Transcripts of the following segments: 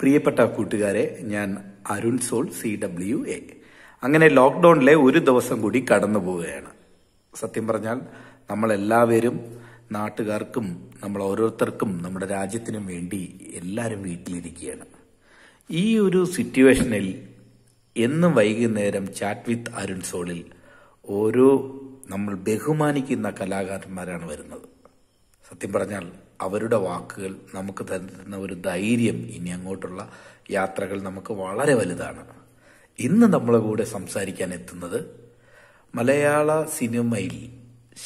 പ്രിയപ്പെട്ട കൂട്ടുകാരെ ഞാൻ അരുൺ സോൾ സി ഡബ്ല്യു എ അങ്ങനെ ലോക്ക്ഡൌണിലെ ഒരു ദിവസം കൂടി കടന്നു പോവുകയാണ് സത്യം പറഞ്ഞാൽ നമ്മളെല്ലാവരും നാട്ടുകാർക്കും നമ്മൾ ഓരോരുത്തർക്കും നമ്മുടെ രാജ്യത്തിനും വേണ്ടി എല്ലാവരും വീട്ടിലിരിക്കുകയാണ് ഈ ഒരു സിറ്റുവേഷനിൽ എന്നും വൈകുന്നേരം ചാറ്റ് വിത്ത് അരുൺ സോളിൽ ഓരോ നമ്മൾ ബഹുമാനിക്കുന്ന കലാകാരന്മാരാണ് വരുന്നത് സത്യം പറഞ്ഞാൽ അവരുടെ വാക്കുകൾ നമുക്ക് തരുന്ന ഒരു ധൈര്യം ഇനി അങ്ങോട്ടുള്ള യാത്രകൾ നമുക്ക് വളരെ വലുതാണ് ഇന്ന് നമ്മളെ കൂടെ സംസാരിക്കാൻ എത്തുന്നത് മലയാള സിനിമയിൽ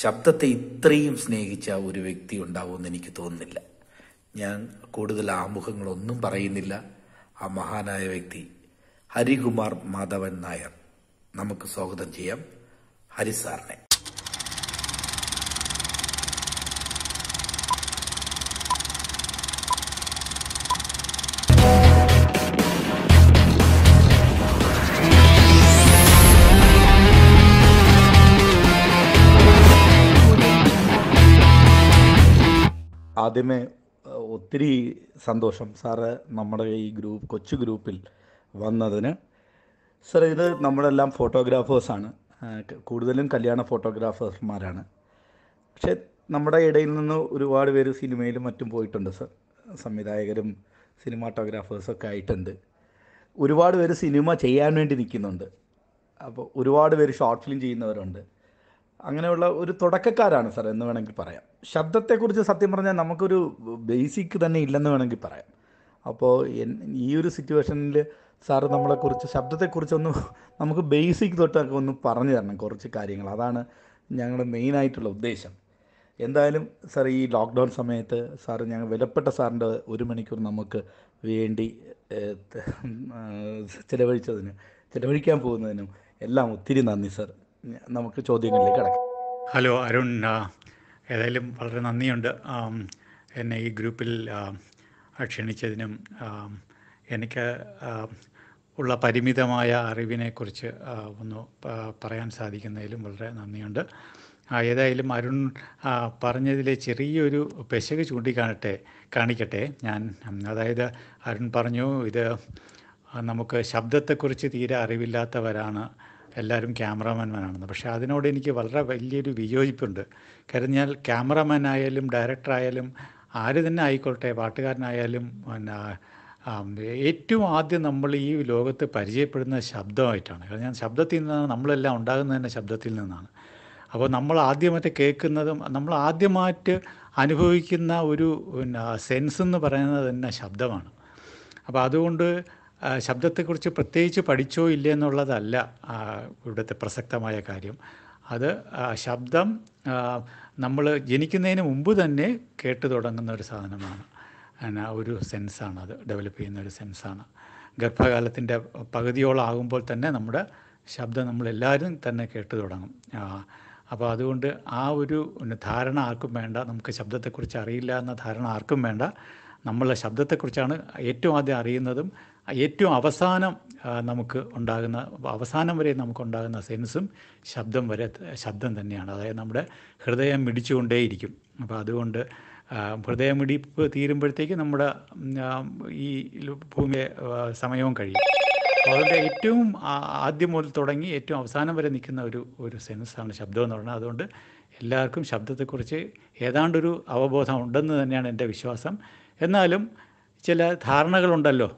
ശബ്ദത്തെ ഇത്രയും സ്നേഹിച്ച ഒരു വ്യക്തി ഉണ്ടാവുമെന്ന് എനിക്ക് തോന്നുന്നില്ല ഞാൻ കൂടുതൽ ആമുഖങ്ങളൊന്നും പറയുന്നില്ല ആ മഹാനായ വ്യക്തി ഹരികുമാർ മാധവൻ നായർ നമുക്ക് സ്വാഗതം ചെയ്യാം ഹരി ആദ്യമേ ഒത്തിരി സന്തോഷം സാറ് നമ്മുടെ ഈ ഗ്രൂപ്പ് കൊച്ചു ഗ്രൂപ്പിൽ വന്നതിന് സാർ ഇത് നമ്മളെല്ലാം ഫോട്ടോഗ്രാഫേഴ്സാണ് കൂടുതലും കല്യാണ ഫോട്ടോഗ്രാഫർമാരാണ് പക്ഷേ നമ്മുടെ ഇടയിൽ നിന്ന് ഒരുപാട് പേര് സിനിമയിലും മറ്റും പോയിട്ടുണ്ട് സർ സംവിധായകരും സിനിമാട്ടോഗ്രാഫേഴ്സൊക്കെ ആയിട്ടുണ്ട് ഒരുപാട് പേര് സിനിമ ചെയ്യാൻ വേണ്ടി നിൽക്കുന്നുണ്ട് അപ്പോൾ ഒരുപാട് പേര് ഷോർട്ട് ഫിലിം ചെയ്യുന്നവരുണ്ട് അങ്ങനെയുള്ള ഒരു തുടക്കക്കാരാണ് സാർ എന്ന് വേണമെങ്കിൽ പറയാം ശബ്ദത്തെക്കുറിച്ച് സത്യം പറഞ്ഞാൽ നമുക്കൊരു ബേസിക് തന്നെ ഇല്ലെന്ന് വേണമെങ്കിൽ പറയാം അപ്പോൾ ഈ ഒരു സിറ്റുവേഷനിൽ സാറ് നമ്മളെക്കുറിച്ച് ശബ്ദത്തെക്കുറിച്ചൊന്ന് നമുക്ക് ബേസിക് തൊട്ടൊക്കെ ഒന്ന് പറഞ്ഞു തരണം കുറച്ച് കാര്യങ്ങൾ അതാണ് ഞങ്ങളുടെ മെയിനായിട്ടുള്ള ഉദ്ദേശം എന്തായാലും സാർ ഈ ലോക്ക്ഡൗൺ സമയത്ത് സാർ ഞങ്ങൾ വിലപ്പെട്ട സാറിൻ്റെ ഒരു മണിക്കൂർ നമുക്ക് വേണ്ടി ചിലവഴിച്ചതിനും ചിലവഴിക്കാൻ പോകുന്നതിനും എല്ലാം ഒത്തിരി നന്ദി സാർ നമുക്ക് ചോദ്യങ്ങളിലേക്ക് കിടക്കാം ഹലോ അരുൺ ഏതായാലും വളരെ നന്ദിയുണ്ട് എന്നെ ഈ ഗ്രൂപ്പിൽ ക്ഷണിച്ചതിനും എനിക്ക് ഉള്ള പരിമിതമായ അറിവിനെക്കുറിച്ച് ഒന്ന് പറയാൻ സാധിക്കുന്നതിലും വളരെ നന്ദിയുണ്ട് ഏതായാലും അരുൺ പറഞ്ഞതിലെ ചെറിയൊരു പെശക് ചൂണ്ടിക്കാണട്ടെ കാണിക്കട്ടെ ഞാൻ അതായത് അരുൺ പറഞ്ഞു ഇത് നമുക്ക് ശബ്ദത്തെക്കുറിച്ച് തീരെ അറിവില്ലാത്തവരാണ് എല്ലാവരും ക്യാമറാമാൻമാനാണെന്ന് പക്ഷേ അതിനോട് എനിക്ക് വളരെ വലിയൊരു വിയോജിപ്പുണ്ട് കരുതിയാൽ ക്യാമറാമാൻ ആയാലും ഡയറക്ടറായാലും ആര് തന്നെ ആയിക്കോട്ടെ പാട്ടുകാരനായാലും പിന്നെ ഏറ്റവും ആദ്യം നമ്മൾ ഈ ലോകത്ത് പരിചയപ്പെടുന്ന ശബ്ദമായിട്ടാണ് കാരണം ശബ്ദത്തിൽ നിന്നാണ് നമ്മളെല്ലാം ഉണ്ടാകുന്നത് തന്നെ ശബ്ദത്തിൽ നിന്നാണ് അപ്പോൾ നമ്മൾ ആദ്യമായിട്ട് കേൾക്കുന്നതും നമ്മൾ ആദ്യമായിട്ട് അനുഭവിക്കുന്ന ഒരു പിന്നെ സെൻസ് എന്ന് പറയുന്നത് തന്നെ ശബ്ദമാണ് അപ്പോൾ അതുകൊണ്ട് ശബ്ദത്തെക്കുറിച്ച് പ്രത്യേകിച്ച് പഠിച്ചോ ഇല്ല എന്നുള്ളതല്ല ഇവിടുത്തെ പ്രസക്തമായ കാര്യം അത് ശബ്ദം നമ്മൾ ജനിക്കുന്നതിന് മുമ്പ് തന്നെ കേട്ടു തുടങ്ങുന്ന ഒരു സാധനമാണ് ഒരു സെൻസാണ് അത് ഡെവലപ്പ് ചെയ്യുന്ന ഒരു സെൻസാണ് ഗർഭകാലത്തിൻ്റെ പകുതിയോളം ആകുമ്പോൾ തന്നെ നമ്മുടെ ശബ്ദം നമ്മളെല്ലാവരും തന്നെ കേട്ടു തുടങ്ങും അപ്പോൾ അതുകൊണ്ട് ആ ഒരു ധാരണ ആർക്കും വേണ്ട നമുക്ക് ശബ്ദത്തെക്കുറിച്ച് അറിയില്ല എന്ന ധാരണ ആർക്കും വേണ്ട നമ്മളെ ശബ്ദത്തെക്കുറിച്ചാണ് ഏറ്റവും ആദ്യം അറിയുന്നതും ഏറ്റവും അവസാനം നമുക്ക് ഉണ്ടാകുന്ന അവസാനം വരെ നമുക്കുണ്ടാകുന്ന സെൻസും ശബ്ദം വരെ ശബ്ദം തന്നെയാണ് അതായത് നമ്മുടെ ഹൃദയം മിടിച്ചുകൊണ്ടേയിരിക്കും അപ്പോൾ അതുകൊണ്ട് ഹൃദയമിടിപ്പ് തീരുമ്പോഴത്തേക്ക് നമ്മുടെ ഈ ഭൂമിയെ സമയവും കഴിയും അതുകൊണ്ട് ഏറ്റവും ആദ്യം മുതൽ തുടങ്ങി ഏറ്റവും അവസാനം വരെ നിൽക്കുന്ന ഒരു ഒരു സെൻസാണ് ശബ്ദം എന്ന് പറയുന്നത് അതുകൊണ്ട് എല്ലാവർക്കും ശബ്ദത്തെക്കുറിച്ച് ഏതാണ്ടൊരു അവബോധം ഉണ്ടെന്ന് തന്നെയാണ് എൻ്റെ വിശ്വാസം എന്നാലും ചില ധാരണകളുണ്ടല്ലോ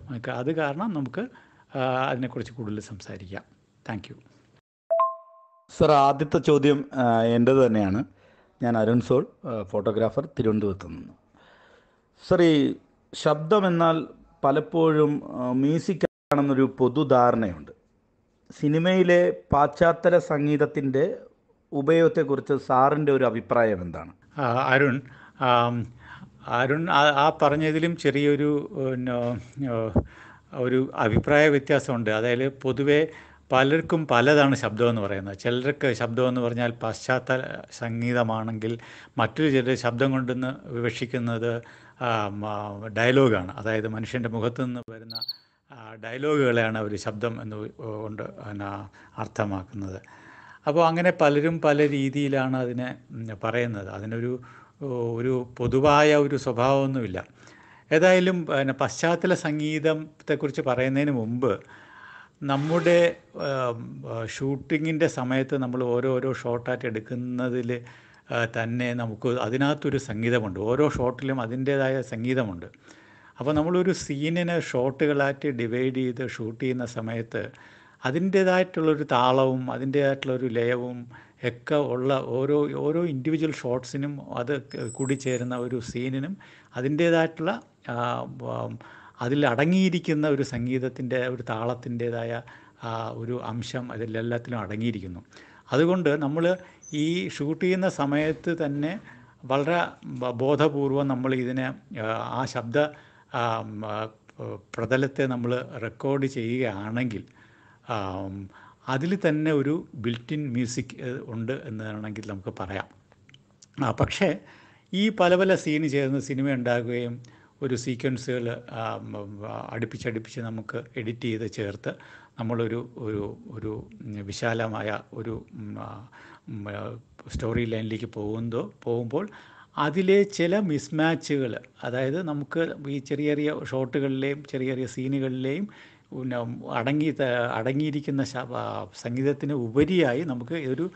അത് കാരണം നമുക്ക് അതിനെക്കുറിച്ച് കൂടുതൽ സംസാരിക്കാം താങ്ക് യു സർ ആദ്യത്തെ ചോദ്യം എൻ്റെ തന്നെയാണ് ഞാൻ അരുൺ സോൾ ഫോട്ടോഗ്രാഫർ തിരുവനന്തപുരത്ത് നിന്ന് സർ ഈ ശബ്ദം എന്നാൽ പലപ്പോഴും മ്യൂസിക് ആണെന്നൊരു പൊതുധാരണയുണ്ട് സിനിമയിലെ പാശ്ചാത്തല സംഗീതത്തിൻ്റെ ഉപയോഗത്തെക്കുറിച്ച് സാറിൻ്റെ ഒരു അഭിപ്രായം എന്താണ് അരുൺ അരുൺ ആ പറഞ്ഞതിലും ചെറിയൊരു ഒരു അഭിപ്രായ വ്യത്യാസമുണ്ട് അതായത് പൊതുവെ പലർക്കും പലതാണ് ശബ്ദം എന്ന് പറയുന്നത് ചിലർക്ക് ശബ്ദം എന്ന് പറഞ്ഞാൽ പശ്ചാത്തല സംഗീതമാണെങ്കിൽ മറ്റൊരു ചിലർ ശബ്ദം കൊണ്ടുവന്ന് വിവക്ഷിക്കുന്നത് ഡയലോഗാണ് അതായത് മനുഷ്യൻ്റെ മുഖത്ത് നിന്ന് വരുന്ന ഡയലോഗുകളെയാണ് അവർ ശബ്ദം എന്ന് കൊണ്ട് അർത്ഥമാക്കുന്നത് അപ്പോൾ അങ്ങനെ പലരും പല രീതിയിലാണ് അതിനെ പറയുന്നത് അതിനൊരു ഒരു പൊതുവായ ഒരു സ്വഭാവമൊന്നുമില്ല ഏതായാലും പിന്നെ പശ്ചാത്തല സംഗീതത്തെക്കുറിച്ച് പറയുന്നതിന് മുമ്പ് നമ്മുടെ ഷൂട്ടിങ്ങിൻ്റെ സമയത്ത് നമ്മൾ ഓരോരോ ഷോട്ടായിട്ട് എടുക്കുന്നതിൽ തന്നെ നമുക്ക് അതിനകത്തൊരു സംഗീതമുണ്ട് ഓരോ ഷോട്ടിലും അതിൻ്റേതായ സംഗീതമുണ്ട് അപ്പോൾ നമ്മളൊരു സീനിനെ ഷോട്ടുകളായിട്ട് ഡിവൈഡ് ചെയ്ത് ഷൂട്ട് ചെയ്യുന്ന സമയത്ത് അതിൻ്റേതായിട്ടുള്ളൊരു താളവും അതിൻ്റേതായിട്ടുള്ളൊരു ലയവും ഒക്കെ ഉള്ള ഓരോ ഓരോ ഇൻഡിവിജ്വൽ ഷോട്ട്സിനും അത് കൂടിച്ചേരുന്ന ഒരു സീനിനും അതിൻ്റേതായിട്ടുള്ള അതിൽ അടങ്ങിയിരിക്കുന്ന ഒരു സംഗീതത്തിൻ്റെ ഒരു താളത്തിൻ്റേതായ ഒരു അംശം അതിലെല്ലാത്തിലും അടങ്ങിയിരിക്കുന്നു അതുകൊണ്ട് നമ്മൾ ഈ ഷൂട്ട് ചെയ്യുന്ന സമയത്ത് തന്നെ വളരെ ബോധപൂർവം നമ്മൾ ഇതിനെ ആ ശബ്ദ പ്രതലത്തെ നമ്മൾ റെക്കോർഡ് ചെയ്യുകയാണെങ്കിൽ അതിൽ തന്നെ ഒരു ബിൽറ്റിൻ മ്യൂസിക് ഉണ്ട് എന്ന് വേണമെങ്കിൽ നമുക്ക് പറയാം ആ പക്ഷേ ഈ പല പല സീൻ ചേർന്ന് സിനിമ ഉണ്ടാകുകയും ഒരു സീക്വൻസുകൾ അടുപ്പിച്ചടുപ്പിച്ച് നമുക്ക് എഡിറ്റ് ചെയ്ത് ചേർത്ത് നമ്മളൊരു ഒരു ഒരു വിശാലമായ ഒരു സ്റ്റോറി ലൈനിലേക്ക് പോകുന്നതോ പോകുമ്പോൾ അതിലെ ചില മിസ്മാച്ചുകൾ അതായത് നമുക്ക് ഈ ചെറിയ ചെറിയ ഷോട്ടുകളിലെയും ചെറിയ ചെറിയ സീനുകളിലെയും പിന്നെ അടങ്ങി അടങ്ങിയിരിക്കുന്ന സംഗീതത്തിന് ഉപരിയായി നമുക്ക് ഒരു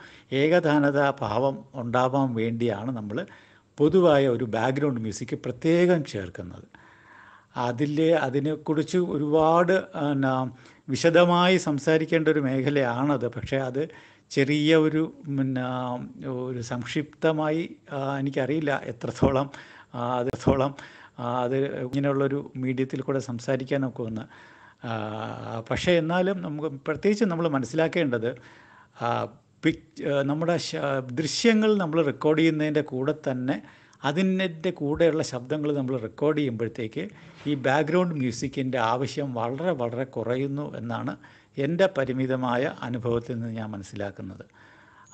ഏകധാനതാ ഭാവം ഉണ്ടാവാൻ വേണ്ടിയാണ് നമ്മൾ പൊതുവായ ഒരു ബാക്ക്ഗ്രൗണ്ട് മ്യൂസിക് പ്രത്യേകം ചേർക്കുന്നത് അതിൽ അതിനെക്കുറിച്ച് ഒരുപാട് എന്നാ വിശദമായി സംസാരിക്കേണ്ട ഒരു മേഖലയാണത് പക്ഷേ അത് ചെറിയ ഒരു പിന്നെ ഒരു സംക്ഷിപ്തമായി എനിക്കറിയില്ല എത്രത്തോളം അതോളം അത് ഇങ്ങനെയുള്ളൊരു മീഡിയത്തിൽ കൂടെ സംസാരിക്കാനൊക്കെ ഒന്ന് പക്ഷേ എന്നാലും നമുക്ക് പ്രത്യേകിച്ച് നമ്മൾ മനസ്സിലാക്കേണ്ടത് പിക് നമ്മുടെ ദൃശ്യങ്ങൾ നമ്മൾ റെക്കോർഡ് ചെയ്യുന്നതിൻ്റെ കൂടെ തന്നെ അതിൻ്റെ കൂടെയുള്ള ശബ്ദങ്ങൾ നമ്മൾ റെക്കോർഡ് ചെയ്യുമ്പോഴത്തേക്ക് ഈ ബാക്ക്ഗ്രൗണ്ട് മ്യൂസിക്കിൻ്റെ ആവശ്യം വളരെ വളരെ കുറയുന്നു എന്നാണ് എൻ്റെ പരിമിതമായ അനുഭവത്തിൽ നിന്ന് ഞാൻ മനസ്സിലാക്കുന്നത്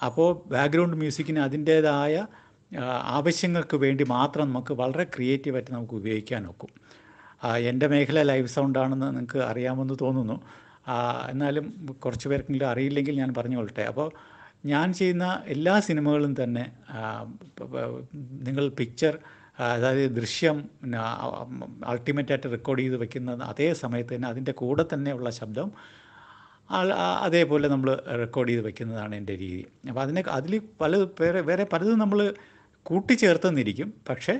അപ്പോൾ ബാക്ക്ഗ്രൗണ്ട് മ്യൂസിക്കിന് അതിൻ്റേതായ ആവശ്യങ്ങൾക്ക് വേണ്ടി മാത്രം നമുക്ക് വളരെ ക്രിയേറ്റീവായിട്ട് നമുക്ക് ഉപയോഗിക്കാൻ ഒക്കും എൻ്റെ മേഖല ലൈവ് സൗണ്ട് ആണെന്ന് നിങ്ങൾക്ക് അറിയാമെന്ന് തോന്നുന്നു എന്നാലും കുറച്ച് പേർക്കെങ്കിലും അറിയില്ലെങ്കിൽ ഞാൻ പറഞ്ഞു കൊള്ളട്ടെ അപ്പോൾ ഞാൻ ചെയ്യുന്ന എല്ലാ സിനിമകളും തന്നെ നിങ്ങൾ പിക്ചർ അതായത് ദൃശ്യം അൾട്ടിമേറ്റായിട്ട് റെക്കോർഡ് ചെയ്ത് വെക്കുന്ന അതേ സമയത്ത് തന്നെ അതിൻ്റെ കൂടെ തന്നെയുള്ള ശബ്ദം അതേപോലെ നമ്മൾ റെക്കോർഡ് ചെയ്ത് വെക്കുന്നതാണ് എൻ്റെ രീതി അപ്പോൾ അതിനെ അതിൽ പല വേറെ വേറെ പലതും നമ്മൾ കൂട്ടിച്ചേർത്തുന്നിരിക്കും പക്ഷേ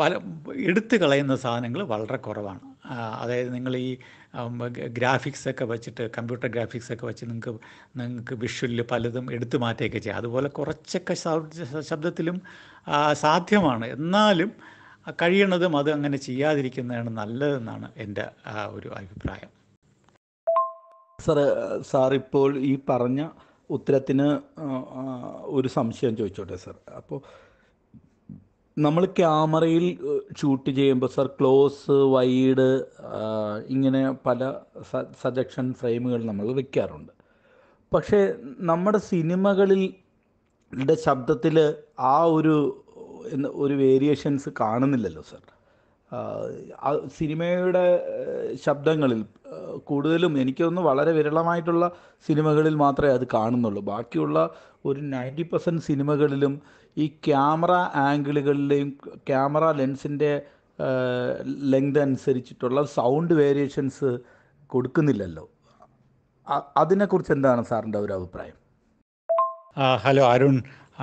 പല എടുത്തു കളയുന്ന സാധനങ്ങൾ വളരെ കുറവാണ് അതായത് നിങ്ങൾ ഈ ഗ്രാഫിക്സ് ഒക്കെ വെച്ചിട്ട് കമ്പ്യൂട്ടർ ഗ്രാഫിക്സ് ഒക്കെ വെച്ച് നിങ്ങൾക്ക് നിങ്ങൾക്ക് വിഷ്വലിൽ പലതും എടുത്തു മാറ്റുകയൊക്കെ ചെയ്യാം അതുപോലെ കുറച്ചൊക്കെ ശബ്ദത്തിലും സാധ്യമാണ് എന്നാലും കഴിയണതും അത് അങ്ങനെ ചെയ്യാതിരിക്കുന്നതാണ് നല്ലതെന്നാണ് എൻ്റെ ഒരു അഭിപ്രായം സാറ് സാറിപ്പോൾ ഈ പറഞ്ഞ ഉത്തരത്തിന് ഒരു സംശയം ചോദിച്ചോട്ടെ സാർ അപ്പോൾ നമ്മൾ ക്യാമറയിൽ ഷൂട്ട് ചെയ്യുമ്പോൾ സർ ക്ലോസ് വൈഡ് ഇങ്ങനെ പല സജക്ഷൻ ഫ്രെയിമുകൾ നമ്മൾ വെക്കാറുണ്ട് പക്ഷേ നമ്മുടെ സിനിമകളിലെ ശബ്ദത്തിൽ ആ ഒരു ഒരു വേരിയേഷൻസ് കാണുന്നില്ലല്ലോ സർ സിനിമയുടെ ശബ്ദങ്ങളിൽ കൂടുതലും എനിക്കൊന്ന് വളരെ വിരളമായിട്ടുള്ള സിനിമകളിൽ മാത്രമേ അത് കാണുന്നുള്ളൂ ബാക്കിയുള്ള ഒരു നയൻറ്റി പെർസെൻറ്റ് സിനിമകളിലും ഈ ക്യാമറ ആംഗിളുകളിലെയും ക്യാമറ ലെൻസിൻ്റെ ലെങ്ത് അനുസരിച്ചിട്ടുള്ള സൗണ്ട് വേരിയേഷൻസ് കൊടുക്കുന്നില്ലല്ലോ അതിനെക്കുറിച്ച് എന്താണ് സാറിൻ്റെ ഒരു അഭിപ്രായം ഹലോ അരുൺ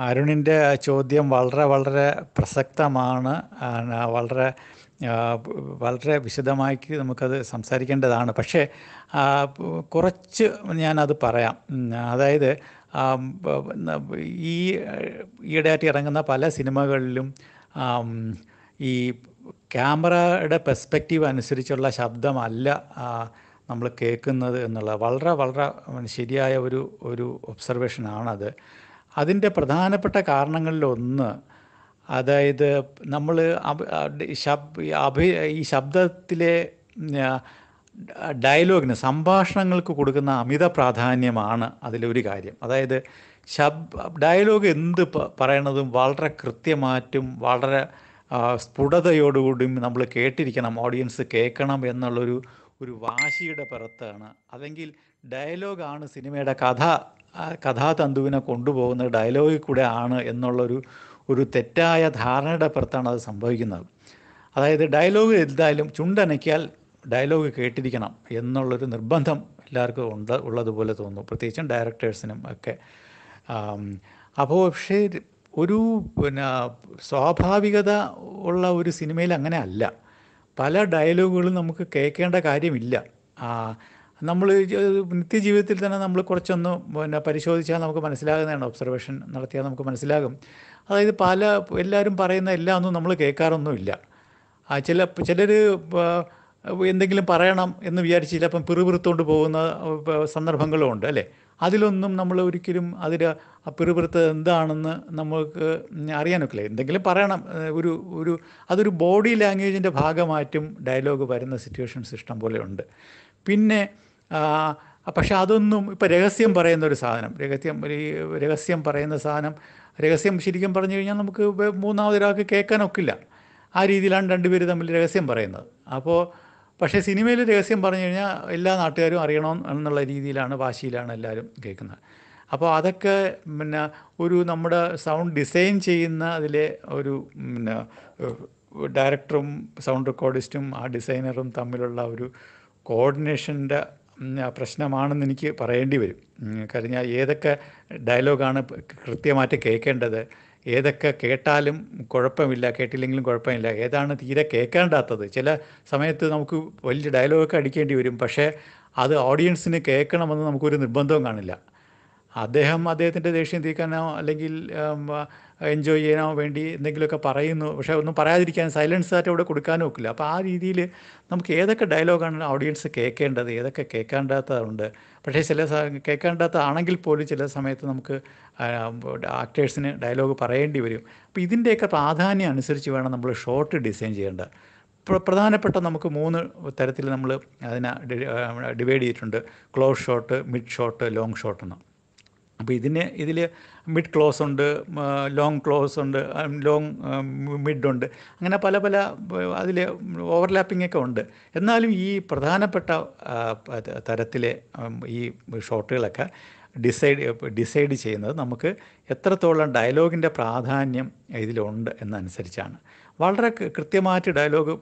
അരുണിൻ്റെ ചോദ്യം വളരെ വളരെ പ്രസക്തമാണ് വളരെ വളരെ വിശദമായി നമുക്കത് സംസാരിക്കേണ്ടതാണ് പക്ഷേ കുറച്ച് ഞാനത് പറയാം അതായത് ഈ ഈയിടെയായിട്ട് ഇറങ്ങുന്ന പല സിനിമകളിലും ഈ ക്യാമറയുടെ പെർസ്പെക്റ്റീവ് അനുസരിച്ചുള്ള ശബ്ദമല്ല നമ്മൾ കേൾക്കുന്നത് എന്നുള്ള വളരെ വളരെ ശരിയായ ഒരു ഒരു ഒബ്സർവേഷനാണത് അതിൻ്റെ പ്രധാനപ്പെട്ട കാരണങ്ങളിലൊന്ന് അതായത് നമ്മൾ ശബ് അഭി ഈ ശബ്ദത്തിലെ ഡയലോഗിന് സംഭാഷണങ്ങൾക്ക് കൊടുക്കുന്ന അമിത പ്രാധാന്യമാണ് അതിലൊരു കാര്യം അതായത് ശബ് ഡയലോഗ് എന്ത് പറയണതും വളരെ കൃത്യമായിട്ടും വളരെ സ്ഫുടതയോടുകൂടിയും നമ്മൾ കേട്ടിരിക്കണം ഓഡിയൻസ് കേൾക്കണം എന്നുള്ളൊരു ഒരു വാശിയുടെ പുറത്താണ് അല്ലെങ്കിൽ ഡയലോഗാണ് സിനിമയുടെ കഥ കഥാതന്തുവിനെ കൊണ്ടുപോകുന്നത് ഡയലോഗിൽ കൂടെ ആണ് എന്നുള്ളൊരു ഒരു തെറ്റായ ധാരണയുടെ പുറത്താണ് അത് സംഭവിക്കുന്നത് അതായത് ഡയലോഗ് എന്തായാലും ചുണ്ടനക്കിയാൽ ഡയലോഗ് കേട്ടിരിക്കണം എന്നുള്ളൊരു നിർബന്ധം എല്ലാവർക്കും ഉണ്ട് ഉള്ളതുപോലെ തോന്നുന്നു പ്രത്യേകിച്ചും ഡയറക്ടേഴ്സിനും ഒക്കെ അപ്പോൾ പക്ഷേ ഒരു പിന്നെ സ്വാഭാവികത ഉള്ള ഒരു സിനിമയിൽ അങ്ങനെ അല്ല പല ഡയലോഗുകളും നമുക്ക് കേൾക്കേണ്ട കാര്യമില്ല നമ്മൾ നിത്യജീവിതത്തിൽ തന്നെ നമ്മൾ കുറച്ചൊന്ന് പിന്നെ പരിശോധിച്ചാൽ നമുക്ക് മനസ്സിലാകുന്നതാണ് ഒബ്സർവേഷൻ നടത്തിയാൽ നമുക്ക് മനസ്സിലാകും അതായത് പല എല്ലാവരും പറയുന്ന എല്ലാം ഒന്നും നമ്മൾ കേൾക്കാറൊന്നുമില്ല ചില ചിലർ എന്തെങ്കിലും പറയണം എന്ന് വിചാരിച്ചില്ല അപ്പം പിറുപിറുത്തുകൊണ്ട് പോകുന്ന സന്ദർഭങ്ങളും ഉണ്ട് അല്ലേ അതിലൊന്നും നമ്മൾ ഒരിക്കലും അതിൽ ആ പിറുപിറുത്ത് എന്താണെന്ന് നമുക്ക് അറിയാനൊക്കില്ല എന്തെങ്കിലും പറയണം ഒരു ഒരു അതൊരു ബോഡി ലാംഗ്വേജിൻ്റെ ഭാഗമായിട്ടും ഡയലോഗ് വരുന്ന സിറ്റുവേഷൻസ് ഇഷ്ടം പോലെ ഉണ്ട് പിന്നെ പക്ഷെ അതൊന്നും ഇപ്പം രഹസ്യം പറയുന്ന ഒരു സാധനം രഹസ്യം ഈ രഹസ്യം പറയുന്ന സാധനം രഹസ്യം ശരിക്കും പറഞ്ഞു കഴിഞ്ഞാൽ നമുക്ക് മൂന്നാമതൊരാൾക്ക് കേൾക്കാനൊക്കില്ല ആ രീതിയിലാണ് രണ്ടുപേർ തമ്മിൽ രഹസ്യം പറയുന്നത് അപ്പോൾ പക്ഷേ സിനിമയിൽ രഹസ്യം പറഞ്ഞു കഴിഞ്ഞാൽ എല്ലാ നാട്ടുകാരും അറിയണം എന്നുള്ള രീതിയിലാണ് വാശിയിലാണ് എല്ലാവരും കേൾക്കുന്നത് അപ്പോൾ അതൊക്കെ പിന്നെ ഒരു നമ്മുടെ സൗണ്ട് ഡിസൈൻ ചെയ്യുന്ന അതിലെ ഒരു പിന്നെ ഡയറക്ടറും സൗണ്ട് റെക്കോർഡിസ്റ്റും ആ ഡിസൈനറും തമ്മിലുള്ള ഒരു കോർഡിനേഷൻ്റെ പ്രശ്നമാണെന്ന് എനിക്ക് പറയേണ്ടി വരും കഴിഞ്ഞാൽ ഏതൊക്കെ ഡയലോഗാണ് കൃത്യമായിട്ട് കേൾക്കേണ്ടത് ഏതൊക്കെ കേട്ടാലും കുഴപ്പമില്ല കേട്ടില്ലെങ്കിലും കുഴപ്പമില്ല ഏതാണ് തീരെ കേൾക്കേണ്ടാത്തത് ചില സമയത്ത് നമുക്ക് വലിയ ഡയലോഗൊക്കെ അടിക്കേണ്ടി വരും പക്ഷേ അത് ഓഡിയൻസിന് കേൾക്കണമെന്ന് നമുക്കൊരു നിർബന്ധവും കാണില്ല അദ്ദേഹം അദ്ദേഹത്തിൻ്റെ ദേഷ്യം തീർക്കാനോ അല്ലെങ്കിൽ എൻജോയ് ചെയ്യാനോ വേണ്ടി എന്തെങ്കിലുമൊക്കെ പറയുന്നു പക്ഷേ ഒന്നും പറയാതിരിക്കാൻ സൈലൻസ് ആയിട്ട് അവിടെ കൊടുക്കാനും ഒക്കില്ല അപ്പോൾ ആ രീതിയിൽ നമുക്ക് ഏതൊക്കെ ഡയലോഗാണ് ഓഡിയൻസ് കേൾക്കേണ്ടത് ഏതൊക്കെ കേൾക്കേണ്ടാത്തതുണ്ട് പക്ഷേ ചില കേൾക്കേണ്ടാത്തതാണെങ്കിൽ പോലും ചില സമയത്ത് നമുക്ക് ആക്ടേഴ്സിന് ഡയലോഗ് പറയേണ്ടി വരും അപ്പോൾ ഇതിൻ്റെയൊക്കെ പ്രാധാന്യം അനുസരിച്ച് വേണം നമ്മൾ ഷോർട്ട് ഡിസൈൻ ചെയ്യേണ്ടത് പ്രധാനപ്പെട്ട നമുക്ക് മൂന്ന് തരത്തിൽ നമ്മൾ അതിനെ ഡിവൈഡ് ചെയ്തിട്ടുണ്ട് close shot mid shot long shot എന്നും അപ്പോൾ ഇതിന് ഇതിൽ മിഡ് ക്ലോസ് ഉണ്ട് ലോങ് ക്ലോസ് ഉണ്ട് ലോങ് മിഡ് ഉണ്ട് അങ്ങനെ പല പല അതിൽ ഓവർലാപ്പിംഗ് ഒക്കെ ഉണ്ട് എന്നാലും ഈ പ്രധാനപ്പെട്ട തരത്തിലെ ഈ ഷോട്ടുകളൊക്കെ ഡിസൈഡ് ഡിസൈഡ് ചെയ്യുന്നത് നമുക്ക് എത്രത്തോളം ഡയലോഗിൻ്റെ പ്രാധാന്യം ഇതിലുണ്ട് എന്നനുസരിച്ചാണ് വളരെ കൃത്യമായിട്ട് ഡയലോഗ്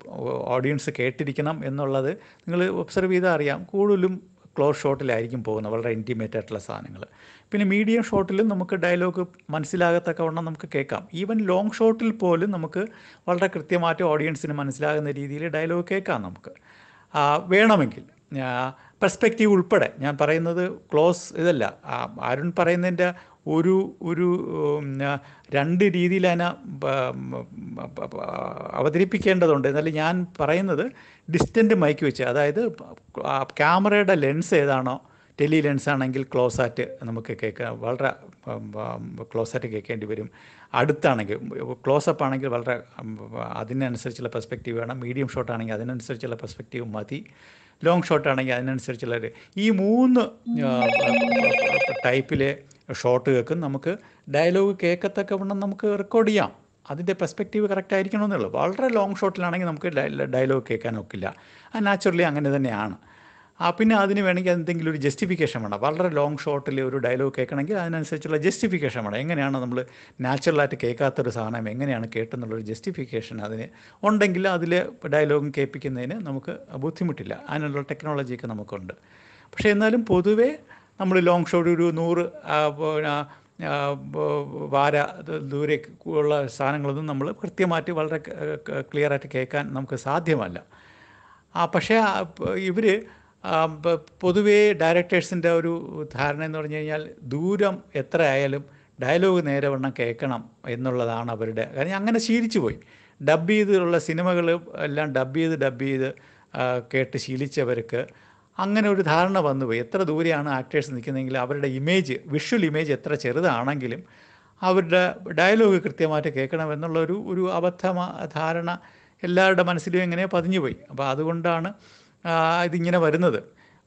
ഓഡിയൻസ് കേട്ടിരിക്കണം എന്നുള്ളത് നിങ്ങൾ ഒബ്സർവ് ചെയ്താൽ അറിയാം കൂടുതലും ക്ലോസ് ഷോട്ടിലായിരിക്കും പോകുന്നത് വളരെ ഇൻറ്റിമേറ്റ് ആയിട്ടുള്ള സാധനങ്ങൾ പിന്നെ മീഡിയം ഷോട്ടിലും നമുക്ക് ഡയലോഗ് മനസ്സിലാകത്തക്കവണ്ണം നമുക്ക് കേൾക്കാം ഈവൻ ലോങ് ഷോട്ടിൽ പോലും നമുക്ക് വളരെ കൃത്യമായിട്ട് ഓഡിയൻസിന് മനസ്സിലാകുന്ന രീതിയിൽ ഡയലോഗ് കേൾക്കാം നമുക്ക് വേണമെങ്കിൽ പെർസ്പെക്റ്റീവ് ഉൾപ്പെടെ ഞാൻ പറയുന്നത് ക്ലോസ് ഇതല്ല അരുൺ പറയുന്നതിൻ്റെ ഒരു ഒരു രണ്ട് രീതിയിൽ അതിനെ അവതരിപ്പിക്കേണ്ടതുണ്ട് എന്നാലും ഞാൻ പറയുന്നത് ഡിസ്റ്റൻറ്റ് മൈക്ക് വെച്ച് അതായത് ക്യാമറയുടെ ലെൻസ് ഏതാണോ ടെലി ലെൻസ് ആണെങ്കിൽ ക്ലോസാറ്റ് നമുക്ക് കേൾക്കാം വളരെ ക്ലോസാറ്റ് കേൾക്കേണ്ടി വരും അടുത്താണെങ്കിൽ ക്ലോസപ്പ് ആണെങ്കിൽ വളരെ അതിനനുസരിച്ചുള്ള പെർസ്പെക്റ്റീവ് വേണം മീഡിയം ഷോട്ട് ആണെങ്കിൽ അതിനനുസരിച്ചുള്ള പെർസ്പെക്റ്റീവ് മതി ലോങ് ഷോട്ട് ആണെങ്കിൽ അതിനനുസരിച്ചുള്ള ഈ മൂന്ന് ടൈപ്പിലെ ഷോട്ട് കേൾക്കും നമുക്ക് ഡയലോഗ് കേൾക്കത്തക്കവണ്ണം നമുക്ക് റെക്കോർഡ് ചെയ്യാം അതിൻ്റെ പെർസ്പെക്റ്റീവ് കറക്റ്റ് ആയിരിക്കണമെന്നുള്ളൂ വളരെ ലോങ് ഷോട്ടിലാണെങ്കിൽ നമുക്ക് ഡയലോഗ് കേൾക്കാനൊക്കില്ല ഒക്കില്ല അത് നാച്ചുറലി അങ്ങനെ തന്നെയാണ് ആ പിന്നെ അതിന് വേണമെങ്കിൽ എന്തെങ്കിലും ഒരു ജസ്റ്റിഫിക്കേഷൻ വേണം വളരെ ലോങ് ഷോട്ടിൽ ഒരു ഡയലോഗ് കേൾക്കണമെങ്കിൽ അതിനനുസരിച്ചുള്ള ജസ്റ്റിഫിക്കേഷൻ വേണം എങ്ങനെയാണ് നമ്മൾ നാച്ചുറലായിട്ട് കേൾക്കാത്തൊരു സാധനം എങ്ങനെയാണ് കേട്ടെന്നുള്ളൊരു ജസ്റ്റിഫിക്കേഷൻ അതിന് ഉണ്ടെങ്കിൽ അതിൽ ഡയലോഗും കേൾപ്പിക്കുന്നതിന് നമുക്ക് ബുദ്ധിമുട്ടില്ല അതിനുള്ള ടെക്നോളജിയൊക്കെ നമുക്കുണ്ട് പക്ഷേ എന്നാലും പൊതുവേ നമ്മൾ ലോങ് ഷോട്ട് ഒരു നൂറ് വാര ദൂരെ ഉള്ള സാധനങ്ങളൊന്നും നമ്മൾ കൃത്യമായിട്ട് വളരെ ക്ലിയറായിട്ട് കേൾക്കാൻ നമുക്ക് സാധ്യമല്ല ആ പക്ഷേ ഇവർ പൊതുവേ ഡയറക്ടേഴ്സിൻ്റെ ഒരു ധാരണ എന്ന് പറഞ്ഞു കഴിഞ്ഞാൽ ദൂരം എത്ര ആയാലും ഡയലോഗ് നേരവണ്ണം കേൾക്കണം എന്നുള്ളതാണ് അവരുടെ കാര്യം അങ്ങനെ ശീലിച്ചു പോയി ഡബ് ചെയ്തുള്ള സിനിമകൾ എല്ലാം ഡബ് ചെയ്ത് ഡബ് ചെയ്ത് കേട്ട് ശീലിച്ചവർക്ക് അങ്ങനെ ഒരു ധാരണ വന്നുപോയി എത്ര ദൂരെയാണ് ആക്ടേഴ്സ് നിൽക്കുന്നതെങ്കിൽ അവരുടെ ഇമേജ് വിഷ്വൽ ഇമേജ് എത്ര ചെറുതാണെങ്കിലും അവരുടെ ഡയലോഗ് കൃത്യമായിട്ട് കേൾക്കണമെന്നുള്ള ഒരു ഒരു അബദ്ധ ധാരണ എല്ലാവരുടെ മനസ്സിലും എങ്ങനെ പതിഞ്ഞുപോയി അപ്പോൾ അതുകൊണ്ടാണ് ഇതിങ്ങനെ വരുന്നത്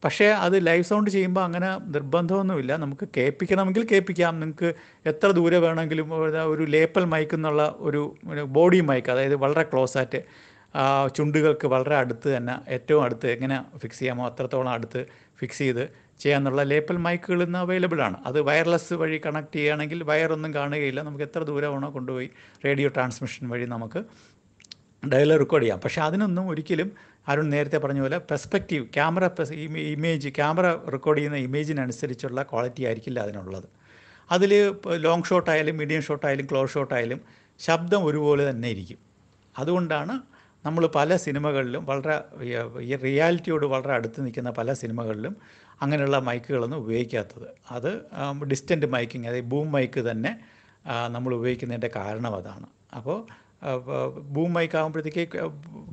പക്ഷേ അത് ലൈവ് സൗണ്ട് ചെയ്യുമ്പോൾ അങ്ങനെ നിർബന്ധമൊന്നുമില്ല നമുക്ക് കേൾപ്പിക്കണമെങ്കിൽ കേൾപ്പിക്കാം നിങ്ങൾക്ക് എത്ര ദൂരെ വേണമെങ്കിലും ഒരു ലേപ്പൽ മൈക്ക് എന്നുള്ള ഒരു ബോഡി മൈക്ക് അതായത് വളരെ ക്ലോസ് ആയിട്ട് ചുണ്ടുകൾക്ക് വളരെ അടുത്ത് തന്നെ ഏറ്റവും അടുത്ത് എങ്ങനെ ഫിക്സ് ചെയ്യാമോ അത്രത്തോളം അടുത്ത് ഫിക്സ് ചെയ്ത് ചെയ്യാമെന്നുള്ള ലേപ്പൽ മൈക്കുകൾ ഇന്ന് അവൈലബിൾ ആണ് അത് വയർലെസ് വഴി കണക്ട് ചെയ്യുകയാണെങ്കിൽ വയറൊന്നും കാണുകയില്ല നമുക്ക് എത്ര ദൂരെ വേണോ കൊണ്ടുപോയി റേഡിയോ ട്രാൻസ്മിഷൻ വഴി നമുക്ക് ഡയലോ റെക്കോർഡ് ചെയ്യാം പക്ഷേ അതിനൊന്നും ഒരിക്കലും അരുൺ നേരത്തെ പറഞ്ഞ പോലെ perspective camera image camera record ചെയ്യുന്ന ഇമേജിനനുസരിച്ചുള്ള ക്വാളിറ്റി ആയിരിക്കില്ല അതിനുള്ളത് അതിൽ ലോങ് ഷോട്ട് ആയാലും മീഡിയം ഷോട്ട് ആയാലും ക്ലോസ് ഷോട്ട് ആയാലും ശബ്ദം ഒരുപോലെ തന്നെ ഇരിക്കും അതുകൊണ്ടാണ് നമ്മൾ പല സിനിമകളിലും വളരെ ഈ റിയാലിറ്റിയോട് വളരെ അടുത്ത് നിൽക്കുന്ന പല സിനിമകളിലും അങ്ങനെയുള്ള മൈക്കുകളൊന്നും ഉപയോഗിക്കാത്തത് അത് ഡിസ്റ്റൻറ്റ് മൈക്കിങ് അതായത് ബൂം മൈക്ക് തന്നെ നമ്മൾ ഉപയോഗിക്കുന്നതിൻ്റെ കാരണം അതാണ് അപ്പോൾ ബൂം മൈക്ക് ആകുമ്പോഴത്തേക്ക്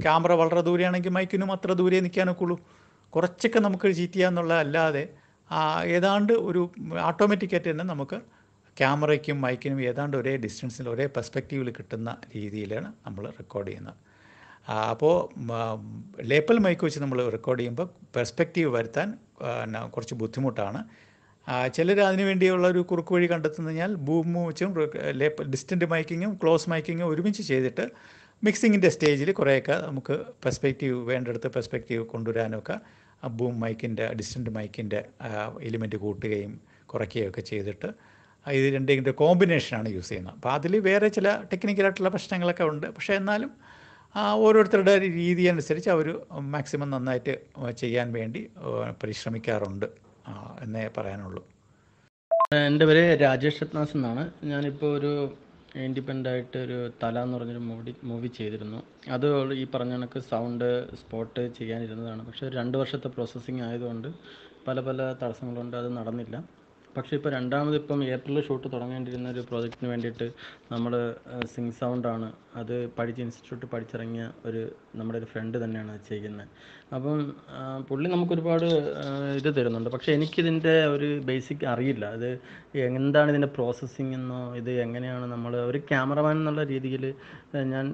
ക്യാമറ വളരെ ദൂരെയാണെങ്കിൽ മൈക്കിനും അത്ര ദൂരെ നിൽക്കാനൊക്കെ ഉള്ളൂ കുറച്ചൊക്കെ നമുക്ക് ചീറ്റ് ചെയ്യാന്നുള്ള അല്ലാതെ ഏതാണ്ട് ഒരു ഓട്ടോമാറ്റിക്കായിട്ട് തന്നെ നമുക്ക് ക്യാമറയ്ക്കും മൈക്കിനും ഏതാണ്ട് ഒരേ ഡിസ്റ്റൻസിൽ ഒരേ പെർസ്പെക്റ്റീവിൽ കിട്ടുന്ന രീതിയിലാണ് നമ്മൾ റെക്കോർഡ് ചെയ്യുന്നത് അപ്പോൾ ലേപ്പൽ മൈക്ക് വെച്ച് നമ്മൾ റെക്കോർഡ് ചെയ്യുമ്പോൾ പെർസ്പെക്റ്റീവ് വരുത്താൻ കുറച്ച് ബുദ്ധിമുട്ടാണ് ചിലർ അതിനു വേണ്ടിയുള്ള ഒരു കുറുക്ക് വഴി കണ്ടെത്തുന്ന കഴിഞ്ഞാൽ ബൂമ് വെച്ചും മൈക്കിങ്ങും ക്ലോസ് മൈക്കിങ്ങും ഒരുമിച്ച് ചെയ്തിട്ട് മിക്സിങ്ങിൻ്റെ സ്റ്റേജിൽ കുറേയൊക്കെ നമുക്ക് പെർസ്പെക്റ്റീവ് വേണ്ടടുത്ത് പെർസ്പെക്റ്റീവ് കൊണ്ടുവരാനൊക്കെ ആ ബൂം മൈക്കിൻ്റെ ഡിസ്റ്റൻറ്റ് മൈക്കിൻ്റെ എലിമെൻ്റ് കൂട്ടുകയും കുറയ്ക്കുകയൊക്കെ ചെയ്തിട്ട് ഇത് രണ്ടിൻ്റെ കോമ്പിനേഷനാണ് യൂസ് ചെയ്യുന്നത് അപ്പോൾ അതിൽ വേറെ ചില ടെക്നിക്കലായിട്ടുള്ള പ്രശ്നങ്ങളൊക്കെ ഉണ്ട് പക്ഷേ എന്നാലും ഓരോരുത്തരുടെ രീതി അനുസരിച്ച് അവർ മാക്സിമം നന്നായിട്ട് ചെയ്യാൻ വേണ്ടി പരിശ്രമിക്കാറുണ്ട് എന്നേ പറയാനുള്ളൂ എൻ്റെ പേര് രാജേഷ് രത്നാസ് എന്നാണ് ഞാനിപ്പോൾ ഒരു ഇൻഡിപെൻഡൻ്റ് ആയിട്ട് ഒരു തല എന്ന് പറഞ്ഞൊരു മൂവി മൂവി ചെയ്തിരുന്നു അത് ഈ പറഞ്ഞ കണക്ക് സൗണ്ട് സ്പോട്ട് ചെയ്യാനിരുന്നതാണ് പക്ഷേ രണ്ട് വർഷത്തെ പ്രോസസ്സിങ് ആയതുകൊണ്ട് പല പല തടസ്സങ്ങളുണ്ട് അത് നടന്നില്ല പക്ഷേ ഇപ്പോൾ രണ്ടാമത് ഇപ്പം ഏപ്രിലിൽ ഷൂട്ട് തുടങ്ങേണ്ടിയിരുന്ന ഒരു പ്രോജക്റ്റിന് വേണ്ടിയിട്ട് നമ്മൾ സിങ് സൗണ്ടാണ് അത് പഠിച്ച് ഇൻസ്റ്റിറ്റ്യൂട്ട് പഠിച്ചിറങ്ങിയ ഒരു നമ്മുടെ ഒരു ഫ്രണ്ട് തന്നെയാണ് ചെയ്യുന്നത് അപ്പം പുള്ളി നമുക്കൊരുപാട് ഇത് തരുന്നുണ്ട് പക്ഷേ എനിക്കിതിൻ്റെ ഒരു ബേസിക് അറിയില്ല ഇത് എന്താണ് ഇതിൻ്റെ പ്രോസസ്സിംഗ് എന്നോ ഇത് എങ്ങനെയാണ് നമ്മൾ ഒരു ക്യാമറമാൻ എന്നുള്ള രീതിയിൽ ഞാൻ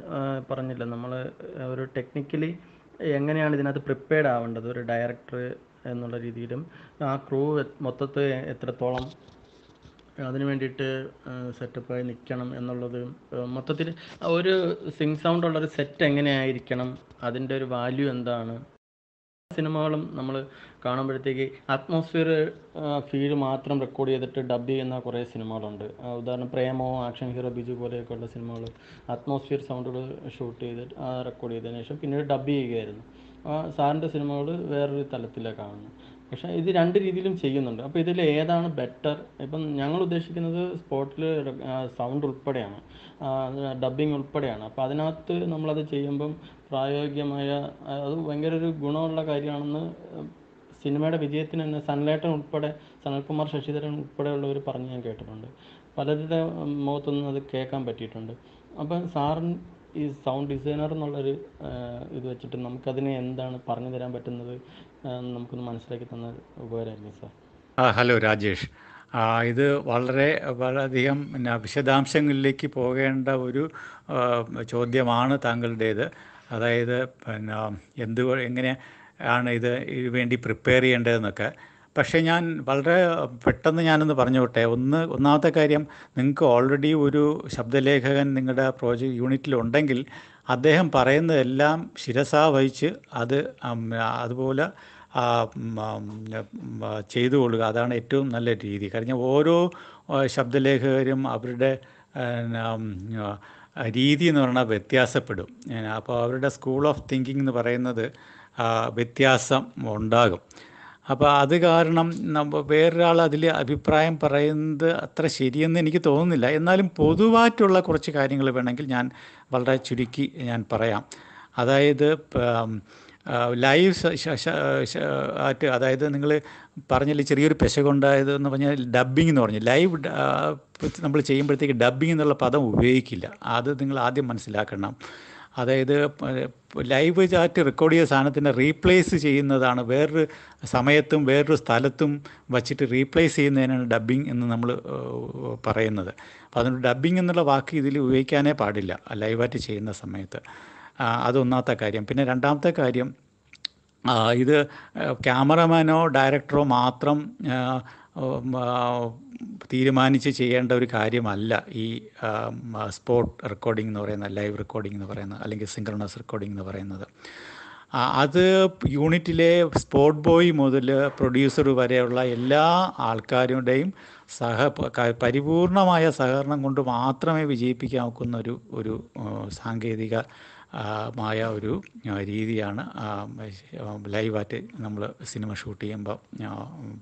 പറഞ്ഞില്ല നമ്മൾ ഒരു ടെക്നിക്കലി എങ്ങനെയാണ് ഇതിനകത്ത് പ്രിപ്പയർഡ് ആവേണ്ടത് ഒരു ഡയറക്ടർ എന്നുള്ള രീതിയിലും ആ ക്രൂ മൊത്തത്തിൽ എത്രത്തോളം അതിന് വേണ്ടിയിട്ട് സെറ്റപ്പായി നിൽക്കണം എന്നുള്ളത് മൊത്തത്തിൽ ഒരു സിങ് സൗണ്ട് ഉള്ളൊരു സെറ്റ് എങ്ങനെയായിരിക്കണം അതിൻ്റെ ഒരു വാല്യൂ എന്താണ് സിനിമകളും നമ്മൾ കാണുമ്പോഴത്തേക്ക് അറ്റ്മോസ്ഫിയർ ഫീൽ മാത്രം റെക്കോർഡ് ചെയ്തിട്ട് ഡബ് ചെയ്യുന്ന കുറേ സിനിമകളുണ്ട് ഉദാഹരണം പ്രേമോ ആക്ഷൻ ഹീറോ ബിജു ഉള്ള സിനിമകൾ അറ്റ്മോസ്ഫിയർ സൗണ്ടുകൾ ഷൂട്ട് ചെയ്തിട്ട് റെക്കോർഡ് ചെയ്തതിന് ശേഷം പിന്നീട് ഡബ് ചെയ്യുകയായിരുന്നു സാറിൻ്റെ സിനിമകൾ വേറൊരു തലത്തിലേ കാണുന്നു പക്ഷേ ഇത് രണ്ട് രീതിയിലും ചെയ്യുന്നുണ്ട് അപ്പോൾ ഇതിൽ ഏതാണ് ബെറ്റർ ഇപ്പം ഞങ്ങൾ ഉദ്ദേശിക്കുന്നത് സ്പോട്ടിൽ സൗണ്ട് ഉൾപ്പെടെയാണ് ഡബ്ബിംഗ് ഉൾപ്പെടെയാണ് അപ്പോൾ അതിനകത്ത് നമ്മളത് ചെയ്യുമ്പം പ്രായോഗികമായ അത് ഭയങ്കര ഒരു ഗുണമുള്ള കാര്യമാണെന്ന് സിനിമയുടെ വിജയത്തിന് തന്നെ സൺലൈറ്റൻ ഉൾപ്പെടെ സനൽകുമാർ ശശിധരൻ ഉൾപ്പെടെയുള്ളവർ പറഞ്ഞ് ഞാൻ കേട്ടിട്ടുണ്ട് പലരുടെ മുഖത്തുനിന്ന് അത് കേൾക്കാൻ പറ്റിയിട്ടുണ്ട് അപ്പം സാറിൻ ഈ സൗണ്ട് ഡിസൈനർ എന്നുള്ളൊരു ഇത് വെച്ചിട്ട് നമുക്കതിനെ എന്താണ് പറഞ്ഞു തരാൻ പറ്റുന്നത് നമുക്കൊന്ന് മനസ്സിലാക്കി തന്ന ഉപകാരമായിരുന്നു സാർ ആ ഹലോ രാജേഷ് ഇത് വളരെ വളരെയധികം പിന്നെ വിശദാംശങ്ങളിലേക്ക് പോകേണ്ട ഒരു ചോദ്യമാണ് താങ്കളുടേത് അതായത് പിന്നെ എന്ത് എങ്ങനെ ആണ് ഇത് വേണ്ടി പ്രിപ്പയർ ചെയ്യേണ്ടതെന്നൊക്കെ പക്ഷേ ഞാൻ വളരെ പെട്ടെന്ന് ഞാനൊന്ന് പറഞ്ഞു വിട്ടെ ഒന്ന് ഒന്നാമത്തെ കാര്യം നിങ്ങൾക്ക് ഓൾറെഡി ഒരു ശബ്ദലേഖകൻ നിങ്ങളുടെ പ്രോജക്റ്റ് യൂണിറ്റിലുണ്ടെങ്കിൽ അദ്ദേഹം പറയുന്നതെല്ലാം ശിരസാ വഹിച്ച് അത് അതുപോലെ ചെയ്തു കൊള്ളുക അതാണ് ഏറ്റവും നല്ല രീതി കാരണം ഓരോ ശബ്ദലേഖകരും അവരുടെ രീതി എന്ന് പറഞ്ഞാൽ വ്യത്യാസപ്പെടും അപ്പോൾ അവരുടെ സ്കൂൾ ഓഫ് തിങ്കിങ് എന്ന് പറയുന്നത് വ്യത്യാസം ഉണ്ടാകും അപ്പോൾ അത് കാരണം വേറൊരാൾ അതിൽ അഭിപ്രായം പറയുന്നത് അത്ര ശരിയെന്ന് എനിക്ക് തോന്നുന്നില്ല എന്നാലും പൊതുവായിട്ടുള്ള കുറച്ച് കാര്യങ്ങൾ വേണമെങ്കിൽ ഞാൻ വളരെ ചുരുക്കി ഞാൻ പറയാം അതായത് ലൈവ് ആയിട്ട് അതായത് നിങ്ങൾ പറഞ്ഞാൽ ചെറിയൊരു പെശകുണ്ടായത് എന്ന് പറഞ്ഞാൽ ഡബ്ബിംഗ് എന്ന് പറഞ്ഞു ലൈവ് uh, നമ്മൾ ചെയ്യുമ്പോഴത്തേക്ക് ഡബ്ബിംഗ് എന്നുള്ള പദം ഉപയോഗിക്കില്ല അത് നിങ്ങൾ ആദ്യം മനസ്സിലാക്കണം അതായത് ലൈവ് ചാറ്റ് റെക്കോർഡ് ചെയ്ത സാധനത്തിനെ റീപ്ലേസ് ചെയ്യുന്നതാണ് വേറൊരു സമയത്തും വേറൊരു സ്ഥലത്തും വച്ചിട്ട് റീപ്ലേസ് ചെയ്യുന്നതിനാണ് ഡബ്ബിംഗ് എന്ന് നമ്മൾ പറയുന്നത് അപ്പോൾ അതുകൊണ്ട് ഡബ്ബിംഗ് എന്നുള്ള വാക്ക് ഇതിൽ ഉപയോഗിക്കാനേ പാടില്ല ലൈവായിട്ട് ചെയ്യുന്ന സമയത്ത് അതൊന്നാമത്തെ കാര്യം പിന്നെ രണ്ടാമത്തെ കാര്യം ഇത് ക്യാമറമാനോ ഡയറക്ടറോ മാത്രം തീരുമാനിച്ച് ചെയ്യേണ്ട ഒരു കാര്യമല്ല ഈ സ്പോട്ട് റെക്കോർഡിംഗ് എന്ന് പറയുന്ന ലൈവ് റെക്കോർഡിംഗ് എന്ന് പറയുന്നത് അല്ലെങ്കിൽ സിങ്ക്രണസ് റെക്കോർഡിംഗ് എന്ന് പറയുന്നത് അത് യൂണിറ്റിലെ സ്പോട്ട് ബോയ് മുതൽ പ്രൊഡ്യൂസർ വരെയുള്ള എല്ലാ ആൾക്കാരുടെയും സഹ പരിപൂർണമായ സഹകരണം കൊണ്ട് മാത്രമേ വിജയിപ്പിക്കാവുന്ന ഒരു ഒരു സാങ്കേതിക മായ ഒരു രീതിയാണ് ലൈവായിട്ട് നമ്മൾ സിനിമ ഷൂട്ട് ചെയ്യുമ്പോൾ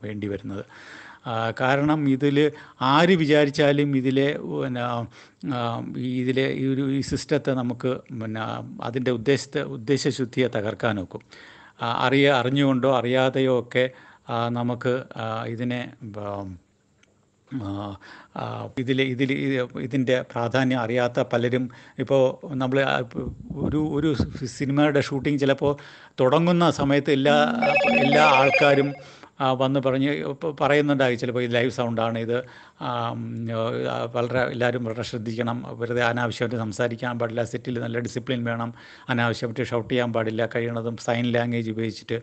വേണ്ടി വരുന്നത് കാരണം ഇതിൽ ആര് വിചാരിച്ചാലും ഇതിലെ പിന്നെ ഇതിലെ ഈ ഒരു ഈ സിസ്റ്റത്തെ നമുക്ക് പിന്നെ അതിൻ്റെ ഉദ്ദേശത്തെ ഉദ്ദേശശുദ്ധിയെ തകർക്കാൻ നോക്കും അറിയ അറിഞ്ഞുകൊണ്ടോ അറിയാതെയോ ഒക്കെ നമുക്ക് ഇതിനെ ഇതിൽ ഇതിൽ ഇതിൻ്റെ പ്രാധാന്യം അറിയാത്ത പലരും ഇപ്പോൾ നമ്മൾ ഒരു ഒരു സിനിമയുടെ ഷൂട്ടിംഗ് ചിലപ്പോൾ തുടങ്ങുന്ന സമയത്ത് എല്ലാ എല്ലാ ആൾക്കാരും വന്ന് പറഞ്ഞ് പറയുന്നുണ്ടായി ചിലപ്പോൾ ഇത് ലൈവ് സൗണ്ടാണ് ഇത് വളരെ എല്ലാവരും വളരെ ശ്രദ്ധിക്കണം വെറുതെ അനാവശ്യമായിട്ട് സംസാരിക്കാൻ പാടില്ല സെറ്റിൽ നല്ല ഡിസിപ്ലിൻ വേണം അനാവശ്യമായിട്ട് ഷൗട്ട് ചെയ്യാൻ പാടില്ല കഴിയണതും സൈൻ ലാംഗ്വേജ് ഉപയോഗിച്ചിട്ട്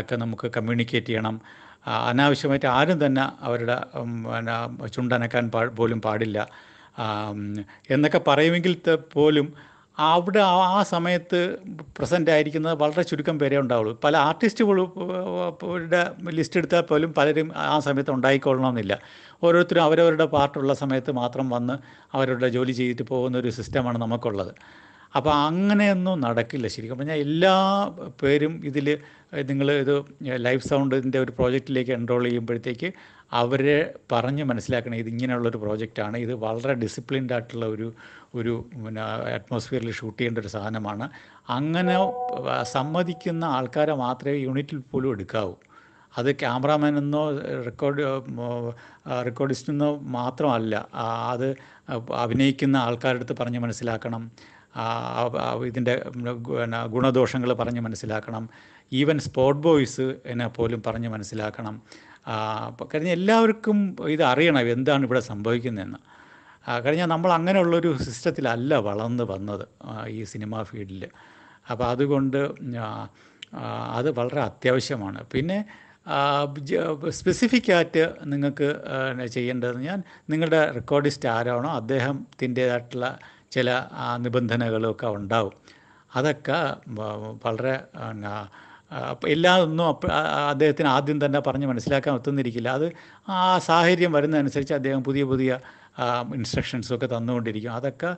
ഒക്കെ നമുക്ക് കമ്മ്യൂണിക്കേറ്റ് ചെയ്യണം അനാവശ്യമായിട്ട് ആരും തന്നെ അവരുടെ പിന്നെ ചുണ്ടനക്കാൻ പാ പോലും പാടില്ല എന്നൊക്കെ പറയുമെങ്കിൽ പോലും അവിടെ ആ സമയത്ത് പ്രസൻ്റ് ആയിരിക്കുന്നത് വളരെ ചുരുക്കം പേരേ ഉണ്ടാവുള്ളൂ പല ആർട്ടിസ്റ്റുകളുടെ ലിസ്റ്റ് എടുത്താൽ പോലും പലരും ആ സമയത്ത് ഉണ്ടായിക്കൊള്ളണമെന്നില്ല ഓരോരുത്തരും അവരവരുടെ പാർട്ടുള്ള സമയത്ത് മാത്രം വന്ന് അവരുടെ ജോലി ചെയ്തിട്ട് പോകുന്ന ഒരു സിസ്റ്റമാണ് നമുക്കുള്ളത് അപ്പോൾ അങ്ങനെയൊന്നും നടക്കില്ല ശരിക്കും പറഞ്ഞാൽ എല്ലാ പേരും ഇതിൽ നിങ്ങൾ ഇത് ലൈഫ് സൗണ്ടിൻ്റെ ഒരു പ്രോജക്റ്റിലേക്ക് എൻറോൾ ചെയ്യുമ്പോഴത്തേക്ക് അവരെ പറഞ്ഞ് മനസ്സിലാക്കണം ഇത് ഇങ്ങനെയുള്ളൊരു പ്രോജക്റ്റാണ് ഇത് വളരെ ഡിസിപ്ലിൻഡ് ആയിട്ടുള്ള ഒരു ഒരു പിന്നെ അറ്റ്മോസ്ഫിയറിൽ ഷൂട്ട് ചെയ്യേണ്ട ഒരു സാധനമാണ് അങ്ങനെ സമ്മതിക്കുന്ന ആൾക്കാരെ മാത്രമേ യൂണിറ്റിൽ പോലും എടുക്കാവൂ അത് ക്യാമറാമാനെന്നോ റെക്കോർഡ് റെക്കോർഡിസ്റ്റെന്നോ മാത്രമല്ല അത് അഭിനയിക്കുന്ന ആൾക്കാരുടെ അടുത്ത് പറഞ്ഞ് മനസ്സിലാക്കണം ഇതിൻ്റെ ഗുണദോഷങ്ങൾ പറഞ്ഞ് മനസ്സിലാക്കണം ഈവൻ സ്പോട്ട് ബോയ്സ് എന്നെ പോലും പറഞ്ഞ് മനസ്സിലാക്കണം കഴിഞ്ഞ എല്ലാവർക്കും ഇത് അറിയണം എന്താണ് ഇവിടെ സംഭവിക്കുന്നതെന്ന് കഴിഞ്ഞാൽ നമ്മൾ അങ്ങനെയുള്ളൊരു സിസ്റ്റത്തിലല്ല വളർന്ന് വന്നത് ഈ സിനിമ ഫീൽഡിൽ അപ്പോൾ അതുകൊണ്ട് അത് വളരെ അത്യാവശ്യമാണ് പിന്നെ സ്പെസിഫിക്കായിട്ട് നിങ്ങൾക്ക് ചെയ്യേണ്ടതെന്ന് ഞാൻ നിങ്ങളുടെ റെക്കോർഡിസ്റ്റ് ആരാണോ അദ്ദേഹത്തിൻ്റെതായിട്ടുള്ള ചില നിബന്ധനകളൊക്കെ ഉണ്ടാവും അതൊക്കെ വളരെ എല്ലാതൊന്നും അദ്ദേഹത്തിന് ആദ്യം തന്നെ പറഞ്ഞ് മനസ്സിലാക്കാൻ ഒത്തുന്നിരിക്കില്ല അത് ആ സാഹചര്യം വരുന്നതനുസരിച്ച് അദ്ദേഹം പുതിയ പുതിയ ഇൻസ്ട്രക്ഷൻസൊക്കെ തന്നുകൊണ്ടിരിക്കും അതൊക്കെ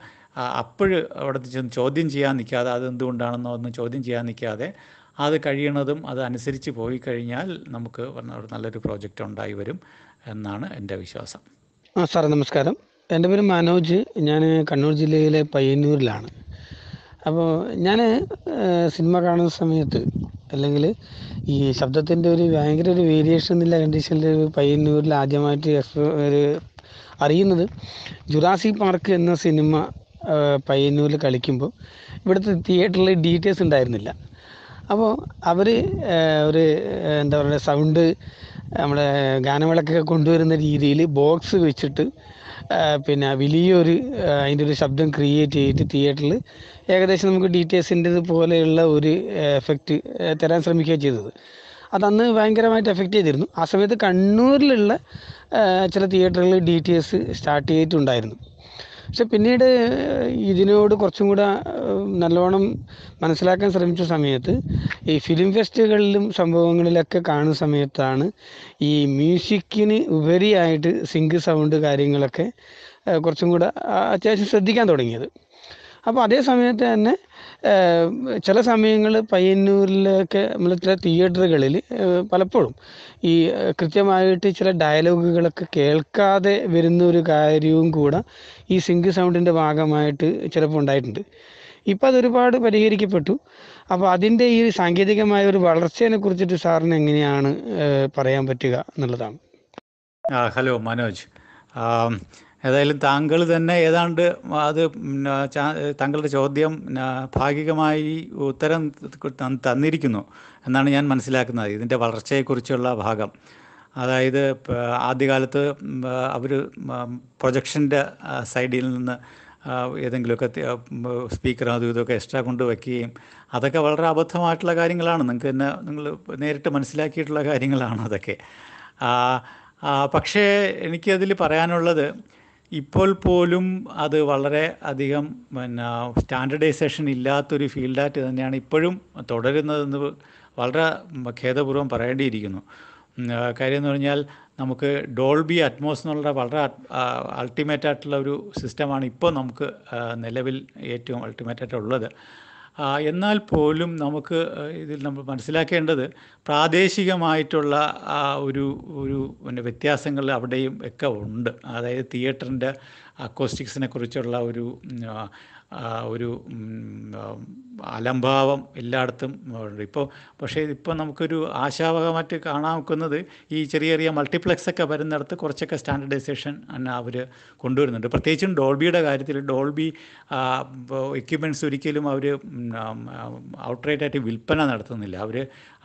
അപ്പോഴ് അവിടെ ചെന്ന് ചോദ്യം ചെയ്യാൻ നിൽക്കാതെ അത് ഒന്നും ചോദ്യം ചെയ്യാൻ നിൽക്കാതെ അത് കഴിയണതും അത് അനുസരിച്ച് പോയി കഴിഞ്ഞാൽ നമുക്ക് നല്ലൊരു പ്രോജക്റ്റ് ഉണ്ടായി വരും എന്നാണ് എൻ്റെ വിശ്വാസം സാറേ നമസ്കാരം എൻ്റെ പേര് മനോജ് ഞാൻ കണ്ണൂർ ജില്ലയിലെ പയ്യന്നൂരിലാണ് അപ്പോൾ ഞാൻ സിനിമ കാണുന്ന സമയത്ത് അല്ലെങ്കിൽ ഈ ശബ്ദത്തിൻ്റെ ഒരു ഭയങ്കര ഒരു വേരിയേഷൻ എന്നുള്ള കണ്ടീഷനിൽ പയ്യന്നൂരിൽ ആദ്യമായിട്ട് ഒരു അറിയുന്നത് ജുറാസി പാർക്ക് എന്ന സിനിമ പയ്യന്നൂരിൽ കളിക്കുമ്പോൾ ഇവിടുത്തെ തിയേറ്ററിൽ ഡീറ്റെയിൽസ് ഉണ്ടായിരുന്നില്ല അപ്പോൾ അവർ ഒരു എന്താ പറയുക സൗണ്ട് നമ്മുടെ ഗാനവിളക്കൊക്കെ കൊണ്ടുവരുന്ന രീതിയിൽ ബോക്സ് വെച്ചിട്ട് പിന്നെ വലിയൊരു അതിൻ്റെ ഒരു ശബ്ദം ക്രിയേറ്റ് ചെയ്തിട്ട് തിയേറ്ററിൽ ഏകദേശം നമുക്ക് ഡി ടി പോലെയുള്ള ഒരു എഫക്റ്റ് തരാൻ ശ്രമിക്കുക ചെയ്തത് അതന്ന് ഭയങ്കരമായിട്ട് എഫക്റ്റ് ചെയ്തിരുന്നു ആ സമയത്ത് കണ്ണൂരിലുള്ള ചില തിയേറ്ററുകൾ ഡി ടി എസ് സ്റ്റാർട്ട് ചെയ്തിട്ടുണ്ടായിരുന്നു പക്ഷെ പിന്നീട് ഇതിനോട് കുറച്ചും കൂടെ നല്ലവണ്ണം മനസ്സിലാക്കാൻ ശ്രമിച്ച സമയത്ത് ഈ ഫിലിം ഫെസ്റ്റുകളിലും സംഭവങ്ങളിലൊക്കെ കാണുന്ന സമയത്താണ് ഈ മ്യൂസിക്കിന് ഉപരിയായിട്ട് സിങ്ക് സൗണ്ട് കാര്യങ്ങളൊക്കെ കുറച്ചും കൂടെ അത്യാവശ്യം ശ്രദ്ധിക്കാൻ തുടങ്ങിയത് അപ്പോൾ അതേ സമയത്ത് തന്നെ ചില സമയങ്ങൾ പയ്യന്നൂരിലൊക്കെ നമ്മൾ ചില തിയേറ്ററുകളിൽ പലപ്പോഴും ഈ കൃത്യമായിട്ട് ചില ഡയലോഗുകളൊക്കെ കേൾക്കാതെ വരുന്ന ഒരു കാര്യവും കൂടെ ഈ സിങ്ക് സൗണ്ടിൻ്റെ ഭാഗമായിട്ട് ചിലപ്പോൾ ഉണ്ടായിട്ടുണ്ട് ഇപ്പം അതൊരുപാട് പരിഹരിക്കപ്പെട്ടു അപ്പോൾ അതിൻ്റെ ഈ സാങ്കേതികമായ ഒരു വളർച്ചയെ കുറിച്ചിട്ട് സാറിന് എങ്ങനെയാണ് പറയാൻ പറ്റുക എന്നുള്ളതാണ് ഹലോ മനോജ് ഏതായാലും താങ്കൾ തന്നെ ഏതാണ്ട് അത് താങ്കളുടെ ചോദ്യം ഭാഗികമായി ഉത്തരം തന്നിരിക്കുന്നു എന്നാണ് ഞാൻ മനസ്സിലാക്കുന്നത് ഇതിൻ്റെ വളർച്ചയെക്കുറിച്ചുള്ള ഭാഗം അതായത് ആദ്യകാലത്ത് അവർ പ്രൊജക്ഷൻ്റെ സൈഡിൽ നിന്ന് ഏതെങ്കിലുമൊക്കെ സ്പീക്കർ അതും ഇതൊക്കെ എക്സ്ട്രാ കൊണ്ടുവയ്ക്കുകയും അതൊക്കെ വളരെ അബദ്ധമായിട്ടുള്ള കാര്യങ്ങളാണ് നിങ്ങൾക്ക് തന്നെ നിങ്ങൾ നേരിട്ട് മനസ്സിലാക്കിയിട്ടുള്ള കാര്യങ്ങളാണ് അതൊക്കെ പക്ഷേ എനിക്കതിൽ പറയാനുള്ളത് ഇപ്പോൾ പോലും അത് വളരെ അധികം പിന്നെ സ്റ്റാൻഡർഡൈസേഷൻ ഇല്ലാത്തൊരു ഫീൽഡായിട്ട് തന്നെയാണ് ഇപ്പോഴും തുടരുന്നതെന്ന് വളരെ ഖേദപൂർവ്വം പറയേണ്ടിയിരിക്കുന്നു കാര്യം എന്ന് പറഞ്ഞാൽ നമുക്ക് ഡോൾബി അറ്റ്മോസ് എന്നുള്ള വളരെ അൾട്ടിമേറ്റ് ആയിട്ടുള്ള ഒരു സിസ്റ്റമാണ് ഇപ്പോൾ നമുക്ക് നിലവിൽ ഏറ്റവും അൾട്ടിമേറ്റ് ആയിട്ടുള്ളത് എന്നാൽ പോലും നമുക്ക് ഇതിൽ നമ്മൾ മനസ്സിലാക്കേണ്ടത് പ്രാദേശികമായിട്ടുള്ള ആ ഒരു ഒരു പിന്നെ വ്യത്യാസങ്ങൾ അവിടെയും ഒക്കെ ഉണ്ട് അതായത് തിയേറ്ററിൻ്റെ അക്കോസ്റ്റിക്സിനെ കുറിച്ചുള്ള ഒരു ഒരു അലംഭാവം എല്ലായിടത്തും ഇപ്പോൾ പക്ഷേ ഇപ്പോൾ നമുക്കൊരു ആശാവകമായിട്ട് കാണാൻ വെക്കുന്നത് ഈ ചെറിയ ചെറിയ മൾട്ടിപ്ലക്സ് ഒക്കെ വരുന്നിടത്ത് കുറച്ചൊക്കെ സ്റ്റാൻഡർഡൈസേഷൻ അവർ കൊണ്ടുവരുന്നുണ്ട് പ്രത്യേകിച്ചും ഡോൾബിയുടെ കാര്യത്തിൽ ഡോൾബി എക്യുപ്മെൻറ്റ്സ് ഒരിക്കലും അവർ ഔട്ട്റൈറ്റായിട്ട് വിൽപ്പന നടത്തുന്നില്ല അവർ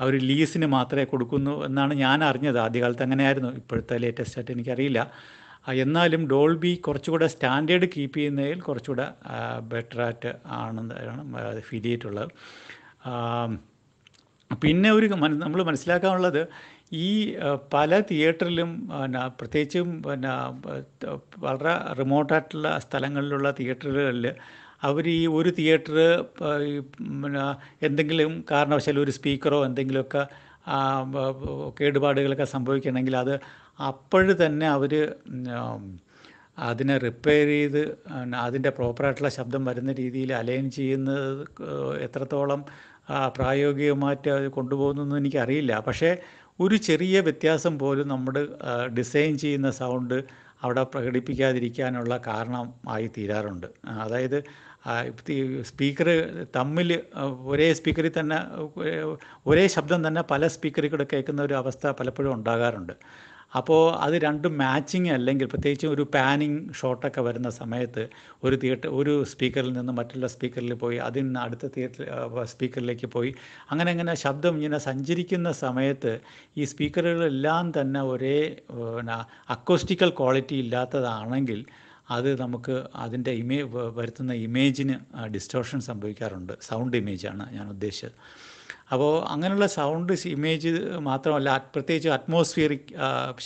അവർ ലീസിന് മാത്രമേ കൊടുക്കുന്നു എന്നാണ് ഞാൻ അറിഞ്ഞത് ആദ്യകാലത്ത് അങ്ങനെയായിരുന്നു ഇപ്പോഴത്തെ ലേറ്റസ്റ്റ് ആയിട്ട് എനിക്കറിയില്ല എന്നാലും ഡോൾബി കുറച്ചുകൂടെ സ്റ്റാൻഡേർഡ് കീപ്പ് ചെയ്യുന്നതിൽ കുറച്ചുകൂടെ ബെറ്ററായിട്ട് ആണെന്നാണ് ഫീൽ ചെയ്തിട്ടുള്ളത് പിന്നെ ഒരു നമ്മൾ മനസ്സിലാക്കാനുള്ളത് ഈ പല തിയേറ്ററിലും പിന്നെ പ്രത്യേകിച്ചും പിന്നെ വളരെ റിമോട്ടായിട്ടുള്ള സ്ഥലങ്ങളിലുള്ള തിയേറ്ററുകളിൽ അവർ ഈ ഒരു തിയേറ്റർ പിന്നെ എന്തെങ്കിലും കാരണവശാൽ ഒരു സ്പീക്കറോ എന്തെങ്കിലുമൊക്കെ കേടുപാടുകളൊക്കെ സംഭവിക്കണമെങ്കിൽ അത് അപ്പോഴ് തന്നെ അവർ അതിനെ റിപ്പയർ ചെയ്ത് അതിൻ്റെ പ്രോപ്പറായിട്ടുള്ള ശബ്ദം വരുന്ന രീതിയിൽ അലൈൻ ചെയ്യുന്നത് എത്രത്തോളം പ്രായോഗികമായിട്ട് കൊണ്ടുപോകുന്നതെന്ന് എനിക്കറിയില്ല പക്ഷേ ഒരു ചെറിയ വ്യത്യാസം പോലും നമ്മൾ ഡിസൈൻ ചെയ്യുന്ന സൗണ്ട് അവിടെ പ്രകടിപ്പിക്കാതിരിക്കാനുള്ള കാരണമായി തീരാറുണ്ട് അതായത് സ്പീക്കർ തമ്മിൽ ഒരേ സ്പീക്കറിൽ തന്നെ ഒരേ ശബ്ദം തന്നെ പല സ്പീക്കറിൽ കൂടെ കേൾക്കുന്ന ഒരു അവസ്ഥ പലപ്പോഴും ഉണ്ടാകാറുണ്ട് അപ്പോൾ അത് രണ്ടും മാച്ചിങ് അല്ലെങ്കിൽ പ്രത്യേകിച്ച് ഒരു പാനിങ് ഷോട്ടൊക്കെ വരുന്ന സമയത്ത് ഒരു തിയേറ്റർ ഒരു സ്പീക്കറിൽ നിന്ന് മറ്റുള്ള സ്പീക്കറിൽ പോയി അതിൽ നിന്ന് അടുത്ത തിയേറ്റർ സ്പീക്കറിലേക്ക് പോയി അങ്ങനെ അങ്ങനെ ശബ്ദം ഇങ്ങനെ സഞ്ചരിക്കുന്ന സമയത്ത് ഈ സ്പീക്കറുകളെല്ലാം തന്നെ ഒരേ അക്കോസ്റ്റിക്കൽ ക്വാളിറ്റി ഇല്ലാത്തതാണെങ്കിൽ അത് നമുക്ക് അതിൻ്റെ ഇമേ വരുത്തുന്ന ഇമേജിന് ഡിസ്റ്റോർഷൻ സംഭവിക്കാറുണ്ട് സൗണ്ട് ഇമേജാണ് ഞാൻ ഉദ്ദേശിച്ചത് അപ്പോൾ അങ്ങനെയുള്ള സൗണ്ട് ഇമേജ് മാത്രമല്ല പ്രത്യേകിച്ച് അറ്റ്മോസ്ഫിയറിക്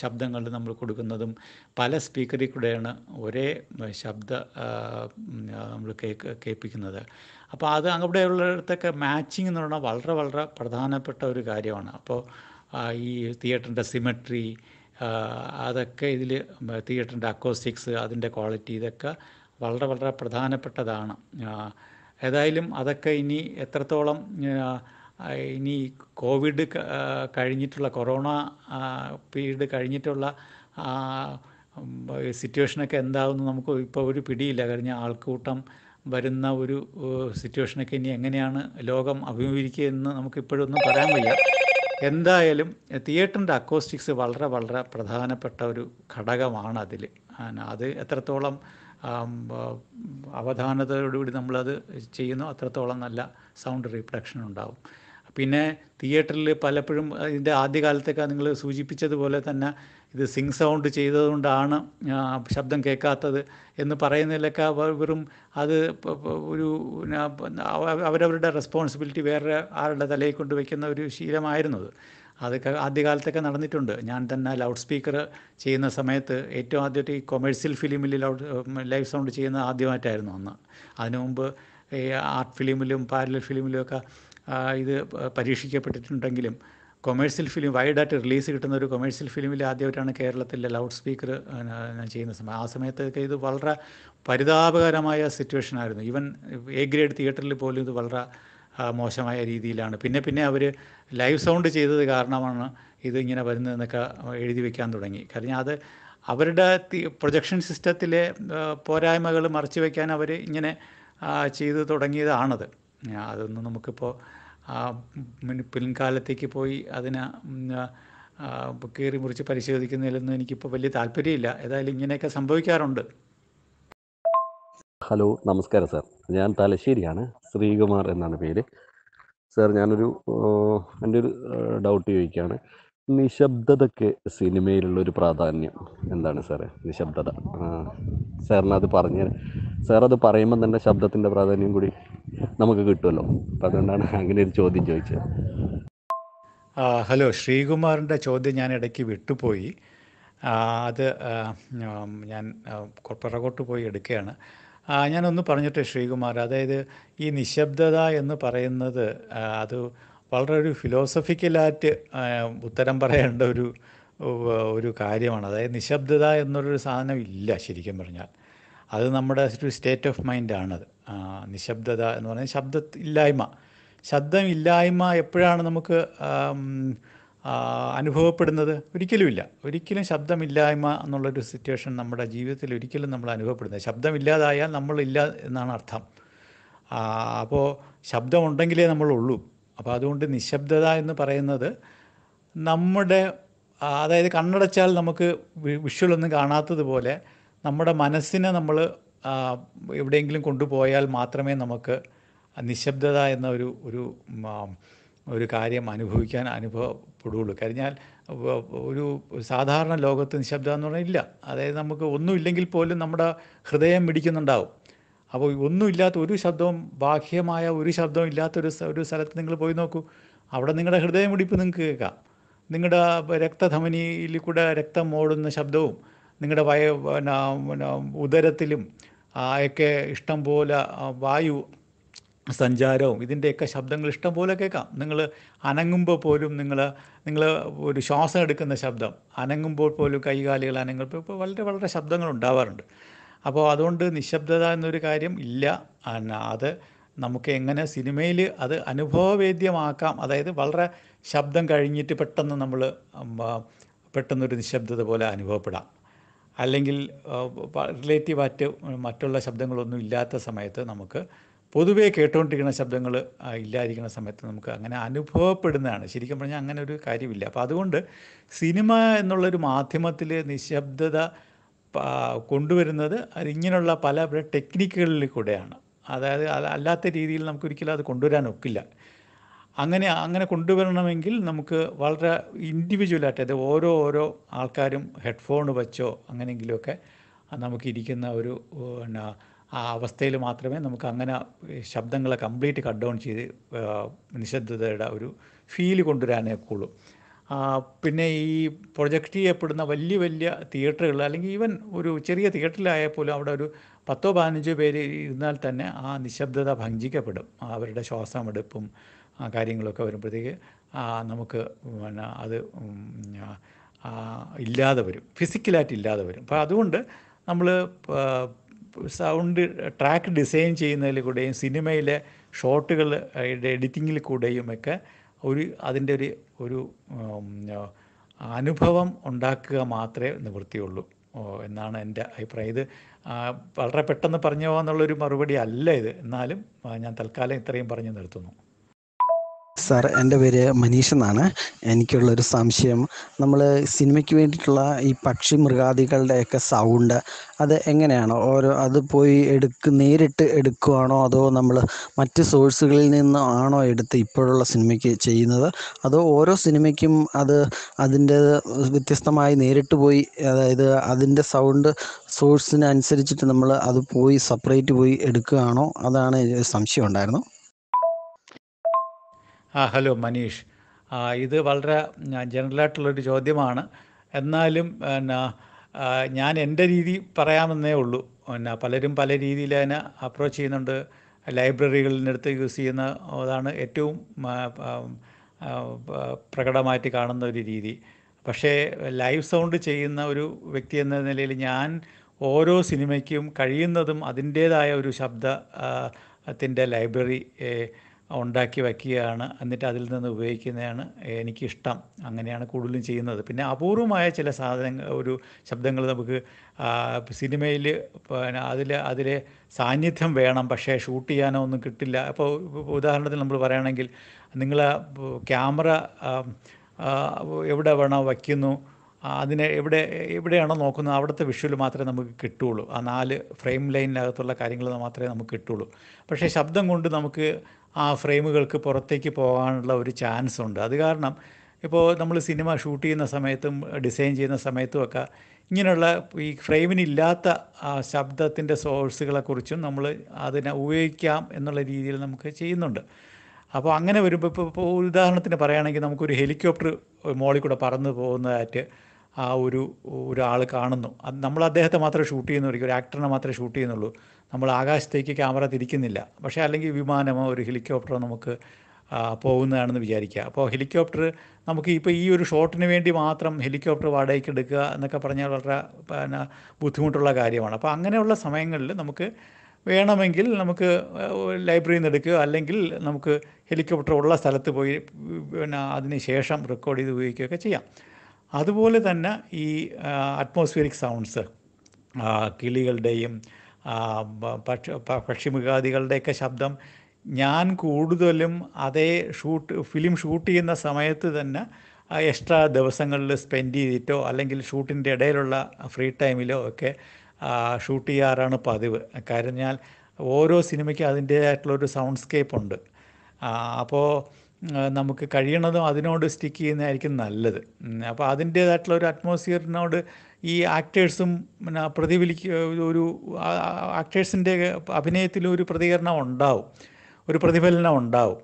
ശബ്ദങ്ങൾ നമ്മൾ കൊടുക്കുന്നതും പല സ്പീക്കറിൽ കൂടെയാണ് ഒരേ ശബ്ദ നമ്മൾ കേക്ക് കേൾപ്പിക്കുന്നത് അപ്പോൾ അത് ഉള്ളിടത്തൊക്കെ മാച്ചിങ് എന്ന് പറഞ്ഞാൽ വളരെ വളരെ പ്രധാനപ്പെട്ട ഒരു കാര്യമാണ് അപ്പോൾ ഈ തിയേറ്ററിൻ്റെ സിമെട്രി അതൊക്കെ ഇതിൽ തിയേറ്ററിൻ്റെ അക്കോസ്റ്റിക്സ് അതിൻ്റെ ക്വാളിറ്റി ഇതൊക്കെ വളരെ വളരെ പ്രധാനപ്പെട്ടതാണ് ഏതായാലും അതൊക്കെ ഇനി എത്രത്തോളം ഇനി കോവിഡ് കഴിഞ്ഞിട്ടുള്ള കൊറോണ പീരീഡ് കഴിഞ്ഞിട്ടുള്ള സിറ്റുവേഷനൊക്കെ എന്താവുമെന്ന് നമുക്ക് ഇപ്പോൾ ഒരു പിടിയില്ല കഴിഞ്ഞ ആൾക്കൂട്ടം വരുന്ന ഒരു സിറ്റുവേഷനൊക്കെ ഇനി എങ്ങനെയാണ് ലോകം അഭിമുഖീകരിക്കുക എന്ന് നമുക്കിപ്പോഴൊന്നും പറയാൻ വയ്യ എന്തായാലും തിയേറ്ററിൻ്റെ അക്കോസ്റ്റിക്സ് വളരെ വളരെ പ്രധാനപ്പെട്ട ഒരു ഘടകമാണ് അതിൽ അത് എത്രത്തോളം അവധാനതയോടുകൂടി നമ്മളത് ചെയ്യുന്നു അത്രത്തോളം നല്ല സൗണ്ട് റീപ്രഡക്ഷൻ ഉണ്ടാവും പിന്നെ തിയേറ്ററിൽ പലപ്പോഴും ഇതിൻ്റെ ആദ്യകാലത്തൊക്കെ നിങ്ങൾ സൂചിപ്പിച്ചതുപോലെ തന്നെ ഇത് സിങ് സൗണ്ട് ചെയ്തതുകൊണ്ടാണ് ശബ്ദം കേൾക്കാത്തത് എന്ന് പറയുന്നതിലൊക്കെ വെറും അത് ഒരു അവരവരുടെ റെസ്പോൺസിബിലിറ്റി വേറെ ആരുടെ തലയിൽ കൊണ്ട് വയ്ക്കുന്ന ഒരു അത് അതൊക്കെ ആദ്യകാലത്തൊക്കെ നടന്നിട്ടുണ്ട് ഞാൻ തന്നെ ലൗഡ് സ്പീക്കർ ചെയ്യുന്ന സമയത്ത് ഏറ്റവും ആദ്യമായിട്ട് ഈ കൊമേഴ്സ്യൽ ഫിലിമിൽ ലൗഡ് ലൈവ് സൗണ്ട് ചെയ്യുന്ന ആദ്യമായിട്ടായിരുന്നു അന്ന് അതിനു മുമ്പ് ഈ ആർട്ട് ഫിലിമിലും പാരലൽ ഫിലിമിലും ഒക്കെ ഇത് പരീക്ഷിക്കപ്പെട്ടിട്ടുണ്ടെങ്കിലും കൊമേഴ്സ്യൽ ഫിലിം വൈഡായിട്ട് റിലീസ് കിട്ടുന്ന ഒരു കൊമേഴ്സ്യൽ ഫിലിമിൽ ആദ്യമായിട്ടാണ് കേരളത്തിലെ ലൗഡ് സ്പീക്കർ ചെയ്യുന്ന സമയം ആ സമയത്തൊക്കെ ഇത് വളരെ പരിതാപകരമായ സിറ്റുവേഷൻ ആയിരുന്നു ഈവൻ എ ഗ്രേഡ് തിയേറ്ററിൽ പോലും ഇത് വളരെ മോശമായ രീതിയിലാണ് പിന്നെ പിന്നെ അവർ ലൈവ് സൗണ്ട് ചെയ്തത് കാരണമാണ് ഇത് ഇങ്ങനെ വരുന്നതെന്നൊക്കെ എഴുതി വെക്കാൻ തുടങ്ങി കാരണം അത് അവരുടെ പ്രൊജക്ഷൻ സിസ്റ്റത്തിലെ പോരായ്മകൾ മറച്ചു വയ്ക്കാൻ അവർ ഇങ്ങനെ ചെയ്തു തുടങ്ങിയതാണത് അതൊന്നും നമുക്കിപ്പോൾ പിൻകാലത്തേക്ക് പോയി അതിനെ കീറി മുറിച്ച് പരിശോധിക്കുന്നതിലൊന്നും എനിക്കിപ്പോൾ വലിയ താല്പര്യമില്ല ഏതായാലും ഇങ്ങനെയൊക്കെ സംഭവിക്കാറുണ്ട് ഹലോ നമസ്കാരം സാർ ഞാൻ തലശ്ശേരിയാണ് ശ്രീകുമാർ എന്നാണ് പേര് സാർ ഞാനൊരു എൻ്റെ ഒരു ഡൗട്ട് ചോദിക്കുകയാണ് നിശബ്ദതയ്ക്ക് ഒരു പ്രാധാന്യം എന്താണ് സാറേ നിശബ്ദത അത് പറഞ്ഞ് സാറത് പറയുമ്പോൾ തന്നെ ശബ്ദത്തിൻ്റെ പ്രാധാന്യം കൂടി നമുക്ക് കിട്ടുമല്ലോ അപ്പം അതുകൊണ്ടാണ് അങ്ങനെ ഒരു ചോദ്യം ചോദിച്ചത് ഹലോ ശ്രീകുമാറിൻ്റെ ചോദ്യം ഞാൻ ഇടയ്ക്ക് വിട്ടുപോയി അത് ഞാൻ പിറകോട്ട് പോയി എടുക്കുകയാണ് ഞാനൊന്ന് പറഞ്ഞിട്ട് ശ്രീകുമാർ അതായത് ഈ നിശബ്ദത എന്ന് പറയുന്നത് അത് വളരെ ഒരു ഫിലോസഫിക്കലായിട്ട് ഉത്തരം പറയേണ്ട ഒരു ഒരു കാര്യമാണ് അതായത് നിശബ്ദത എന്നൊരു സാധനം ഇല്ല ശരിക്കും പറഞ്ഞാൽ അത് നമ്മുടെ ഒരു സ്റ്റേറ്റ് ഓഫ് മൈൻഡാണത് നിശബ്ദത എന്ന് പറഞ്ഞാൽ ശബ്ദ ഇല്ലായ്മ ശബ്ദം ഇല്ലായ്മ എപ്പോഴാണ് നമുക്ക് അനുഭവപ്പെടുന്നത് ഒരിക്കലുമില്ല ഒരിക്കലും ശബ്ദമില്ലായ്മ എന്നുള്ളൊരു സിറ്റുവേഷൻ നമ്മുടെ ജീവിതത്തിൽ ഒരിക്കലും നമ്മൾ അനുഭവപ്പെടുന്നത് ശബ്ദമില്ലാതായാൽ നമ്മളില്ല എന്നാണ് അർത്ഥം അപ്പോൾ ശബ്ദമുണ്ടെങ്കിലേ നമ്മളുള്ളൂ അപ്പോൾ അതുകൊണ്ട് നിശബ്ദത എന്ന് പറയുന്നത് നമ്മുടെ അതായത് കണ്ണടച്ചാൽ നമുക്ക് ഒന്നും കാണാത്തതുപോലെ നമ്മുടെ മനസ്സിനെ നമ്മൾ എവിടെയെങ്കിലും കൊണ്ടുപോയാൽ മാത്രമേ നമുക്ക് നിശബ്ദത എന്ന ഒരു ഒരു ഒരു കാര്യം അനുഭവിക്കാൻ അനുഭവപ്പെടുകയുള്ളൂ കഴിഞ്ഞാൽ ഒരു സാധാരണ ലോകത്ത് നിശബ്ദം എന്ന് പറഞ്ഞാൽ ഇല്ല അതായത് നമുക്ക് ഒന്നുമില്ലെങ്കിൽ പോലും നമ്മുടെ ഹൃദയം മിടിക്കുന്നുണ്ടാവും അപ്പോൾ ഒന്നുമില്ലാത്ത ഒരു ശബ്ദവും ബാഹ്യമായ ഒരു ശബ്ദവും ഇല്ലാത്ത ഒരു ഒരു സ്ഥലത്ത് നിങ്ങൾ പോയി നോക്കൂ അവിടെ നിങ്ങളുടെ ഹൃദയമിടിപ്പ് നിങ്ങൾക്ക് കേൾക്കാം നിങ്ങളുടെ രക്തധമനിയിൽ കൂടെ രക്തം ഓടുന്ന ശബ്ദവും നിങ്ങളുടെ വയ പിന്നെ ഉദരത്തിലും ഒക്കെ ഇഷ്ടം പോലെ വായു സഞ്ചാരവും ഇതിൻ്റെയൊക്കെ ശബ്ദങ്ങൾ ഇഷ്ടം പോലെ കേൾക്കാം നിങ്ങൾ അനങ്ങുമ്പോൾ പോലും നിങ്ങൾ നിങ്ങൾ ഒരു ശ്വാസം എടുക്കുന്ന ശബ്ദം അനങ്ങുമ്പോൾ പോലും കൈകാലികൾ അനങ്ങുമ്പോൾ വളരെ വളരെ ശബ്ദങ്ങൾ ഉണ്ടാവാറുണ്ട് അപ്പോൾ അതുകൊണ്ട് നിശബ്ദത എന്നൊരു കാര്യം ഇല്ല അത് നമുക്ക് എങ്ങനെ സിനിമയിൽ അത് അനുഭവവേദ്യമാക്കാം അതായത് വളരെ ശബ്ദം കഴിഞ്ഞിട്ട് പെട്ടെന്ന് നമ്മൾ പെട്ടെന്നൊരു നിശബ്ദത പോലെ അനുഭവപ്പെടാം അല്ലെങ്കിൽ റിലേറ്റീവ് ആയിട്ട് മറ്റുള്ള ശബ്ദങ്ങളൊന്നും ഇല്ലാത്ത സമയത്ത് നമുക്ക് പൊതുവേ കേട്ടുകൊണ്ടിരിക്കുന്ന ശബ്ദങ്ങൾ ഇല്ലാതിരിക്കുന്ന സമയത്ത് നമുക്ക് അങ്ങനെ അനുഭവപ്പെടുന്നതാണ് ശരിക്കും പറഞ്ഞാൽ അങ്ങനെ ഒരു കാര്യമില്ല അപ്പോൾ അതുകൊണ്ട് സിനിമ എന്നുള്ളൊരു മാധ്യമത്തിൽ നിശബ്ദത കൊണ്ടുവരുന്നത് ഇങ്ങനെയുള്ള പല ടെക്നിക്കുകളിൽ കൂടെയാണ് അതായത് അല്ലാത്ത രീതിയിൽ നമുക്കൊരിക്കലും അത് കൊണ്ടുവരാൻ ഒക്കില്ല അങ്ങനെ അങ്ങനെ കൊണ്ടുവരണമെങ്കിൽ നമുക്ക് വളരെ ഇൻഡിവിജ്വലായിട്ട് അതായത് ഓരോ ഓരോ ആൾക്കാരും ഹെഡ്ഫോൺ വെച്ചോ അങ്ങനെയെങ്കിലുമൊക്കെ നമുക്കിരിക്കുന്ന ഒരു പിന്നെ ആ അവസ്ഥയിൽ മാത്രമേ നമുക്ക് അങ്ങനെ ശബ്ദങ്ങളെ കംപ്ലീറ്റ് കട്ട് ഡൗൺ ചെയ്ത് നിശബ്ദതയുടെ ഒരു ഫീല് കൊണ്ടുവരാനേ ഒക്കുള്ളൂ പിന്നെ ഈ പ്രൊജക്റ്റ് ചെയ്യപ്പെടുന്ന വലിയ വലിയ തിയേറ്ററുകൾ അല്ലെങ്കിൽ ഈവൻ ഒരു ചെറിയ തിയേറ്ററിലായാൽ പോലും അവിടെ ഒരു പത്തോ പതിനഞ്ചോ പേര് ഇരുന്നാൽ തന്നെ ആ നിശബ്ദത ഭഞ്ചിക്കപ്പെടും അവരുടെ ശ്വാസമെടുപ്പും കാര്യങ്ങളൊക്കെ വരുമ്പോഴത്തേക്ക് നമുക്ക് പിന്നെ അത് ഇല്ലാതെ വരും ഫിസിക്കലായിട്ട് ഇല്ലാതെ വരും അപ്പോൾ അതുകൊണ്ട് നമ്മൾ സൗണ്ട് ട്രാക്ക് ഡിസൈൻ ചെയ്യുന്നതിൽ കൂടെയും സിനിമയിലെ ഷോട്ടുകൾ എഡിറ്റിങ്ങിൽ കൂടെയും ഒക്കെ ഒരു അതിൻ്റെ ഒരു ഒരു അനുഭവം ഉണ്ടാക്കുക മാത്രമേ നിവൃത്തിയുള്ളൂ എന്നാണ് എൻ്റെ അഭിപ്രായം ഇത് വളരെ പെട്ടെന്ന് പറഞ്ഞു പോകാന്നുള്ളൊരു മറുപടി അല്ല ഇത് എന്നാലും ഞാൻ തൽക്കാലം ഇത്രയും പറഞ്ഞു നിർത്തുന്നു സാർ എൻ്റെ പേര് മനീഷ് എന്നാണ് എനിക്കുള്ളൊരു സംശയം നമ്മൾ സിനിമയ്ക്ക് വേണ്ടിയിട്ടുള്ള ഈ പക്ഷി മൃഗാദികളുടെയൊക്കെ സൗണ്ട് അത് എങ്ങനെയാണ് ഓരോ അത് പോയി എടുക്ക് നേരിട്ട് എടുക്കുകയാണോ അതോ നമ്മൾ മറ്റ് സോഴ്സുകളിൽ നിന്നാണോ ആണോ എടുത്ത് ഇപ്പോഴുള്ള സിനിമയ്ക്ക് ചെയ്യുന്നത് അതോ ഓരോ സിനിമയ്ക്കും അത് അതിൻ്റെ വ്യത്യസ്തമായി നേരിട്ട് പോയി അതായത് അതിൻ്റെ സൗണ്ട് സോഴ്സിനനുസരിച്ചിട്ട് നമ്മൾ അത് പോയി സെപ്പറേറ്റ് പോയി എടുക്കുകയാണോ അതാണ് സംശയം ഉണ്ടായിരുന്നു ആ ഹലോ മനീഷ് ഇത് വളരെ ജനറലായിട്ടുള്ളൊരു ചോദ്യമാണ് എന്നാലും പിന്നെ ഞാൻ എൻ്റെ രീതി പറയാമെന്നേ ഉള്ളൂ പിന്നെ പലരും പല രീതിയിൽ അതിനെ അപ്രോച്ച് ചെയ്യുന്നുണ്ട് ലൈബ്രറികളിനടുത്ത് യൂസ് ചെയ്യുന്ന അതാണ് ഏറ്റവും പ്രകടമായിട്ട് കാണുന്ന ഒരു രീതി പക്ഷേ ലൈവ് സൗണ്ട് ചെയ്യുന്ന ഒരു വ്യക്തി എന്ന നിലയിൽ ഞാൻ ഓരോ സിനിമയ്ക്കും കഴിയുന്നതും അതിൻ്റേതായ ഒരു ശബ്ദത്തിൻ്റെ ലൈബ്രറി ഉണ്ടാക്കി വയ്ക്കുകയാണ് എന്നിട്ട് അതിൽ നിന്ന് ഉപയോഗിക്കുന്നതാണ് എനിക്കിഷ്ടം അങ്ങനെയാണ് കൂടുതലും ചെയ്യുന്നത് പിന്നെ അപൂർവമായ ചില സാധനങ്ങൾ ഒരു ശബ്ദങ്ങൾ നമുക്ക് സിനിമയിൽ പിന്നെ അതിൽ അതിലെ സാന്നിധ്യം വേണം പക്ഷേ ഷൂട്ട് ചെയ്യാനോ ഒന്നും കിട്ടില്ല അപ്പോൾ ഉദാഹരണത്തിന് നമ്മൾ പറയുകയാണെങ്കിൽ നിങ്ങൾ ക്യാമറ എവിടെ വേണോ വയ്ക്കുന്നു അതിനെ എവിടെ എവിടെയാണോ നോക്കുന്നത് അവിടുത്തെ വിഷ്വൽ മാത്രമേ നമുക്ക് കിട്ടുകയുള്ളൂ ആ നാല് ഫ്രെയിം ലൈനിനകത്തുള്ള കാര്യങ്ങൾ മാത്രമേ നമുക്ക് കിട്ടുകയുള്ളൂ പക്ഷേ ശബ്ദം കൊണ്ട് നമുക്ക് ആ ഫ്രെയിമുകൾക്ക് പുറത്തേക്ക് പോകാനുള്ള ഒരു ചാൻസ് ഉണ്ട് അത് കാരണം ഇപ്പോൾ നമ്മൾ സിനിമ ഷൂട്ട് ചെയ്യുന്ന സമയത്തും ഡിസൈൻ ചെയ്യുന്ന സമയത്തുമൊക്കെ ഇങ്ങനെയുള്ള ഈ ഫ്രെയിമിനില്ലാത്ത ശബ്ദത്തിൻ്റെ സോഴ്സുകളെക്കുറിച്ചും നമ്മൾ അതിനെ ഉപയോഗിക്കാം എന്നുള്ള രീതിയിൽ നമുക്ക് ചെയ്യുന്നുണ്ട് അപ്പോൾ അങ്ങനെ വരുമ്പോൾ ഇപ്പോൾ ഉദാഹരണത്തിന് പറയുകയാണെങ്കിൽ നമുക്കൊരു ഹെലികോപ്റ്റർ മോളിൽ കൂടെ പറന്നു പോകുന്നതായിട്ട് ആ ഒരു ഒരാൾ കാണുന്നു അത് നമ്മൾ അദ്ദേഹത്തെ മാത്രമേ ഷൂട്ട് ചെയ്യുന്നു ഒരു ആക്ടറിനെ മാത്രമേ ഷൂട്ട് ചെയ്യുന്നുള്ളൂ നമ്മൾ ആകാശത്തേക്ക് ക്യാമറ തിരിക്കുന്നില്ല പക്ഷേ അല്ലെങ്കിൽ വിമാനമോ ഒരു ഹെലികോപ്റ്ററോ നമുക്ക് പോകുന്നതാണെന്ന് വിചാരിക്കുക അപ്പോൾ ഹെലികോപ്റ്റർ നമുക്ക് ഇപ്പോൾ ഈ ഒരു ഷോട്ടിന് വേണ്ടി മാത്രം ഹെലികോപ്റ്റർ വാടകയ്ക്ക് എടുക്കുക എന്നൊക്കെ പറഞ്ഞാൽ വളരെ പിന്നെ ബുദ്ധിമുട്ടുള്ള കാര്യമാണ് അപ്പോൾ അങ്ങനെയുള്ള സമയങ്ങളിൽ നമുക്ക് വേണമെങ്കിൽ നമുക്ക് ലൈബ്രറിയിൽ നിന്ന് എടുക്കുക അല്ലെങ്കിൽ നമുക്ക് ഹെലികോപ്റ്റർ ഉള്ള സ്ഥലത്ത് പോയി പിന്നെ അതിന് ശേഷം റെക്കോർഡ് ചെയ്ത് ഉപയോഗിക്കുകയൊക്കെ ചെയ്യാം അതുപോലെ തന്നെ ഈ അറ്റ്മോസ്ഫിയറിക് സൗണ്ട്സ് കിളികളുടെയും പക്ഷി പക്ഷിമൃഗാദികളുടെയൊക്കെ ശബ്ദം ഞാൻ കൂടുതലും അതേ ഷൂട്ട് ഫിലിം ഷൂട്ട് ചെയ്യുന്ന സമയത്ത് തന്നെ എക്സ്ട്രാ ദിവസങ്ങളിൽ സ്പെൻഡ് ചെയ്തിട്ടോ അല്ലെങ്കിൽ ഷൂട്ടിൻ്റെ ഇടയിലുള്ള ഫ്രീ ടൈമിലോ ഒക്കെ ഷൂട്ട് ചെയ്യാറാണ് പതിവ് കാര്യം ഞാൻ ഓരോ സിനിമയ്ക്കും അതിൻ്റേതായിട്ടുള്ളൊരു സൗണ്ട് സ്കേപ്പ് ഉണ്ട് അപ്പോൾ നമുക്ക് കഴിയണതും അതിനോട് സ്റ്റിക്ക് ചെയ്യുന്നതായിരിക്കും നല്ലത് അപ്പോൾ അതിൻ്റേതായിട്ടുള്ള ഒരു അറ്റ്മോസ്ഫിയറിനോട് ഈ ആക്ടേഴ്സും പിന്നെ പ്രതിഫലിക്ക ഒരു ആക്ടേഴ്സിൻ്റെ അഭിനയത്തിൽ ഒരു പ്രതികരണം ഉണ്ടാവും ഒരു പ്രതിഫലനം ഉണ്ടാവും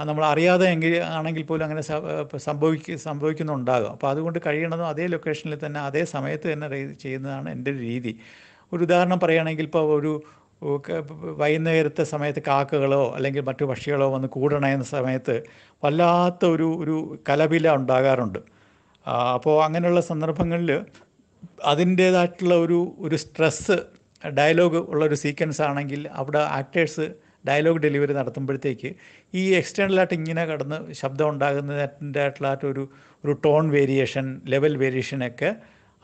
അത് നമ്മൾ അറിയാതെ എങ്കിൽ ആണെങ്കിൽ പോലും അങ്ങനെ സംഭവിക്ക സംഭവിക്കുന്നുണ്ടാകും അപ്പോൾ അതുകൊണ്ട് കഴിയണതും അതേ ലൊക്കേഷനിൽ തന്നെ അതേ സമയത്ത് തന്നെ ചെയ്യുന്നതാണ് എൻ്റെ ഒരു രീതി ഒരു ഉദാഹരണം പറയുകയാണെങ്കിൽ ഇപ്പോൾ ഒരു വൈകുന്നേരത്തെ സമയത്ത് കാക്കകളോ അല്ലെങ്കിൽ മറ്റു പക്ഷികളോ വന്ന് കൂടണയുന്ന സമയത്ത് വല്ലാത്ത ഒരു ഒരു കലപില ഉണ്ടാകാറുണ്ട് അപ്പോൾ അങ്ങനെയുള്ള സന്ദർഭങ്ങളിൽ അതിൻ്റേതായിട്ടുള്ള ഒരു ഒരു സ്ട്രെസ്സ് ഡയലോഗ് ഉള്ളൊരു സീക്വൻസ് ആണെങ്കിൽ അവിടെ ആക്ടേഴ്സ് ഡയലോഗ് ഡെലിവറി നടത്തുമ്പോഴത്തേക്ക് ഈ എക്സ്റ്റേണലായിട്ട് ഇങ്ങനെ കടന്ന് ശബ്ദം ഉണ്ടാകുന്നതിൻ്റെ ഒരു ഒരു ടോൺ വേരിയേഷൻ ലെവൽ വേരിയേഷനൊക്കെ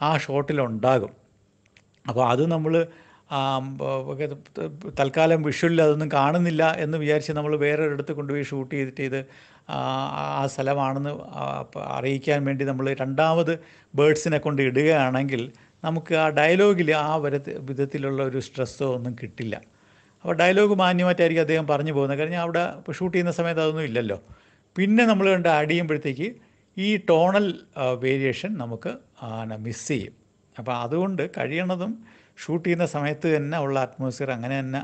ആ ഷോട്ടിലുണ്ടാകും അപ്പോൾ അത് നമ്മൾ തൽക്കാലം വിഷുവിൽ അതൊന്നും കാണുന്നില്ല എന്ന് വിചാരിച്ച് നമ്മൾ വേറൊരിടത്ത് കൊണ്ടുപോയി ഷൂട്ട് ചെയ്തിട്ട് ഇത് ആ സ്ഥലമാണെന്ന് അറിയിക്കാൻ വേണ്ടി നമ്മൾ രണ്ടാമത് ബേഡ്സിനെ കൊണ്ട് ഇടുകയാണെങ്കിൽ നമുക്ക് ആ ഡയലോഗിൽ ആ വര വിധത്തിലുള്ള ഒരു സ്ട്രെസ്സോ ഒന്നും കിട്ടില്ല അപ്പോൾ ഡയലോഗ് മാന്യമായിട്ടായിരിക്കും അദ്ദേഹം പറഞ്ഞു പോകുന്നത് കാരണം അവിടെ ഷൂട്ട് ചെയ്യുന്ന സമയത്ത് അതൊന്നും ഇല്ലല്ലോ പിന്നെ നമ്മൾ കണ്ട് ആഡ് ചെയ്യുമ്പോഴത്തേക്ക് ഈ ടോണൽ വേരിയേഷൻ നമുക്ക് മിസ് ചെയ്യും അപ്പോൾ അതുകൊണ്ട് കഴിയണതും ഷൂട്ട് ചെയ്യുന്ന സമയത്ത് തന്നെ ഉള്ള അറ്റ്മോസ്ഫിയർ അങ്ങനെ തന്നെ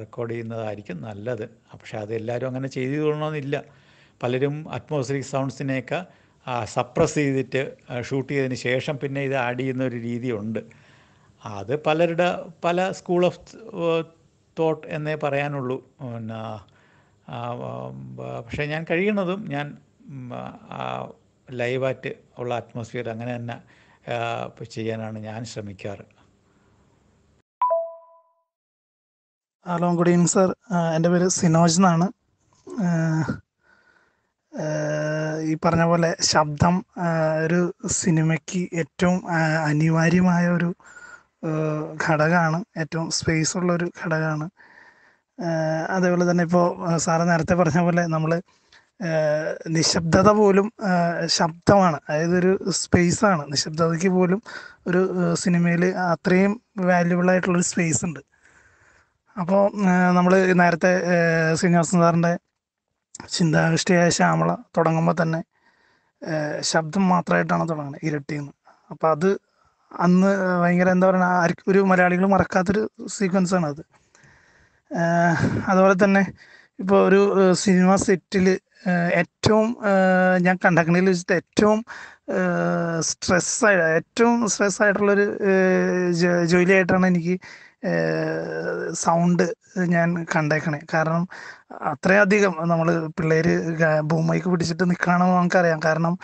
റെക്കോർഡ് ചെയ്യുന്നതായിരിക്കും നല്ലത് പക്ഷേ അത് എല്ലാവരും അങ്ങനെ ചെയ്തു തോന്നണമെന്നില്ല പലരും അറ്റ്മോസ്ഫിയർ സൗണ്ട്സിനെയൊക്കെ സപ്രസ് ചെയ്തിട്ട് ഷൂട്ട് ചെയ്തതിന് ശേഷം പിന്നെ ഇത് ആഡ് ചെയ്യുന്ന ഒരു രീതിയുണ്ട് അത് പലരുടെ പല സ്കൂൾ ഓഫ് തോട്ട് എന്നേ പറയാനുള്ളൂ പിന്നെ പക്ഷേ ഞാൻ കഴിയുന്നതും ഞാൻ ലൈവായിട്ട് ഉള്ള അറ്റ്മോസ്ഫിയർ അങ്ങനെ തന്നെ ചെയ്യാനാണ് ഞാൻ ശ്രമിക്കാറ് ഹലോ ഗുഡ് ഈവനിങ് സാർ എൻ്റെ പേര് സിനോജ് എന്നാണ് ഈ പറഞ്ഞ പോലെ ശബ്ദം ഒരു സിനിമയ്ക്ക് ഏറ്റവും അനിവാര്യമായ ഒരു ഘടകമാണ് ഏറ്റവും സ്പേസ് ഉള്ള ഒരു ഘടകമാണ് അതേപോലെ തന്നെ ഇപ്പോൾ സാറ് നേരത്തെ പറഞ്ഞ പോലെ നമ്മൾ നിശബ്ദത പോലും ശബ്ദമാണ് അതായത് ഒരു സ്പേസാണ് നിശബ്ദതയ്ക്ക് പോലും ഒരു സിനിമയിൽ അത്രയും വാല്യുബിൾ ആയിട്ടുള്ളൊരു സ്പേസ് ഉണ്ട് അപ്പോൾ നമ്മൾ നേരത്തെ ശ്രീനിവാസൻ സാറിൻ്റെ ചിന്താവിഷ്ടയായ ശ്യാമള തുടങ്ങുമ്പോൾ തന്നെ ശബ്ദം മാത്രമായിട്ടാണ് തുടങ്ങുന്നത് ഇരട്ടിന്ന് അപ്പോൾ അത് അന്ന് ഭയങ്കര എന്താ പറയുക ആർക്കും ഒരു മലയാളികൾ മറക്കാത്തൊരു സീക്വൻസാണ് അത് അതുപോലെ തന്നെ ഇപ്പോൾ ഒരു സിനിമ സെറ്റിൽ ഏറ്റവും ഞാൻ കണ്ടക്കണിയിൽ വെച്ചിട്ട് ഏറ്റവും സ്ട്രെസ്സായ ഏറ്റവും സ്ട്രെസ്സായിട്ടുള്ളൊരു ജോലിയായിട്ടാണ് എനിക്ക് സൗണ്ട് ഞാൻ കണ്ടേക്കണേ കാരണം അത്രയധികം നമ്മൾ പിള്ളേർ ഭൂമിക്ക് പിടിച്ചിട്ട് നിൽക്കുകയാണെന്ന് നമുക്കറിയാം കാരണം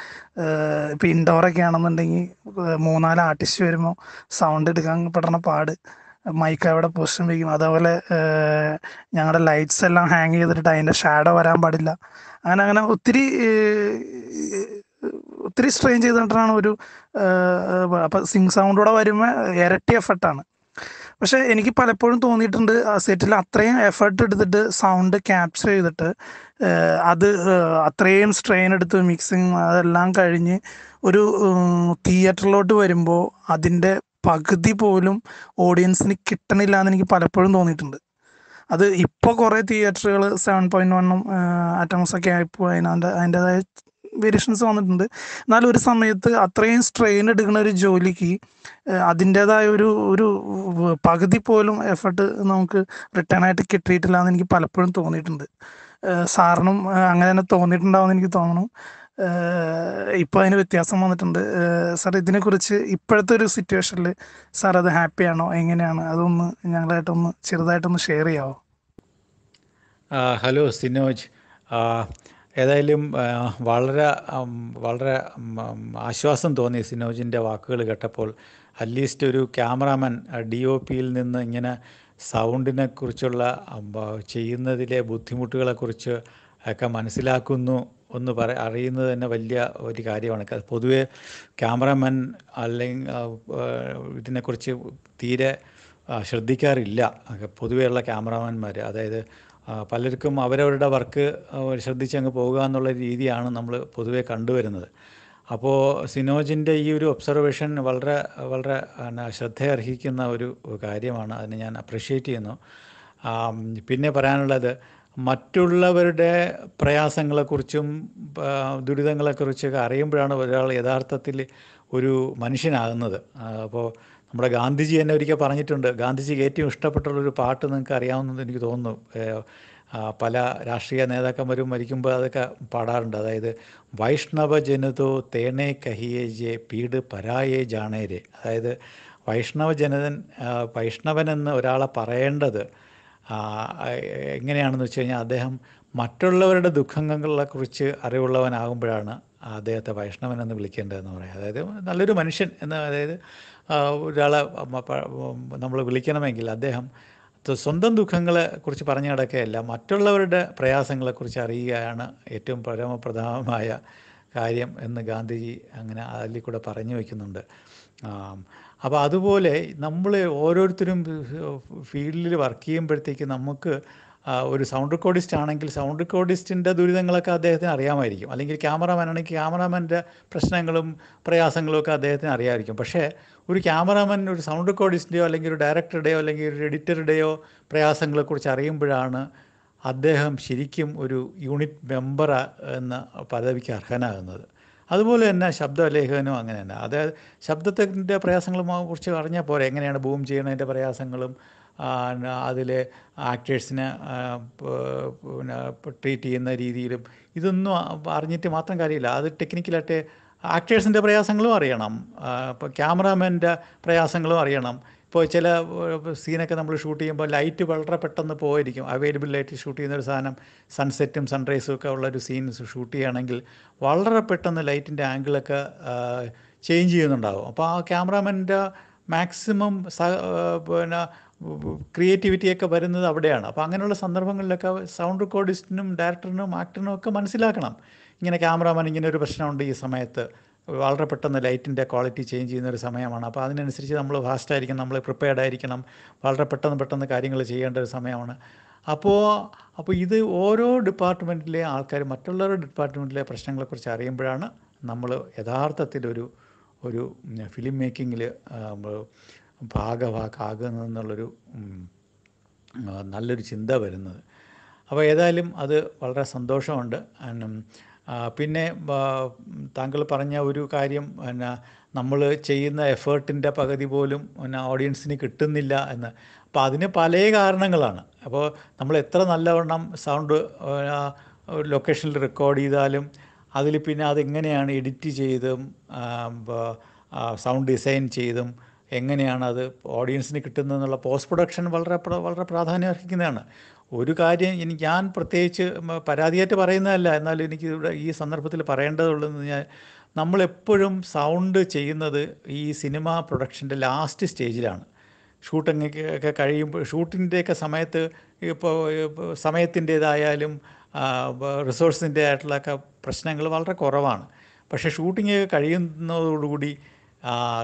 ഇപ്പം ഇൻഡോറൊക്കെ ആണെന്നുണ്ടെങ്കിൽ മൂന്നാല് ആർട്ടിസ്റ്റ് വരുമ്പോൾ സൗണ്ട് എടുക്കാൻ പെടണ പാട് മൈക്ക് അവിടെ പൊസിഷൻ വയ്ക്കും അതേപോലെ ഞങ്ങളുടെ ലൈറ്റ്സ് എല്ലാം ഹാങ് ചെയ്തിട്ട് അതിൻ്റെ ഷാഡോ വരാൻ പാടില്ല അങ്ങനെ അങ്ങനെ ഒത്തിരി ഒത്തിരി സ്ട്രെയിൻ ചെയ്തിട്ടാണ് ഒരു അപ്പം സിങ് സൗണ്ടോടെ വരുമ്പോൾ ഇരട്ടി എഫക്റ്റാണ് പക്ഷെ എനിക്ക് പലപ്പോഴും തോന്നിയിട്ടുണ്ട് ആ സെറ്റിൽ അത്രയും എഫേർട്ട് എടുത്തിട്ട് സൗണ്ട് ക്യാപ്ചർ ചെയ്തിട്ട് അത് അത്രയും സ്ട്രെയിൻ എടുത്ത് മിക്സിങ് അതെല്ലാം കഴിഞ്ഞ് ഒരു തിയേറ്ററിലോട്ട് വരുമ്പോൾ അതിൻ്റെ പകുതി പോലും ഓഡിയൻസിന് കിട്ടണില്ല എന്ന് എനിക്ക് പലപ്പോഴും തോന്നിയിട്ടുണ്ട് അത് ഇപ്പോൾ കുറേ തിയേറ്ററുകൾ സെവൻ പോയിന്റ് വണ്ണും അറ്റംസ് ഒക്കെ ആയിപ്പോൾ അതിന് അതിൻ്റെതായ വേരിയേഷൻസ് വന്നിട്ടുണ്ട് എന്നാൽ ഒരു സമയത്ത് അത്രയും സ്ട്രെയിൻ എടുക്കുന്ന ഒരു ജോലിക്ക് അതിൻ്റെതായ ഒരു ഒരു പകുതി പോലും എഫർട്ട് നമുക്ക് റിട്ടേൺ ആയിട്ട് കിട്ടിയിട്ടില്ല എന്ന് എനിക്ക് പലപ്പോഴും തോന്നിയിട്ടുണ്ട് സാറിനും അങ്ങനെ തന്നെ തോന്നിയിട്ടുണ്ടാവും എനിക്ക് തോന്നുന്നു ഇപ്പൊ അതിന് വ്യത്യാസം വന്നിട്ടുണ്ട് സാർ ഇതിനെക്കുറിച്ച് ഇപ്പോഴത്തെ ഒരു സിറ്റുവേഷനിൽ സാർ അത് ഹാപ്പിയാണോ എങ്ങനെയാണ് അതൊന്ന് ഞങ്ങളായിട്ടൊന്ന് ചെറുതായിട്ടൊന്ന് ഷെയർ ചെയ്യാവോ ഹലോ സിനോജ് ഏതായാലും വളരെ വളരെ ആശ്വാസം തോന്നി സിനോജിൻ്റെ വാക്കുകൾ കേട്ടപ്പോൾ അറ്റ്ലീസ്റ്റ് ഒരു ക്യാമറാമാൻ ഡി ഒ പിയിൽ നിന്ന് ഇങ്ങനെ സൗണ്ടിനെ കുറിച്ചുള്ള ചെയ്യുന്നതിലെ ബുദ്ധിമുട്ടുകളെക്കുറിച്ച് ഒക്കെ മനസ്സിലാക്കുന്നു ഒന്ന് പറ അറിയുന്നത് തന്നെ വലിയ ഒരു കാര്യമാണ് പൊതുവേ ക്യാമറാമാൻ അല്ലെങ്കിൽ ഇതിനെക്കുറിച്ച് തീരെ ശ്രദ്ധിക്കാറില്ല പൊതുവെയുള്ള ക്യാമറാമാൻമാർ അതായത് പലർക്കും അവരവരുടെ വർക്ക് അങ്ങ് പോകുക എന്നുള്ള രീതിയാണ് നമ്മൾ പൊതുവേ കണ്ടുവരുന്നത് അപ്പോൾ സിനോജിൻ്റെ ഈ ഒരു ഒബ്സർവേഷൻ വളരെ വളരെ ശ്രദ്ധയർഹിക്കുന്ന ഒരു കാര്യമാണ് അതിനെ ഞാൻ അപ്രിഷ്യേറ്റ് ചെയ്യുന്നു പിന്നെ പറയാനുള്ളത് മറ്റുള്ളവരുടെ പ്രയാസങ്ങളെക്കുറിച്ചും ദുരിതങ്ങളെക്കുറിച്ചൊക്കെ അറിയുമ്പോഴാണ് ഒരാൾ യഥാർത്ഥത്തിൽ ഒരു മനുഷ്യനാകുന്നത് അപ്പോൾ നമ്മുടെ ഗാന്ധിജി എന്നെ ഒരിക്കൽ പറഞ്ഞിട്ടുണ്ട് ഗാന്ധിജിക്ക് ഏറ്റവും ഇഷ്ടപ്പെട്ടുള്ളൊരു പാട്ട് നിങ്ങൾക്ക് അറിയാവുന്നത് എനിക്ക് തോന്നുന്നു പല രാഷ്ട്രീയ നേതാക്കന്മാരും മരിക്കുമ്പോൾ അതൊക്കെ പാടാറുണ്ട് അതായത് വൈഷ്ണവ ജനതോ തേണേ കഹിയേ ജെ പീട് പരായേ ജാണേരെ അതായത് വൈഷ്ണവ ജനതൻ വൈഷ്ണവനെന്ന് ഒരാളെ പറയേണ്ടത് എങ്ങനെയാണെന്ന് വെച്ച് കഴിഞ്ഞാൽ അദ്ദേഹം മറ്റുള്ളവരുടെ ദുഃഖങ്ങളെക്കുറിച്ച് അറിവുള്ളവനാകുമ്പോഴാണ് അദ്ദേഹത്തെ വൈഷ്ണവൻ എന്ന് വിളിക്കേണ്ടതെന്ന് പറയാം അതായത് നല്ലൊരു മനുഷ്യൻ എന്ന് അതായത് ഒരാളെ നമ്മൾ വിളിക്കണമെങ്കിൽ അദ്ദേഹം സ്വന്തം ദുഃഖങ്ങളെ കുറിച്ച് പറഞ്ഞു കിടക്കുകയല്ല മറ്റുള്ളവരുടെ പ്രയാസങ്ങളെക്കുറിച്ച് അറിയുകയാണ് ഏറ്റവും പരമപ്രധാനമായ കാര്യം എന്ന് ഗാന്ധിജി അങ്ങനെ അതിൽ കൂടെ പറഞ്ഞു വയ്ക്കുന്നുണ്ട് അപ്പോൾ അതുപോലെ നമ്മൾ ഓരോരുത്തരും ഫീൽഡിൽ വർക്ക് ചെയ്യുമ്പോഴത്തേക്ക് നമുക്ക് ഒരു സൗണ്ട് റെക്കോർഡിസ്റ്റ് ആണെങ്കിൽ സൗണ്ട് റെക്കോർഡിസ്റ്റിൻ്റെ ദുരിതങ്ങളൊക്കെ അദ്ദേഹത്തിന് അറിയാമായിരിക്കും അല്ലെങ്കിൽ ക്യാമറാമാൻ ആണെങ്കിൽ ക്യാമറാമാൻ്റെ പ്രശ്നങ്ങളും പ്രയാസങ്ങളും ഒക്കെ അദ്ദേഹത്തിന് അറിയാമായിരിക്കും പക്ഷേ ഒരു ക്യാമറാമാൻ ഒരു സൗണ്ട് റെക്കോർഡിസ്റ്റിൻ്റെയോ അല്ലെങ്കിൽ ഒരു ഡയറക്ടറുടെയോ അല്ലെങ്കിൽ ഒരു എഡിറ്ററുടെയോ പ്രയാസങ്ങളെക്കുറിച്ച് അറിയുമ്പോഴാണ് അദ്ദേഹം ശരിക്കും ഒരു യൂണിറ്റ് മെമ്പർ എന്ന പദവിക്ക് അർഹനാകുന്നത് അതുപോലെ തന്നെ ശബ്ദലേഖകനും അങ്ങനെ തന്നെ അതായത് ശബ്ദത്തിൻ്റെ പ്രയാസങ്ങളും കുറിച്ച് അറിഞ്ഞാൽ പോരെ എങ്ങനെയാണ് ബൂം ചെയ്യണതിൻ്റെ പ്രയാസങ്ങളും അതിലെ ആക്ടേഴ്സിനെ പിന്നെ ട്രീറ്റ് ചെയ്യുന്ന രീതിയിലും ഇതൊന്നും അറിഞ്ഞിട്ട് മാത്രം കാര്യമില്ല അത് ടെക്നിക്കലായിട്ട് ആക്ടേഴ്സിൻ്റെ പ്രയാസങ്ങളും അറിയണം ഇപ്പോൾ ക്യാമറാമാൻ്റെ പ്രയാസങ്ങളും അറിയണം ഇപ്പോൾ ചില സീനൊക്കെ നമ്മൾ ഷൂട്ട് ചെയ്യുമ്പോൾ ലൈറ്റ് വളരെ പെട്ടെന്ന് പോയിരിക്കും അവൈലബിൾ ലൈറ്റ് ഷൂട്ട് ചെയ്യുന്ന ഒരു സാധനം സൺസെറ്റും സൺറൈസും ഒക്കെ ഉള്ള ഒരു സീൻ ഷൂട്ട് ചെയ്യുകയാണെങ്കിൽ വളരെ പെട്ടെന്ന് ലൈറ്റിൻ്റെ ആംഗിളൊക്കെ ചേഞ്ച് ചെയ്യുന്നുണ്ടാകും അപ്പോൾ ആ ക്യാമറാമാൻ്റെ മാക്സിമം പിന്നെ ക്രിയേറ്റിവിറ്റിയൊക്കെ വരുന്നത് അവിടെയാണ് അപ്പോൾ അങ്ങനെയുള്ള സന്ദർഭങ്ങളിലൊക്കെ സൗണ്ട് റെക്കോർഡിസ്റ്റിനും ഡയറക്ടറിനും ആക്ടറിനും ഒക്കെ മനസ്സിലാക്കണം ഇങ്ങനെ ക്യാമറാമാൻ ഇങ്ങനെ ഒരു പ്രശ്നമുണ്ട് ഈ സമയത്ത് വളരെ പെട്ടെന്ന് ലൈറ്റിൻ്റെ ക്വാളിറ്റി ചേഞ്ച് ചെയ്യുന്ന ഒരു സമയമാണ് അപ്പോൾ അതിനനുസരിച്ച് നമ്മൾ ഫാസ്റ്റായിരിക്കണം നമ്മൾ പ്രിപ്പയർഡ് ആയിരിക്കണം വളരെ പെട്ടെന്ന് പെട്ടെന്ന് കാര്യങ്ങൾ ചെയ്യേണ്ട ഒരു സമയമാണ് അപ്പോൾ അപ്പോൾ ഇത് ഓരോ ഡിപ്പാർട്ട്മെൻറ്റിലെ ആൾക്കാർ മറ്റുള്ളവരുടെ ഡിപ്പാർട്ട്മെൻറ്റിലെ പ്രശ്നങ്ങളെക്കുറിച്ച് അറിയുമ്പോഴാണ് നമ്മൾ യഥാർത്ഥത്തിൽ ഒരു ഒരു ഫിലിം മേക്കിങ്ങിൽ ഭാഗവാക്കാകുന്നതെന്നുള്ളൊരു നല്ലൊരു ചിന്ത വരുന്നത് അപ്പോൾ ഏതായാലും അത് വളരെ സന്തോഷമുണ്ട് പിന്നെ താങ്കൾ പറഞ്ഞ ഒരു കാര്യം എന്നാ നമ്മൾ ചെയ്യുന്ന എഫേർട്ടിൻ്റെ പകുതി പോലും പിന്നെ ഓഡിയൻസിന് കിട്ടുന്നില്ല എന്ന് അപ്പോൾ അതിന് പല കാരണങ്ങളാണ് അപ്പോൾ നമ്മൾ എത്ര നല്ലവണ്ണം സൗണ്ട് ലൊക്കേഷനിൽ റെക്കോർഡ് ചെയ്താലും അതിൽ പിന്നെ അതെങ്ങനെയാണ് എഡിറ്റ് ചെയ്തും സൗണ്ട് ഡിസൈൻ ചെയ്തും എങ്ങനെയാണ് അത് ഓഡിയൻസിന് കിട്ടുന്നതെന്നുള്ള പോസ്റ്റ് പ്രൊഡക്ഷൻ വളരെ വളരെ പ്രാധാന്യം അർഹിക്കുന്നതാണ് ഒരു കാര്യം ഇനി ഞാൻ പ്രത്യേകിച്ച് പരാതിയായിട്ട് പറയുന്നതല്ല എന്നാലും എനിക്ക് ഇവിടെ ഈ സന്ദർഭത്തിൽ പറയേണ്ടതുള്ളതെന്ന് ഞാൻ നമ്മളെപ്പോഴും സൗണ്ട് ചെയ്യുന്നത് ഈ സിനിമ പ്രൊഡക്ഷൻ്റെ ലാസ്റ്റ് സ്റ്റേജിലാണ് ഷൂട്ടിങ്ങൊക്കെ കഴിയുമ്പോൾ ഷൂട്ടിൻ്റെയൊക്കെ സമയത്ത് ഇപ്പോൾ സമയത്തിൻ്റേതായാലും റിസോഴ്സിൻ്റെ ആയിട്ടുള്ളൊക്കെ പ്രശ്നങ്ങൾ വളരെ കുറവാണ് പക്ഷേ ഷൂട്ടിങ്ങൊക്കെ കഴിയുന്നതോടുകൂടി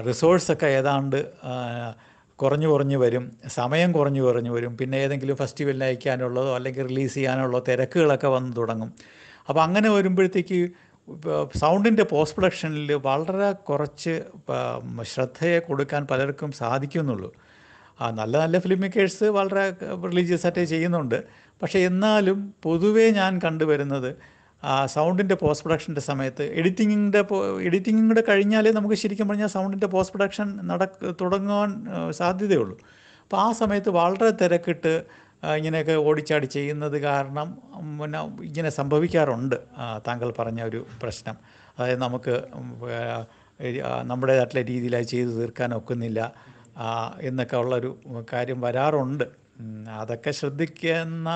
റിസോഴ്സൊക്കെ ഏതാണ്ട് കുറഞ്ഞു കുറഞ്ഞു വരും സമയം കുറഞ്ഞു കുറഞ്ഞു വരും പിന്നെ ഏതെങ്കിലും ഫെസ്റ്റിവലിൽ അയക്കാനുള്ളതോ അല്ലെങ്കിൽ റിലീസ് ചെയ്യാനുള്ളതോ തിരക്കുകളൊക്കെ വന്ന് തുടങ്ങും അപ്പോൾ അങ്ങനെ വരുമ്പോഴത്തേക്ക് സൗണ്ടിൻ്റെ പോസ്റ്റ് പ്രൊഡക്ഷനിൽ വളരെ കുറച്ച് ശ്രദ്ധയെ കൊടുക്കാൻ പലർക്കും സാധിക്കുന്നുള്ളൂ നല്ല നല്ല ഫിലിം മേക്കേഴ്സ് വളരെ ആയിട്ട് ചെയ്യുന്നുണ്ട് പക്ഷേ എന്നാലും പൊതുവേ ഞാൻ കണ്ടുവരുന്നത് സൗണ്ടിൻ്റെ പോസ്റ്റ് പ്രൊഡക്ഷൻ്റെ സമയത്ത് എഡിറ്റിങ്ങിൻ്റെ എഡിറ്റിങ്ങും കൂടെ കഴിഞ്ഞാലേ നമുക്ക് ശരിക്കും പറഞ്ഞാൽ സൗണ്ടിൻ്റെ പോസ്റ്റ് പ്രൊഡക്ഷൻ നട തുടങ്ങാൻ സാധ്യതയുള്ളൂ അപ്പോൾ ആ സമയത്ത് വളരെ തിരക്കിട്ട് ഇങ്ങനെയൊക്കെ ഓടിച്ചാടി ചെയ്യുന്നത് കാരണം പിന്നെ ഇങ്ങനെ സംഭവിക്കാറുണ്ട് താങ്കൾ പറഞ്ഞ ഒരു പ്രശ്നം അതായത് നമുക്ക് നമ്മുടേതായിട്ടുള്ള രീതിയിലായി ചെയ്തു തീർക്കാൻ ഒക്കുന്നില്ല എന്നൊക്കെ ഉള്ളൊരു കാര്യം വരാറുണ്ട് അതൊക്കെ ശ്രദ്ധിക്കുന്ന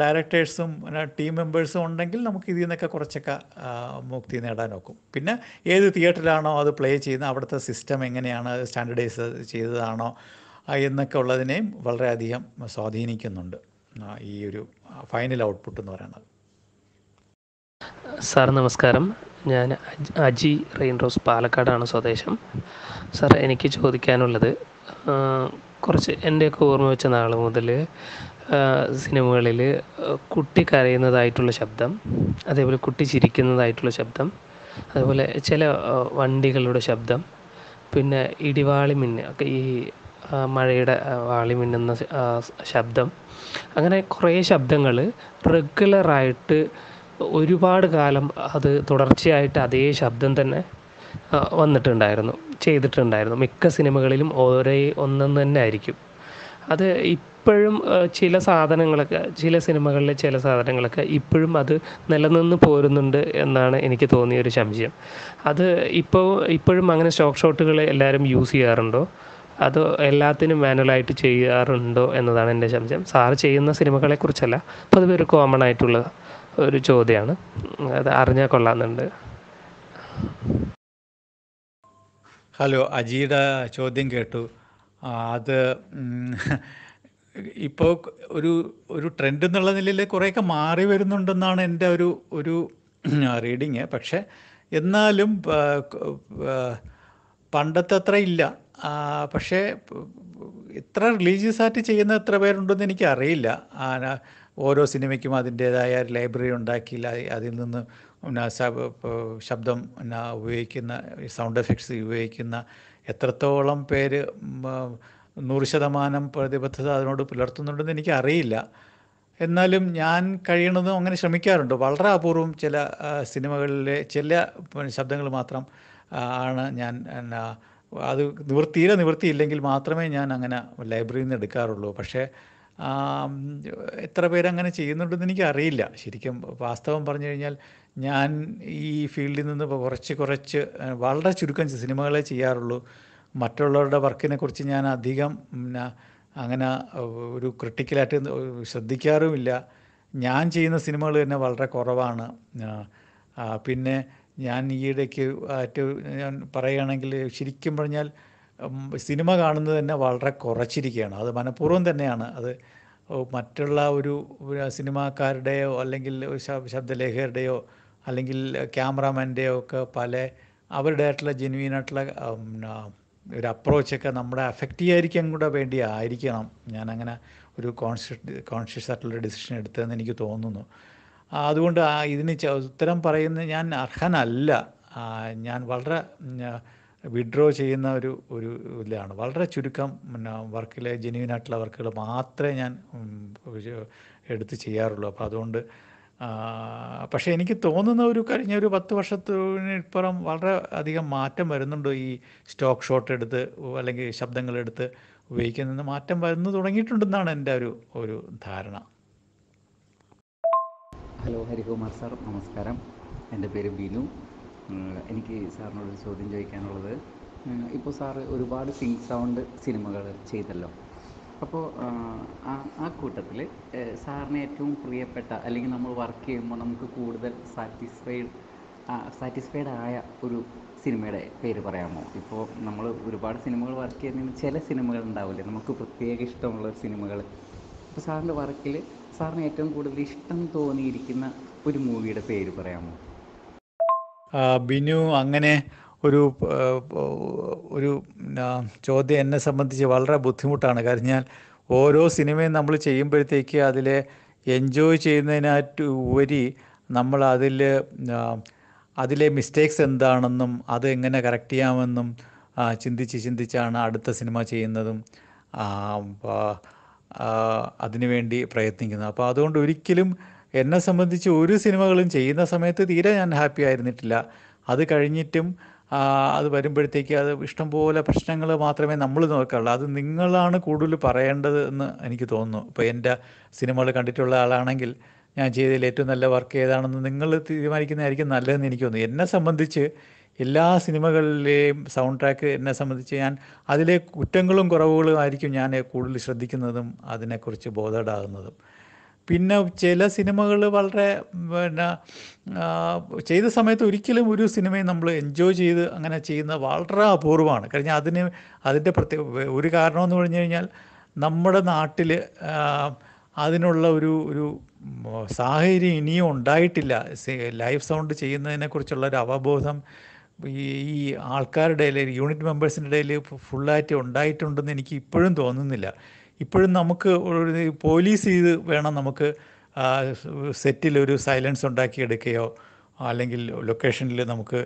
ഡയറക്ടേഴ്സും പിന്നെ ടീം മെമ്പേഴ്സും ഉണ്ടെങ്കിൽ നമുക്ക് ഇതിൽ നിന്നൊക്കെ കുറച്ചൊക്കെ മുക്തി നേടാൻ നോക്കും പിന്നെ ഏത് തിയേറ്ററിലാണോ അത് പ്ലേ ചെയ്യുന്നത് അവിടുത്തെ സിസ്റ്റം എങ്ങനെയാണ് സ്റ്റാൻഡേർഡൈസ് ചെയ്തതാണോ എന്നൊക്കെ ഉള്ളതിനെയും വളരെയധികം സ്വാധീനിക്കുന്നുണ്ട് ഈ ഒരു ഫൈനൽ ഔട്ട്പുട്ട് എന്ന് പറയുന്നത് സാർ നമസ്കാരം ഞാൻ അജി റെയിൻ റോസ് പാലക്കാടാണ് സ്വദേശം സാർ എനിക്ക് ചോദിക്കാനുള്ളത് കുറച്ച് എൻ്റെയൊക്കെ ഓർമ്മ വെച്ച നാൾ മുതൽ സിനിമകളിൽ കുട്ടി കരയുന്നതായിട്ടുള്ള ശബ്ദം അതേപോലെ കുട്ടി ചിരിക്കുന്നതായിട്ടുള്ള ശബ്ദം അതുപോലെ ചില വണ്ടികളുടെ ശബ്ദം പിന്നെ ഇടിവാളി മിന്ന ഒക്കെ ഈ മഴയുടെ വാളി മിന്നുന്ന ശബ്ദം അങ്ങനെ കുറേ ശബ്ദങ്ങൾ റെഗുലറായിട്ട് ഒരുപാട് കാലം അത് തുടർച്ചയായിട്ട് അതേ ശബ്ദം തന്നെ വന്നിട്ടുണ്ടായിരുന്നു ചെയ്തിട്ടുണ്ടായിരുന്നു മിക്ക സിനിമകളിലും ഒരേ ഒന്നും തന്നെ ആയിരിക്കും അത് ഇപ്പോഴും ചില സാധനങ്ങളൊക്കെ ചില സിനിമകളിലെ ചില സാധനങ്ങളൊക്കെ ഇപ്പോഴും അത് നിലനിന്ന് പോരുന്നുണ്ട് എന്നാണ് എനിക്ക് തോന്നിയ ഒരു സംശയം അത് ഇപ്പോൾ ഇപ്പോഴും അങ്ങനെ സ്റ്റോക്ക് ഷോട്ടുകൾ എല്ലാവരും യൂസ് ചെയ്യാറുണ്ടോ അത് എല്ലാത്തിനും മാനുവലായിട്ട് ചെയ്യാറുണ്ടോ എന്നതാണ് എൻ്റെ സംശയം സാർ ചെയ്യുന്ന സിനിമകളെക്കുറിച്ചല്ല അപ്പോൾ അത് ഒരു കോമൺ ആയിട്ടുള്ള ഒരു ചോദ്യമാണ് അത് അറിഞ്ഞാൽ കൊള്ളാമെന്നുണ്ട് ഹലോ അജിയുടെ ചോദ്യം കേട്ടു അത് ഇപ്പോൾ ഒരു ഒരു ട്രെൻഡ് എന്നുള്ള നിലയിൽ കുറേയൊക്കെ മാറി വരുന്നുണ്ടെന്നാണ് എൻ്റെ ഒരു ഒരു റീഡിങ് പക്ഷേ എന്നാലും പണ്ടത്തെ അത്ര ഇല്ല പക്ഷേ ഇത്ര റിലീജിയസ് ആയിട്ട് ചെയ്യുന്ന എത്ര പേരുണ്ടെന്ന് അറിയില്ല ഓരോ സിനിമയ്ക്കും അതിൻ്റേതായ ലൈബ്രറി ഉണ്ടാക്കി അതിൽ നിന്ന് ശബ്ദം ഉപയോഗിക്കുന്ന സൗണ്ട് എഫക്ട്സ് ഉപയോഗിക്കുന്ന എത്രത്തോളം പേര് നൂറ് ശതമാനം പ്രതിബദ്ധത അതിനോട് പുലർത്തുന്നുണ്ടെന്ന് എനിക്കറിയില്ല എന്നാലും ഞാൻ കഴിയണതും അങ്ങനെ ശ്രമിക്കാറുണ്ട് വളരെ അപൂർവം ചില സിനിമകളിലെ ചില ശബ്ദങ്ങൾ മാത്രം ആണ് ഞാൻ എന്നാ അത് നിവൃത്തിയില്ല നിവൃത്തിയില്ലെങ്കിൽ മാത്രമേ ഞാൻ അങ്ങനെ ലൈബ്രറിയിൽ നിന്ന് എടുക്കാറുള്ളൂ പക്ഷേ എത്ര പേരങ്ങനെ ചെയ്യുന്നുണ്ടെന്ന് എനിക്കറിയില്ല ശരിക്കും വാസ്തവം പറഞ്ഞു കഴിഞ്ഞാൽ ഞാൻ ഈ ഫീൽഡിൽ നിന്ന് കുറച്ച് കുറച്ച് വളരെ ചുരുക്കം സിനിമകളെ ചെയ്യാറുള്ളൂ മറ്റുള്ളവരുടെ വർക്കിനെ കുറിച്ച് ഞാൻ അധികം അങ്ങനെ ഒരു ക്രിട്ടിക്കലായിട്ട് ശ്രദ്ധിക്കാറുമില്ല ഞാൻ ചെയ്യുന്ന സിനിമകൾ തന്നെ വളരെ കുറവാണ് പിന്നെ ഞാൻ ഈയിടയ്ക്ക് ആയിട്ട് ഞാൻ പറയുകയാണെങ്കിൽ ശരിക്കും പറഞ്ഞാൽ സിനിമ കാണുന്നത് തന്നെ വളരെ കുറച്ചിരിക്കുകയാണ് അത് മനഃപൂർവ്വം തന്നെയാണ് അത് മറ്റുള്ള ഒരു സിനിമാക്കാരുടെയോ അല്ലെങ്കിൽ ശബ്ദലേഖകരുടെയോ അല്ലെങ്കിൽ ക്യാമറാമാൻ്റെയോ ഒക്കെ പല അവരുടേതായിട്ടുള്ള ആയിട്ടുള്ള ജെനുവീനായിട്ടുള്ള ഒരു അപ്രോച്ചൊക്കെ നമ്മുടെ അഫക്റ്റ് ചെയ്യാതിരിക്കാൻ കൂടെ വേണ്ടി ആയിരിക്കണം ഞാനങ്ങനെ ഒരു കോൺഷ്യസ് കോൺഷ്യസ് ആയിട്ടുള്ള ഡിസിഷൻ എടുത്തതെന്ന് എനിക്ക് തോന്നുന്നു അതുകൊണ്ട് ആ ഇതിന് ഉത്തരം പറയുന്ന ഞാൻ അർഹനല്ല ഞാൻ വളരെ വിഡ്രോ ചെയ്യുന്ന ഒരു ഒരു ഇതിലാണ് വളരെ ചുരുക്കം പിന്നെ വർക്കിലെ ജെന്യൂനായിട്ടുള്ള വർക്കുകൾ മാത്രമേ ഞാൻ എടുത്ത് ചെയ്യാറുള്ളൂ അപ്പോൾ അതുകൊണ്ട് പക്ഷേ എനിക്ക് തോന്നുന്ന ഒരു കഴിഞ്ഞ ഒരു പത്ത് വർഷത്തിനിപ്പുറം വളരെ അധികം മാറ്റം വരുന്നുണ്ട് ഈ സ്റ്റോക്ക് ഷോട്ട് എടുത്ത് അല്ലെങ്കിൽ ശബ്ദങ്ങളെടുത്ത് ഉപയോഗിക്കുന്ന മാറ്റം വരുന്നു തുടങ്ങിയിട്ടുണ്ടെന്നാണ് എൻ്റെ ഒരു ഒരു ധാരണ ഹലോ ഹരികുമാർ സാർ നമസ്കാരം എൻ്റെ പേര് ബിനു എനിക്ക് സാറിനോട് ചോദ്യം ചോദിക്കാനുള്ളത് ഇപ്പോൾ സാറ് ഒരുപാട് സിങ് സൗണ്ട് സിനിമകൾ ചെയ്തല്ലോ അപ്പോൾ ആ കൂട്ടത്തിൽ സാറിന് ഏറ്റവും പ്രിയപ്പെട്ട അല്ലെങ്കിൽ നമ്മൾ വർക്ക് ചെയ്യുമ്പോൾ നമുക്ക് കൂടുതൽ സാറ്റിസ്ഫൈഡ് സാറ്റിസ്ഫൈഡ് ആയ ഒരു സിനിമയുടെ പേര് പറയാമോ ഇപ്പോൾ നമ്മൾ ഒരുപാട് സിനിമകൾ വർക്ക് ചെയ്യുന്നതിന് ചില സിനിമകൾ ഉണ്ടാവില്ലേ നമുക്ക് പ്രത്യേക ഇഷ്ടമുള്ള സിനിമകൾ അപ്പോൾ സാറിൻ്റെ വർക്കിൽ സാറിന് ഏറ്റവും കൂടുതൽ ഇഷ്ടം തോന്നിയിരിക്കുന്ന ഒരു മൂവിയുടെ പേര് പറയാമോ ബിനു അങ്ങനെ ഒരു ഒരു ചോദ്യം എന്നെ സംബന്ധിച്ച് വളരെ ബുദ്ധിമുട്ടാണ് കാര്യം ഞാൻ ഓരോ സിനിമയും നമ്മൾ ചെയ്യുമ്പോഴത്തേക്ക് അതിലെ എൻജോയ് ചെയ്യുന്നതിനായിട്ട് ഉപരി നമ്മൾ അതിൽ അതിലെ മിസ്റ്റേക്സ് എന്താണെന്നും അത് എങ്ങനെ കറക്റ്റ് ചെയ്യാമെന്നും ചിന്തിച്ച് ചിന്തിച്ചാണ് അടുത്ത സിനിമ ചെയ്യുന്നതും അതിനുവേണ്ടി പ്രയത്നിക്കുന്നത് അപ്പോൾ അതുകൊണ്ട് ഒരിക്കലും എന്നെ സംബന്ധിച്ച് ഒരു സിനിമകളും ചെയ്യുന്ന സമയത്ത് തീരെ ഞാൻ ഹാപ്പി ആയിരുന്നിട്ടില്ല അത് കഴിഞ്ഞിട്ടും അത് വരുമ്പോഴത്തേക്ക് അത് ഇഷ്ടംപോലെ പ്രശ്നങ്ങൾ മാത്രമേ നമ്മൾ നോക്കാറുള്ളൂ അത് നിങ്ങളാണ് കൂടുതൽ പറയേണ്ടത് എന്ന് എനിക്ക് തോന്നുന്നു ഇപ്പോൾ എൻ്റെ സിനിമകൾ കണ്ടിട്ടുള്ള ആളാണെങ്കിൽ ഞാൻ ചെയ്തതിൽ ഏറ്റവും നല്ല വർക്ക് ഏതാണെന്ന് നിങ്ങൾ തീരുമാനിക്കുന്നതായിരിക്കും നല്ലതെന്ന് എനിക്ക് തോന്നുന്നു എന്നെ സംബന്ധിച്ച് എല്ലാ സിനിമകളിലെയും സൗണ്ട് ട്രാക്ക് എന്നെ സംബന്ധിച്ച് ഞാൻ അതിലെ കുറ്റങ്ങളും കുറവുകളും ആയിരിക്കും ഞാൻ കൂടുതൽ ശ്രദ്ധിക്കുന്നതും അതിനെക്കുറിച്ച് ബോധേഡാകുന്നതും പിന്നെ ചില സിനിമകൾ വളരെ പിന്നെ ചെയ്ത സമയത്ത് ഒരിക്കലും ഒരു സിനിമയും നമ്മൾ എൻജോയ് ചെയ്ത് അങ്ങനെ ചെയ്യുന്ന വളരെ അപൂർവമാണ് കാരണം അതിന് അതിൻ്റെ പ്രത്യേക ഒരു കാരണമെന്ന് പറഞ്ഞു കഴിഞ്ഞാൽ നമ്മുടെ നാട്ടിൽ അതിനുള്ള ഒരു ഒരു സാഹചര്യം ഇനിയും ഉണ്ടായിട്ടില്ല ലൈവ് സൗണ്ട് ചെയ്യുന്നതിനെക്കുറിച്ചുള്ള ഒരു അവബോധം ഈ ആൾക്കാരുടെ ഇടയിൽ യൂണിറ്റ് മെമ്പേഴ്സിൻ്റെ ഇടയിൽ ഫുള്ളായിട്ട് ഉണ്ടായിട്ടുണ്ടെന്ന് എനിക്ക് ഇപ്പോഴും തോന്നുന്നില്ല ഇപ്പോഴും നമുക്ക് ഒരു പോലീസ് ചെയ്ത് വേണം നമുക്ക് സെറ്റിൽ ഒരു സൈലൻസ് എടുക്കുകയോ അല്ലെങ്കിൽ ലൊക്കേഷനിൽ നമുക്ക്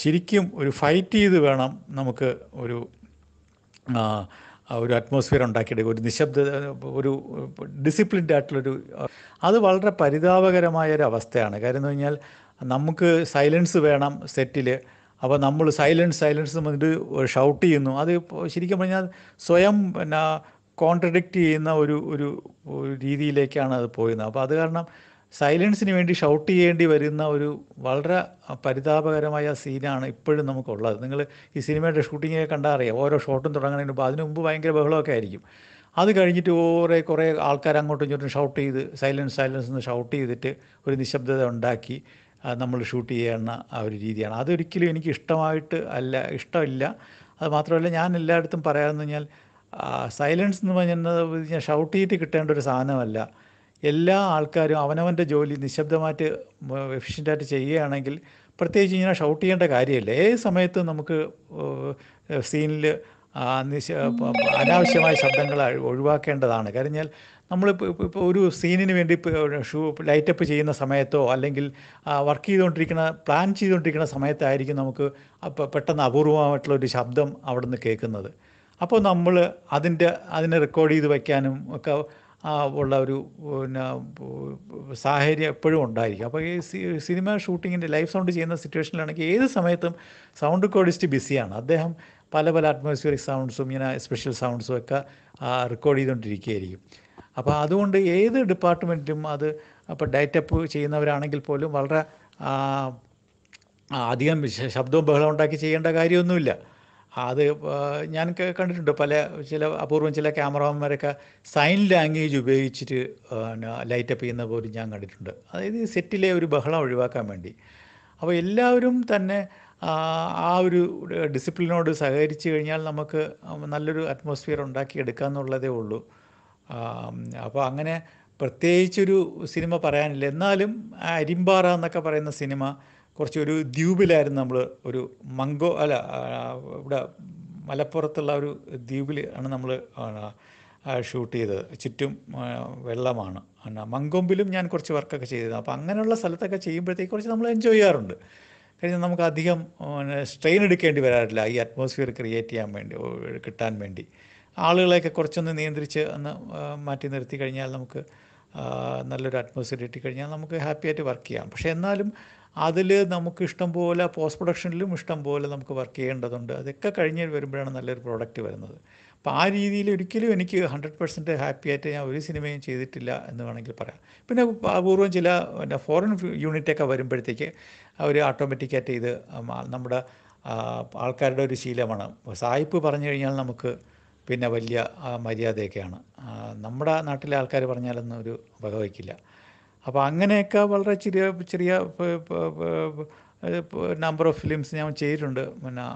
ശരിക്കും ഒരു ഫൈറ്റ് ചെയ്ത് വേണം നമുക്ക് ഒരു ഒരു അറ്റ്മോസ്ഫിയർ ഉണ്ടാക്കിയെടുക്കുക ഒരു നിശബ്ദ ഒരു ഡിസിപ്ലിൻഡ് ആയിട്ടുള്ളൊരു അത് വളരെ പരിതാപകരമായ ഒരു അവസ്ഥയാണ് കാര്യം എന്ന് പറഞ്ഞാൽ നമുക്ക് സൈലൻസ് വേണം സെറ്റിൽ അപ്പോൾ നമ്മൾ സൈലൻസ് സൈലൻസ് വന്നിട്ട് ഷൗട്ട് ചെയ്യുന്നു അത് ശരിക്കും പറഞ്ഞാൽ സ്വയം പിന്നെ കോൺട്രഡിക്റ്റ് ചെയ്യുന്ന ഒരു ഒരു രീതിയിലേക്കാണ് അത് പോയിരുന്നത് അപ്പോൾ അത് കാരണം സൈലൻസിന് വേണ്ടി ഷൗട്ട് ചെയ്യേണ്ടി വരുന്ന ഒരു വളരെ പരിതാപകരമായ സീനാണ് ഇപ്പോഴും നമുക്കുള്ളത് നിങ്ങൾ ഈ സിനിമയുടെ ഷൂട്ടിങ്ങൊക്കെ കണ്ടാൽ അറിയാം ഓരോ ഷോട്ടും തുടങ്ങുന്നതിന് മുമ്പ് അതിനു മുമ്പ് ഭയങ്കര ബഹളമൊക്കെ ആയിരിക്കും അത് കഴിഞ്ഞിട്ട് ഓരോ കുറേ ആൾക്കാർ അങ്ങോട്ടും ഇങ്ങോട്ടും ഷൗട്ട് ചെയ്ത് സൈലൻസ് സൈലൻസ് എന്ന് ഷൗട്ട് ചെയ്തിട്ട് ഒരു നിശബ്ദത ഉണ്ടാക്കി നമ്മൾ ഷൂട്ട് ചെയ്യുന്ന ആ ഒരു രീതിയാണ് അതൊരിക്കലും എനിക്ക് ഇഷ്ടമായിട്ട് അല്ല ഇഷ്ടമില്ല അത് മാത്രമല്ല ഞാൻ എല്ലായിടത്തും പറയാമെന്ന് കഴിഞ്ഞാൽ സൈലൻസ് എന്ന് പറഞ്ഞത് ഷൗട്ട് ചെയ്തിട്ട് കിട്ടേണ്ട ഒരു സാധനമല്ല എല്ലാ ആൾക്കാരും അവനവൻ്റെ ജോലി നിശബ്ദമായിട്ട് എഫിഷ്യൻ്റായിട്ട് ചെയ്യുകയാണെങ്കിൽ പ്രത്യേകിച്ച് കഴിഞ്ഞാൽ ഷൗട്ട് ചെയ്യേണ്ട കാര്യമില്ല ഏത് സമയത്ത് നമുക്ക് സീനിൽ അനാവശ്യമായ ശബ്ദങ്ങൾ ഒഴിവാക്കേണ്ടതാണ് കാര്യം നമ്മൾ ഇപ്പോൾ ഒരു സീനിന് വേണ്ടി ഷൂ ലൈറ്റപ്പ് ചെയ്യുന്ന സമയത്തോ അല്ലെങ്കിൽ വർക്ക് ചെയ്തുകൊണ്ടിരിക്കുന്ന പ്ലാൻ ചെയ്തുകൊണ്ടിരിക്കുന്ന സമയത്തായിരിക്കും നമുക്ക് പെട്ടെന്ന് അപൂർവമായിട്ടുള്ള ഒരു ശബ്ദം അവിടെ നിന്ന് കേൾക്കുന്നത് അപ്പോൾ നമ്മൾ അതിൻ്റെ അതിനെ റെക്കോർഡ് ചെയ്ത് വയ്ക്കാനും ഒക്കെ ഉള്ള ഒരു പിന്നെ സാഹചര്യം എപ്പോഴും ഉണ്ടായിരിക്കും അപ്പോൾ ഈ സിനിമ ഷൂട്ടിങ്ങിൻ്റെ ലൈവ് സൗണ്ട് ചെയ്യുന്ന സിറ്റുവേഷനിലാണെങ്കിൽ ഏത് സമയത്തും സൗണ്ട് റെക്കോർഡിസ്റ്റ് ബിസിയാണ് അദ്ദേഹം പല പല അറ്റ്മോസ്ഫിയറിക് സൗണ്ട്സും ഇങ്ങനെ സ്പെഷ്യൽ സൗണ്ട്സും ഒക്കെ റെക്കോർഡ് ചെയ്തുകൊണ്ടിരിക്കുകയായിരിക്കും അപ്പോൾ അതുകൊണ്ട് ഏത് ഡിപ്പാർട്ട്മെൻറ്റിലും അത് അപ്പോൾ ഡയറ്റപ്പ് ചെയ്യുന്നവരാണെങ്കിൽ പോലും വളരെ അധികം ശബ്ദവും ബഹളം ഉണ്ടാക്കി ചെയ്യേണ്ട കാര്യമൊന്നുമില്ല അത് ഞാൻ കണ്ടിട്ടുണ്ട് പല ചില അപൂർവം ചില ക്യാമറമാൻമാരൊക്കെ സൈൻ ലാംഗ്വേജ് ഉപയോഗിച്ചിട്ട് ലൈറ്റപ്പ് ചെയ്യുന്ന പോലും ഞാൻ കണ്ടിട്ടുണ്ട് അതായത് സെറ്റിലെ ഒരു ബഹളം ഒഴിവാക്കാൻ വേണ്ടി അപ്പോൾ എല്ലാവരും തന്നെ ആ ഒരു ഡിസിപ്ലിനോട് സഹകരിച്ചു കഴിഞ്ഞാൽ നമുക്ക് നല്ലൊരു അറ്റ്മോസ്ഫിയർ ഉണ്ടാക്കിയെടുക്കുക എന്നുള്ളതേ ഉള്ളൂ അപ്പോൾ അങ്ങനെ പ്രത്യേകിച്ചൊരു സിനിമ പറയാനില്ല എന്നാലും അരിമ്പാറ എന്നൊക്കെ പറയുന്ന സിനിമ കുറച്ച് ഒരു ദ്വീപിലായിരുന്നു നമ്മൾ ഒരു മംഗോ അല്ല ഇവിടെ മലപ്പുറത്തുള്ള ഒരു ദ്വീപിൽ ആണ് നമ്മൾ ഷൂട്ട് ചെയ്തത് ചുറ്റും വെള്ളമാണ് മങ്കൊമ്പിലും ഞാൻ കുറച്ച് വർക്കൊക്കെ ചെയ്തിരുന്നു അപ്പോൾ അങ്ങനെയുള്ള സ്ഥലത്തൊക്കെ ചെയ്യുമ്പോഴത്തേക്ക് കുറച്ച് നമ്മൾ എൻജോയ് ചെയ്യാറുണ്ട് കാര്യം നമുക്ക് അധികം സ്ട്രെയിൻ എടുക്കേണ്ടി വരാറില്ല ഈ അറ്റ്മോസ്ഫിയർ ക്രിയേറ്റ് ചെയ്യാൻ വേണ്ടി കിട്ടാൻ വേണ്ടി ആളുകളെയൊക്കെ കുറച്ചൊന്ന് നിയന്ത്രിച്ച് ഒന്ന് മാറ്റി നിർത്തി കഴിഞ്ഞാൽ നമുക്ക് നല്ലൊരു അറ്റ്മോസ്ഫിയർ കിട്ടിക്കഴിഞ്ഞാൽ നമുക്ക് ഹാപ്പിയായിട്ട് വർക്ക് ചെയ്യാം പക്ഷേ എന്നാലും അതിൽ നമുക്ക് ഇഷ്ടം പോലെ പോസ്റ്റ് പ്രൊഡക്ഷനിലും ഇഷ്ടം പോലെ നമുക്ക് വർക്ക് ചെയ്യേണ്ടതുണ്ട് അതൊക്കെ കഴിഞ്ഞ് വരുമ്പോഴാണ് നല്ലൊരു പ്രോഡക്റ്റ് വരുന്നത് അപ്പോൾ ആ രീതിയിൽ ഒരിക്കലും എനിക്ക് ഹൺഡ്രഡ് പെർസെൻറ്റ് ഹാപ്പി ആയിട്ട് ഞാൻ ഒരു സിനിമയും ചെയ്തിട്ടില്ല എന്ന് വേണമെങ്കിൽ പറയാം പിന്നെ അപൂർവം ചില പിന്നെ ഫോറിൻ യൂണിറ്റൊക്കെ വരുമ്പോഴത്തേക്ക് അവർ ഓട്ടോമാറ്റിക്കായിട്ട് ഇത് നമ്മുടെ ആൾക്കാരുടെ ഒരു ശീലമാണ് സായിപ്പ് പറഞ്ഞു കഴിഞ്ഞാൽ നമുക്ക് പിന്നെ വലിയ മര്യാദയൊക്കെയാണ് നമ്മുടെ നാട്ടിലെ ആൾക്കാർ പറഞ്ഞാലൊന്നും ഒരു വകവയ്ക്കില്ല അപ്പോൾ അങ്ങനെയൊക്കെ വളരെ ചെറിയ ചെറിയ നമ്പർ ഓഫ് ഫിലിംസ് ഞാൻ ചെയ്തിട്ടുണ്ട് പിന്നെ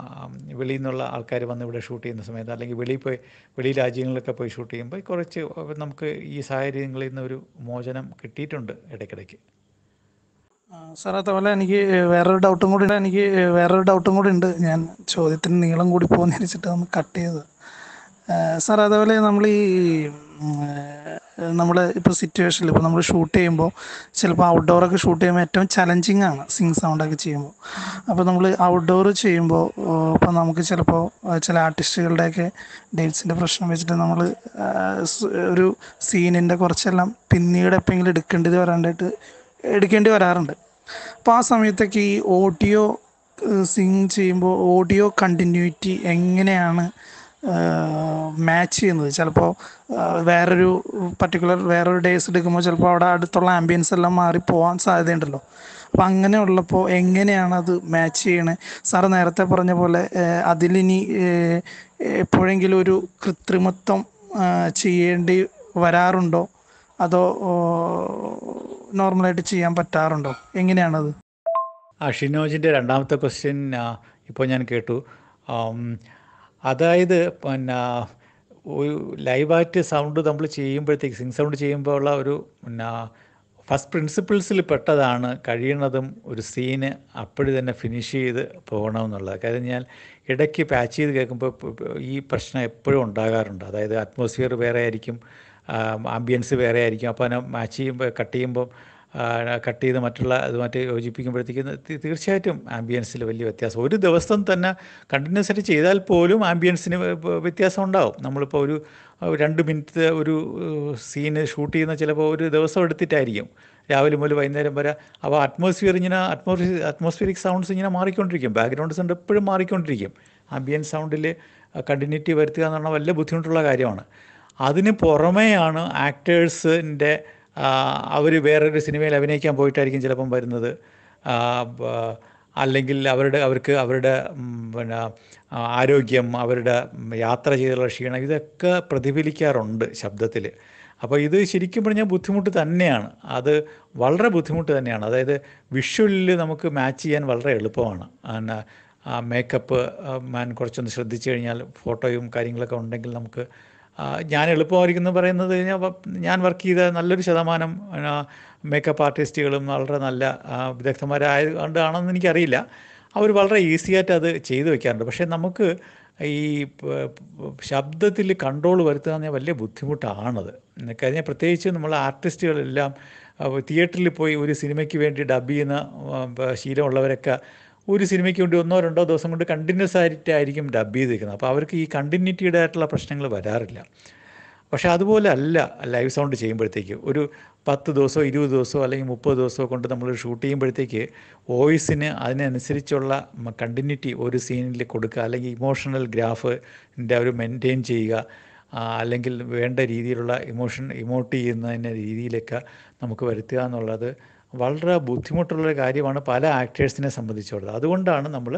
വെളിയിൽ നിന്നുള്ള ആൾക്കാർ വന്ന് ഇവിടെ ഷൂട്ട് ചെയ്യുന്ന സമയത്ത് അല്ലെങ്കിൽ വെളിയിൽ പോയി വെളി രാജ്യങ്ങളിലൊക്കെ പോയി ഷൂട്ട് ചെയ്യുമ്പോൾ കുറച്ച് നമുക്ക് ഈ സാഹചര്യങ്ങളിൽ നിന്ന് ഒരു മോചനം കിട്ടിയിട്ടുണ്ട് ഇടയ്ക്കിടയ്ക്ക് സാർ അതുപോലെ എനിക്ക് വേറൊരു ഡൗട്ടും കൂടി എനിക്ക് വേറൊരു ഡൗട്ടും കൂടി ഉണ്ട് ഞാൻ ചോദ്യത്തിന് നീളം കൂടി പോകുന്നിരിച്ചിട്ട് നമ്മൾ കട്ട് ചെയ്തത് സാർ അതേപോലെ നമ്മൾ ഈ നമ്മൾ ഇപ്പോൾ സിറ്റുവേഷനിൽ ഇപ്പോൾ നമ്മൾ ഷൂട്ട് ചെയ്യുമ്പോൾ ചിലപ്പോൾ ഔട്ട്ഡോറൊക്കെ ഷൂട്ട് ചെയ്യുമ്പോൾ ഏറ്റവും ചലഞ്ചിങ് ആണ് സിങ് സൗണ്ടൊക്കെ ചെയ്യുമ്പോൾ അപ്പോൾ നമ്മൾ ഔട്ട്ഡോർ ചെയ്യുമ്പോൾ ഇപ്പോൾ നമുക്ക് ചിലപ്പോൾ ചില ആർട്ടിസ്റ്റുകളുടെയൊക്കെ ഡേറ്റ്സിൻ്റെ പ്രശ്നം വെച്ചിട്ട് നമ്മൾ ഒരു സീനിൻ്റെ കുറച്ചെല്ലാം പിന്നീട് എപ്പോഴെങ്കിലും എടുക്കേണ്ടത് വരാണ്ടായിട്ട് എടുക്കേണ്ടി വരാറുണ്ട് അപ്പോൾ ആ സമയത്തൊക്കെ ഈ ഓഡിയോ സിങ് ചെയ്യുമ്പോൾ ഓഡിയോ കണ്ടിന്യൂറ്റി എങ്ങനെയാണ് മാച്ച് ചെയ്യുന്നത് ചിലപ്പോൾ വേറൊരു പർട്ടിക്കുലർ വേറൊരു ഡേയ്സ് എടുക്കുമ്പോൾ ചിലപ്പോൾ അവിടെ അടുത്തുള്ള ആംബിയൻസ് എല്ലാം മാറി പോകാൻ സാധ്യതയുണ്ടല്ലോ അപ്പം അങ്ങനെ ഉള്ളപ്പോൾ എങ്ങനെയാണ് അത് മാച്ച് ചെയ്യണേ സാറ് നേരത്തെ പറഞ്ഞ പോലെ അതിലിനി എപ്പോഴെങ്കിലും ഒരു കൃത്രിമത്വം ചെയ്യേണ്ടി വരാറുണ്ടോ അതോ നോർമലായിട്ട് ചെയ്യാൻ പറ്റാറുണ്ടോ എങ്ങനെയാണത് ആ ഷിനോജിൻ്റെ രണ്ടാമത്തെ ക്വസ്റ്റ്യൻ ഇപ്പോൾ ഞാൻ കേട്ടു അതായത് പിന്നെ ഒരു ലൈവായിട്ട് സൗണ്ട് നമ്മൾ ചെയ്യുമ്പോഴത്തേക്ക് സിങ് സൗണ്ട് ചെയ്യുമ്പോൾ ഉള്ള ഒരു പിന്നെ ഫസ്റ്റ് പ്രിൻസിപ്പിൾസിൽ പെട്ടതാണ് കഴിയുന്നതും ഒരു സീന് അപ്പോഴും തന്നെ ഫിനിഷ് ചെയ്ത് പോകണമെന്നുള്ളത് കാര്യം ഞാൻ ഇടയ്ക്ക് പാച്ച് ചെയ്ത് കേൾക്കുമ്പോൾ ഈ പ്രശ്നം എപ്പോഴും ഉണ്ടാകാറുണ്ട് അതായത് അറ്റ്മോസ്ഫിയർ വേറെ ആയിരിക്കും ആംബിയൻസ് വേറെ ആയിരിക്കും അപ്പോൾ അതിനെ മാച്ച് ചെയ്യുമ്പോൾ കട്ട് ചെയ്യുമ്പോൾ കട്ട് ചെയ്ത് മറ്റുള്ള മറ്റ് യോജിപ്പിക്കുമ്പോഴത്തേക്കും തീർച്ചയായിട്ടും ആംബിയൻസിൽ വലിയ വ്യത്യാസം ഒരു ദിവസം തന്നെ കണ്ടിന്യൂസ് ആയിട്ട് ചെയ്താൽ പോലും ആംബിയൻസിന് വ്യത്യാസം ഉണ്ടാവും നമ്മളിപ്പോൾ ഒരു രണ്ട് മിനിറ്റ് ഒരു സീന് ഷൂട്ട് ചെയ്യുന്ന ചിലപ്പോൾ ഒരു ദിവസം എടുത്തിട്ടായിരിക്കും രാവിലെ മുതൽ വൈകുന്നേരം വരെ അപ്പോൾ അറ്റ്മോസ്ഫിയർ ഇങ്ങനെ അറ്റ്മോസ്ഫിയർ അറ്റ്മോസ്ഫിയറിക് സൗണ്ട്സ് ഇങ്ങനെ മാറിക്കൊണ്ടിരിക്കും ബാക്ക്ഗ്രൗണ്ട് സൗണ്ട് എപ്പോഴും മാറിക്കൊണ്ടിരിക്കും ആംബിയൻസ് സൗണ്ടിൽ കണ്ടിന്യൂറ്റി വരുത്തുക എന്ന് പറഞ്ഞാൽ വലിയ ബുദ്ധിമുട്ടുള്ള കാര്യമാണ് അതിന് പുറമെയാണ് ആക്ടേഴ്സിൻ്റെ അവർ വേറൊരു സിനിമയിൽ അഭിനയിക്കാൻ പോയിട്ടായിരിക്കും ചിലപ്പം വരുന്നത് അല്ലെങ്കിൽ അവരുടെ അവർക്ക് അവരുടെ പിന്നെ ആരോഗ്യം അവരുടെ യാത്ര ചെയ്തുള്ള ക്ഷീണം ഇതൊക്കെ പ്രതിഫലിക്കാറുണ്ട് ശബ്ദത്തിൽ അപ്പോൾ ഇത് ശരിക്കും പറഞ്ഞാൽ ബുദ്ധിമുട്ട് തന്നെയാണ് അത് വളരെ ബുദ്ധിമുട്ട് തന്നെയാണ് അതായത് വിഷ്വലിൽ നമുക്ക് മാച്ച് ചെയ്യാൻ വളരെ എളുപ്പമാണ് പിന്നെ മേക്കപ്പ് മാൻ കുറച്ചൊന്ന് ശ്രദ്ധിച്ചു കഴിഞ്ഞാൽ ഫോട്ടോയും കാര്യങ്ങളൊക്കെ ഉണ്ടെങ്കിൽ നമുക്ക് ഞാൻ എളുപ്പമായിരിക്കും എന്ന് പറയുന്നത് കഴിഞ്ഞാൽ ഞാൻ വർക്ക് ചെയ്ത നല്ലൊരു ശതമാനം മേക്കപ്പ് ആർട്ടിസ്റ്റുകളും വളരെ നല്ല വിദഗ്ധന്മാരായത് കൊണ്ടാണെന്ന് എനിക്കറിയില്ല അവർ വളരെ ഈസി ആയിട്ട് അത് ചെയ്തു വെക്കാറുണ്ട് പക്ഷേ നമുക്ക് ഈ ശബ്ദത്തിൽ കൺട്രോൾ വരുത്തുക എന്ന് വലിയ ബുദ്ധിമുട്ടാണത് കഴിഞ്ഞാൽ പ്രത്യേകിച്ച് നമ്മൾ ആർട്ടിസ്റ്റുകളെല്ലാം തിയേറ്ററിൽ പോയി ഒരു സിനിമയ്ക്ക് വേണ്ടി ഡബ് ചെയ്യുന്ന ശീലമുള്ളവരൊക്കെ ഒരു സിനിമയ്ക്ക് വേണ്ടി ഒന്നോ രണ്ടോ ദിവസം കൊണ്ട് കണ്ടിന്യൂസ് ആയിട്ടായിരിക്കും ഡബ് ചെയ്തിരിക്കുന്നത് അപ്പോൾ അവർക്ക് ഈ കണ്ടിന്യൂറ്റിയുടെ ആയിട്ടുള്ള പ്രശ്നങ്ങൾ വരാറില്ല പക്ഷേ അതുപോലെ അല്ല ലൈവ് സൗണ്ട് ചെയ്യുമ്പോഴത്തേക്ക് ഒരു പത്ത് ദിവസമോ ഇരുപത് ദിവസമോ അല്ലെങ്കിൽ മുപ്പത് ദിവസമോ കൊണ്ട് നമ്മൾ ഷൂട്ട് ചെയ്യുമ്പോഴത്തേക്ക് വോയിസിന് അതിനനുസരിച്ചുള്ള കണ്ടിന്യൂറ്റി ഒരു സീനിൽ കൊടുക്കുക അല്ലെങ്കിൽ ഇമോഷണൽ ഗ്രാഫിൻ്റെ ഒരു മെയിൻറ്റെയിൻ ചെയ്യുക അല്ലെങ്കിൽ വേണ്ട രീതിയിലുള്ള ഇമോഷൻ ഇമോട്ട് ചെയ്യുന്നതിൻ്റെ രീതിയിലൊക്കെ നമുക്ക് വരുത്തുക എന്നുള്ളത് വളരെ ബുദ്ധിമുട്ടുള്ള കാര്യമാണ് പല ആക്ടേഴ്സിനെ സംബന്ധിച്ചുള്ളത് അതുകൊണ്ടാണ് നമ്മൾ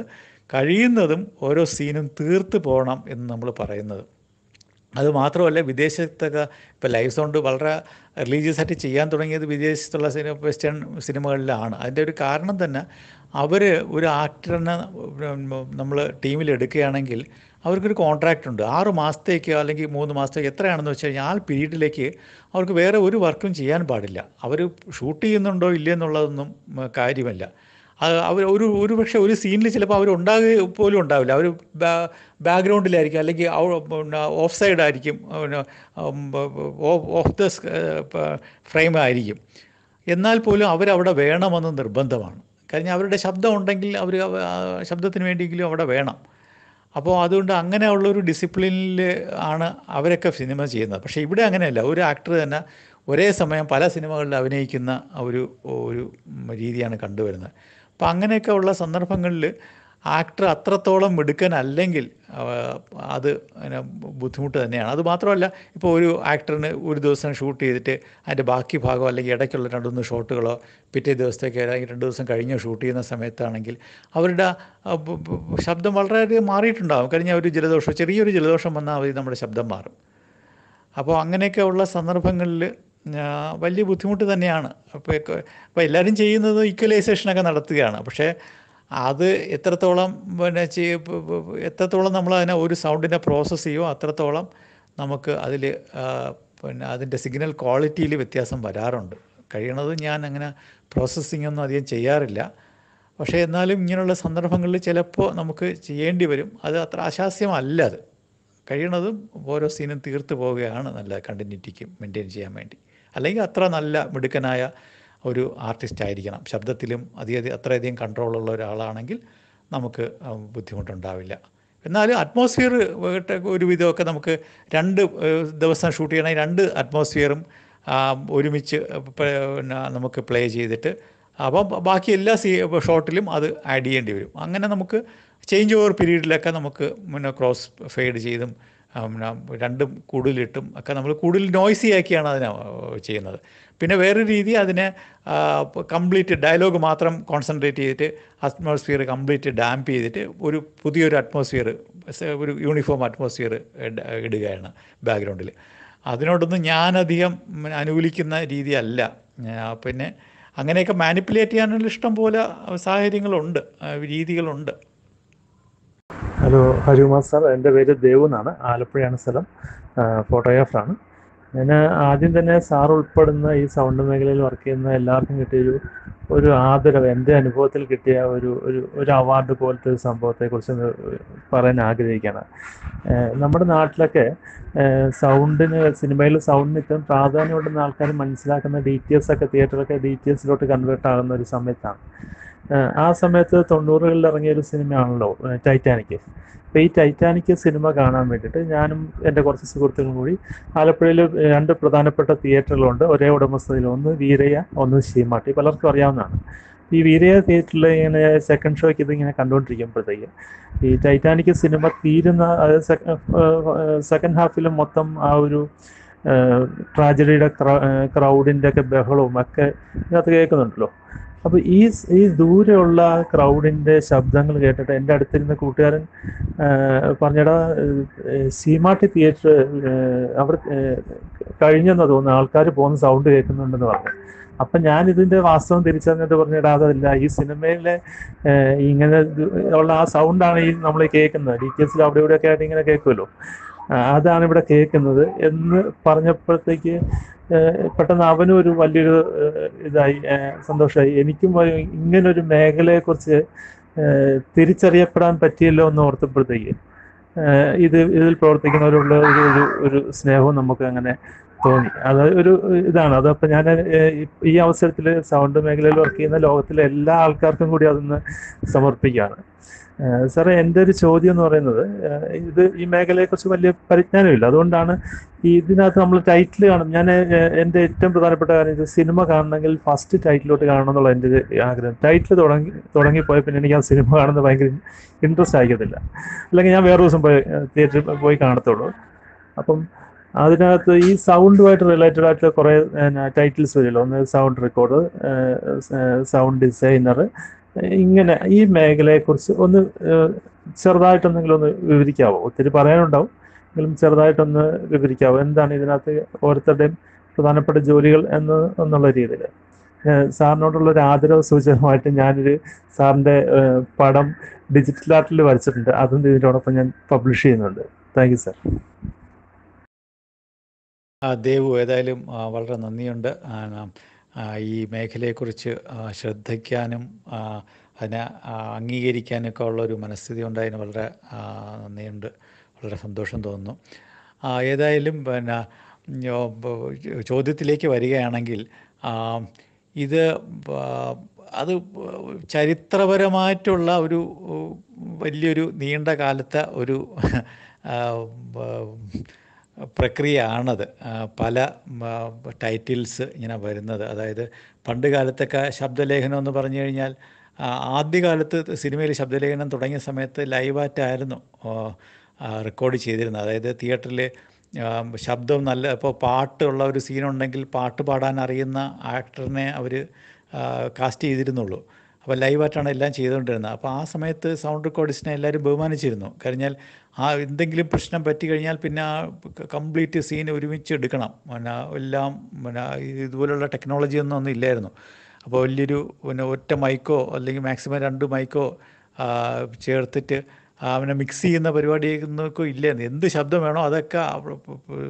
കഴിയുന്നതും ഓരോ സീനും തീർത്ത് പോകണം എന്ന് നമ്മൾ പറയുന്നത് അത് മാത്രമല്ല വിദേശത്തൊക്കെ ഇപ്പോൾ ലൈവ് സൗണ്ട് വളരെ റിലീജിയസ് ആയിട്ട് ചെയ്യാൻ തുടങ്ങിയത് വിദേശത്തുള്ള സിനിമ വെസ്റ്റേൺ സിനിമകളിലാണ് അതിൻ്റെ ഒരു കാരണം തന്നെ അവർ ഒരു ആക്ടറിനെ നമ്മൾ ടീമിൽ എടുക്കുകയാണെങ്കിൽ അവർക്കൊരു കോൺട്രാക്റ്റ് ഉണ്ട് ആറ് മാസത്തേക്ക് അല്ലെങ്കിൽ മൂന്ന് മാസത്തേക്ക് എത്രയാണെന്ന് വെച്ച് കഴിഞ്ഞാൽ ആ പീരീഡിലേക്ക് അവർക്ക് വേറെ ഒരു വർക്കും ചെയ്യാൻ പാടില്ല അവർ ഷൂട്ട് ചെയ്യുന്നുണ്ടോ ഇല്ലെന്നുള്ളതൊന്നും കാര്യമല്ല അവർ ഒരു ഒരു പക്ഷേ ഒരു സീനിൽ ചിലപ്പോൾ അവർ പോലും ഉണ്ടാവില്ല അവർ ബാക്ക്ഗ്രൗണ്ടിലായിരിക്കും അല്ലെങ്കിൽ ഓഫ് സൈഡ് ആയിരിക്കും ഓഫ് ദ ഫ്രെയിം ആയിരിക്കും എന്നാൽ പോലും അവരവിടെ വേണമെന്ന് നിർബന്ധമാണ് കാരണം അവരുടെ ശബ്ദം ഉണ്ടെങ്കിൽ അവർ ശബ്ദത്തിന് വേണ്ടിയെങ്കിലും അവിടെ വേണം അപ്പോൾ അതുകൊണ്ട് അങ്ങനെയുള്ള ഒരു ഡിസിപ്ലിനിൽ ആണ് അവരൊക്കെ സിനിമ ചെയ്യുന്നത് പക്ഷേ ഇവിടെ അങ്ങനെയല്ല ഒരു ആക്ടർ തന്നെ ഒരേ സമയം പല സിനിമകളിൽ അഭിനയിക്കുന്ന ഒരു ഒരു രീതിയാണ് കണ്ടുവരുന്നത് അപ്പോൾ അങ്ങനെയൊക്കെ ഉള്ള സന്ദർഭങ്ങളിൽ ആക്ടർ അത്രത്തോളം മിടുക്കനല്ലെങ്കിൽ അത് ബുദ്ധിമുട്ട് തന്നെയാണ് അത് മാത്രമല്ല ഇപ്പോൾ ഒരു ആക്ടറിന് ഒരു ദിവസം ഷൂട്ട് ചെയ്തിട്ട് അതിൻ്റെ ബാക്കി ഭാഗം അല്ലെങ്കിൽ ഇടയ്ക്കുള്ള രണ്ടൊന്ന് മൂന്ന് ഷോട്ടുകളോ പിറ്റേ ദിവസത്തേക്കോ അല്ലെങ്കിൽ രണ്ട് ദിവസം കഴിഞ്ഞ് ഷൂട്ട് ചെയ്യുന്ന സമയത്താണെങ്കിൽ അവരുടെ ശബ്ദം വളരെയധികം മാറിയിട്ടുണ്ടാകും കഴിഞ്ഞ ഒരു ജലദോഷം ചെറിയൊരു ജലദോഷം വന്നാൽ മതി നമ്മുടെ ശബ്ദം മാറും അപ്പോൾ അങ്ങനെയൊക്കെ ഉള്ള സന്ദർഭങ്ങളിൽ വലിയ ബുദ്ധിമുട്ട് തന്നെയാണ് അപ്പോൾ അപ്പോൾ എല്ലാവരും ചെയ്യുന്നത് ഈക്വലൈസേഷനൊക്കെ നടത്തുകയാണ് പക്ഷേ അത് എത്രത്തോളം പിന്നെ എത്രത്തോളം നമ്മൾ അതിനെ ഒരു സൗണ്ടിനെ പ്രോസസ്സ് ചെയ്യുമോ അത്രത്തോളം നമുക്ക് അതിൽ പിന്നെ അതിൻ്റെ സിഗ്നൽ ക്വാളിറ്റിയിൽ വ്യത്യാസം വരാറുണ്ട് കഴിയണത് ഞാൻ അങ്ങനെ പ്രോസസ്സിംഗ് ഒന്നും അധികം ചെയ്യാറില്ല പക്ഷേ എന്നാലും ഇങ്ങനെയുള്ള സന്ദർഭങ്ങളിൽ ചിലപ്പോൾ നമുക്ക് ചെയ്യേണ്ടി വരും അത് അത്ര അശാസ്യമല്ല അത് കഴിയണതും ഓരോ സീനും തീർത്തു പോവുകയാണ് നല്ല കണ്ടിന്യൂറ്റിക്ക് മെയിൻറ്റെയിൻ ചെയ്യാൻ വേണ്ടി അല്ലെങ്കിൽ അത്ര നല്ല മിടുക്കനായ ഒരു ആർട്ടിസ്റ്റ് ആയിരിക്കണം ശബ്ദത്തിലും അധികം അത്രയധികം കൺട്രോളുള്ള ഒരാളാണെങ്കിൽ നമുക്ക് ബുദ്ധിമുട്ടുണ്ടാവില്ല എന്നാലും അറ്റ്മോസ്ഫിയർ ഒരു വിധമൊക്കെ നമുക്ക് രണ്ട് ദിവസം ഷൂട്ട് ചെയ്യണമെങ്കിൽ രണ്ട് അറ്റ്മോസ്ഫിയറും ഒരുമിച്ച് പിന്നെ നമുക്ക് പ്ലേ ചെയ്തിട്ട് അപ്പം ബാക്കി എല്ലാ സീ ഷോട്ടിലും അത് ആഡ് ചെയ്യേണ്ടി വരും അങ്ങനെ നമുക്ക് ചേഞ്ച് ഓവർ പീരീഡിലൊക്കെ നമുക്ക് പിന്നെ ക്രോസ് ഫെയ്ഡ് ചെയ്തും രണ്ടും കൂടുതലിട്ടും ഒക്കെ നമ്മൾ കൂടുതൽ നോയ്സി ആക്കിയാണ് അതിനെ ചെയ്യുന്നത് പിന്നെ വേറൊരു രീതി അതിനെ കംപ്ലീറ്റ് ഡയലോഗ് മാത്രം കോൺസെൻട്രേറ്റ് ചെയ്തിട്ട് അറ്റ്മോസ്ഫിയർ കംപ്ലീറ്റ് ഡാംപ് ചെയ്തിട്ട് ഒരു പുതിയൊരു അറ്റ്മോസ്ഫിയർ ഒരു യൂണിഫോം അറ്റ്മോസ്ഫിയർ ഇടുകയാണ് ബാക്ക്ഗ്രൗണ്ടിൽ അതിനോടൊന്നും ഞാനധികം അനുകൂലിക്കുന്ന രീതിയല്ല പിന്നെ അങ്ങനെയൊക്കെ മാനിപ്പുലേറ്റ് ചെയ്യാനുള്ള ഇഷ്ടം പോലെ സാഹചര്യങ്ങളുണ്ട് രീതികളുണ്ട് ഹലോ ഹരികുമാർ സാർ എൻ്റെ പേര് ദേവ് എന്നാണ് ആലപ്പുഴയാണ് സ്ഥലം ഫോട്ടോഗ്രാഫറാണ് ഞാൻ ആദ്യം തന്നെ സാർ ഉൾപ്പെടുന്ന ഈ സൗണ്ട് മേഖലയിൽ വർക്ക് ചെയ്യുന്ന എല്ലാവർക്കും കിട്ടിയൊരു ഒരു ആദരവ് എൻ്റെ അനുഭവത്തിൽ കിട്ടിയ ഒരു ഒരു ഒരു അവാർഡ് പോലത്തെ ഒരു സംഭവത്തെക്കുറിച്ച് പറയാൻ ആഗ്രഹിക്കുകയാണ് നമ്മുടെ നാട്ടിലൊക്കെ സൗണ്ടിന് സിനിമയിൽ സൗണ്ടിന് ഇത്രയും പ്രാധാന്യം ഉണ്ടെന്ന് ആൾക്കാർ മനസ്സിലാക്കുന്ന ഡി ടി എസ് ഒക്കെ തിയേറ്ററൊക്കെ ഡി ടി എസിലോട്ട് കൺവേർട്ട് ആകുന്ന ഒരു സമയത്താണ് ആ സമയത്ത് തൊണ്ണൂറുകളിൽ ഇറങ്ങിയ ഒരു സിനിമയാണല്ലോ ടൈറ്റാനിക് അപ്പോൾ ഈ ടൈറ്റാനിക് സിനിമ കാണാൻ വേണ്ടിയിട്ട് ഞാനും എൻ്റെ കുറച്ച് സുഹൃത്തുക്കളും കൂടി ആലപ്പുഴയിൽ രണ്ട് പ്രധാനപ്പെട്ട തിയേറ്ററുകളുണ്ട് ഒരേ ഉടമസ്ഥതയിൽ ഒന്ന് വീരയ ഒന്ന് ശീമാട്ടി പലർക്കും അറിയാവുന്നതാണ് ഈ വീരയ തിയേറ്ററിൽ ഇങ്ങനെ സെക്കൻഡ് ഷോയ്ക്ക് ഇതിങ്ങനെ കണ്ടുകൊണ്ടിരിക്കുമ്പോഴത്തേക്ക് ഈ ടൈറ്റാനിക് സിനിമ തീരുന്ന സെക്കൻഡ് ഹാഫിലും മൊത്തം ആ ഒരു ട്രാജഡിയുടെ ക്രൗഡിൻ്റെ ഒക്കെ ബഹളവും ഒക്കെ ഇതിനകത്ത് കേൾക്കുന്നുണ്ടല്ലോ അപ്പോൾ ഈ ഈ ദൂരെയുള്ള ക്രൗഡിന്റെ ശബ്ദങ്ങൾ കേട്ടിട്ട് എൻ്റെ അടുത്തിരുന്ന കൂട്ടുകാരൻ പറഞ്ഞടാ സീമാട്ടി തിയേറ്റർ അവിടെ കഴിഞ്ഞെന്ന് തോന്നുന്നു ആൾക്കാർ പോകുന്ന സൗണ്ട് കേൾക്കുന്നുണ്ടെന്ന് പറഞ്ഞു അപ്പൊ ഞാൻ ഇതിന്റെ വാസ്തവം തിരിച്ചറിഞ്ഞിട്ട് പറഞ്ഞിടാതെ അതല്ല ഈ സിനിമയിലെ ഇങ്ങനെ ഉള്ള ആ സൗണ്ടാണ് ഈ നമ്മൾ കേൾക്കുന്നത് ഡീറ്റെയിൽസിൽ അവിടെ ഇവിടെയൊക്കെ ആയിട്ട് ഇങ്ങനെ കേൾക്കുമല്ലോ അതാണ് ഇവിടെ കേൾക്കുന്നത് എന്ന് പറഞ്ഞപ്പോഴത്തേക്ക് പെട്ടെന്ന് അവനും ഒരു വലിയൊരു ഇതായി സന്തോഷമായി എനിക്കും ഇങ്ങനൊരു മേഖലയെക്കുറിച്ച് തിരിച്ചറിയപ്പെടാൻ പറ്റിയല്ലോ എന്ന് ഓർത്തപ്പോഴത്തേക്ക് ഇത് ഇതിൽ പ്രവർത്തിക്കുന്നവരുള്ള ഒരു ഒരു ഒരു സ്നേഹവും നമുക്ക് അങ്ങനെ തോന്നി അത് ഒരു ഇതാണ് അതപ്പോൾ ഞാൻ ഈ അവസരത്തിൽ സൗണ്ട് മേഖലയിൽ വർക്ക് ചെയ്യുന്ന ലോകത്തിലെ എല്ലാ ആൾക്കാർക്കും കൂടി അതൊന്ന് സമർപ്പിക്കുകയാണ് സാറേ എൻ്റെ ഒരു ചോദ്യം എന്ന് പറയുന്നത് ഇത് ഈ മേഖലയെക്കുറിച്ച് വലിയ പരിജ്ഞാനമില്ല അതുകൊണ്ടാണ് ഇതിനകത്ത് നമ്മൾ ടൈറ്റിൽ കാണും ഞാൻ എൻ്റെ ഏറ്റവും പ്രധാനപ്പെട്ട കാര്യം ഇത് സിനിമ കാണണമെങ്കിൽ ഫസ്റ്റ് ടൈറ്റിലോട്ട് കാണണം എന്നുള്ള എൻ്റെ ഒരു ആഗ്രഹം ടൈറ്റിൽ തുടങ്ങി തുടങ്ങിപ്പോയ പിന്നെ എനിക്ക് ആ സിനിമ കാണുന്നത് ഭയങ്കര ഇൻട്രസ്റ്റ് ആയിക്കത്തില്ല അല്ലെങ്കിൽ ഞാൻ വേറെ ദിവസം പോയി തിയേറ്ററിൽ പോയി കാണത്തുള്ളൂ അപ്പം അതിനകത്ത് ഈ സൗണ്ടുമായിട്ട് റിലേറ്റഡ് ആയിട്ടുള്ള കുറേ ടൈറ്റിൽസ് വരുമല്ലോ ഒന്ന് സൗണ്ട് റെക്കോർഡ് സൗണ്ട് ഡിസൈനർ ഇങ്ങനെ ഈ മേഖലയെക്കുറിച്ച് ഒന്ന് ചെറുതായിട്ടൊന്നെങ്കിലും ഒന്ന് വിവരിക്കാവോ ഒത്തിരി പറയാനുണ്ടാവും എങ്കിലും ചെറുതായിട്ടൊന്ന് വിവരിക്കാവോ എന്താണ് ഇതിനകത്ത് ഓരോരുത്തരുടെയും പ്രധാനപ്പെട്ട ജോലികൾ എന്ന് എന്നുള്ള രീതിയിൽ സാറിനോടുള്ള ഒരു ആദരവ് സൂചകമായിട്ട് ഞാനൊരു സാറിൻ്റെ പടം ഡിജിറ്റൽ ആർട്ടിൽ വരച്ചിട്ടുണ്ട് അതും ഇതിനോടൊപ്പം ഞാൻ പബ്ലിഷ് ചെയ്യുന്നുണ്ട് താങ്ക് യു സാർ ദേവു ഏതായാലും വളരെ നന്ദിയുണ്ട് ഈ മേഖലയെക്കുറിച്ച് ശ്രദ്ധിക്കാനും അതിനെ അംഗീകരിക്കാനൊക്കെ ഉള്ളൊരു മനസ്ഥിതി ഉണ്ടായതിന് വളരെ നന്ദിയുണ്ട് വളരെ സന്തോഷം തോന്നുന്നു ഏതായാലും പിന്നെ ചോദ്യത്തിലേക്ക് വരികയാണെങ്കിൽ ഇത് അത് ചരിത്രപരമായിട്ടുള്ള ഒരു വലിയൊരു നീണ്ട കാലത്തെ ഒരു പ്രക്രിയയാണത് പല ടൈറ്റിൽസ് ഇങ്ങനെ വരുന്നത് അതായത് പണ്ട് കാലത്തൊക്കെ ശബ്ദലേഖനം എന്ന് പറഞ്ഞു കഴിഞ്ഞാൽ ആദ്യകാലത്ത് സിനിമയിൽ ശബ്ദലേഖനം തുടങ്ങിയ സമയത്ത് ലൈവായിട്ടായിരുന്നു റെക്കോർഡ് ചെയ്തിരുന്നത് അതായത് തിയേറ്ററിൽ ശബ്ദം നല്ല ഇപ്പോൾ പാട്ടുള്ള ഒരു സീനുണ്ടെങ്കിൽ പാട്ട് പാടാൻ അറിയുന്ന ആക്ടറിനെ അവർ കാസ്റ്റ് ചെയ്തിരുന്നുള്ളൂ അപ്പോൾ ലൈവായിട്ടാണ് എല്ലാം ചെയ്തുകൊണ്ടിരുന്നത് അപ്പോൾ ആ സമയത്ത് സൗണ്ട് റെക്കോർഡിസ്റ്റിനെ എല്ലാവരും ബഹുമാനിച്ചിരുന്നു കഴിഞ്ഞാൽ ആ എന്തെങ്കിലും പ്രശ്നം പറ്റി കഴിഞ്ഞാൽ പിന്നെ ആ കംപ്ലീറ്റ് സീൻ ഒരുമിച്ച് എടുക്കണം പിന്നെ എല്ലാം പിന്നെ ഇതുപോലുള്ള ടെക്നോളജി ഒന്നും ഇല്ലായിരുന്നു അപ്പോൾ വലിയൊരു പിന്നെ ഒറ്റ മൈക്കോ അല്ലെങ്കിൽ മാക്സിമം രണ്ട് മൈക്കോ ചേർത്തിട്ട് അവനെ മിക്സ് ചെയ്യുന്ന പരിപാടിയൊക്കെ ഇല്ലായിരുന്നു എന്ത് ശബ്ദം വേണോ അതൊക്കെ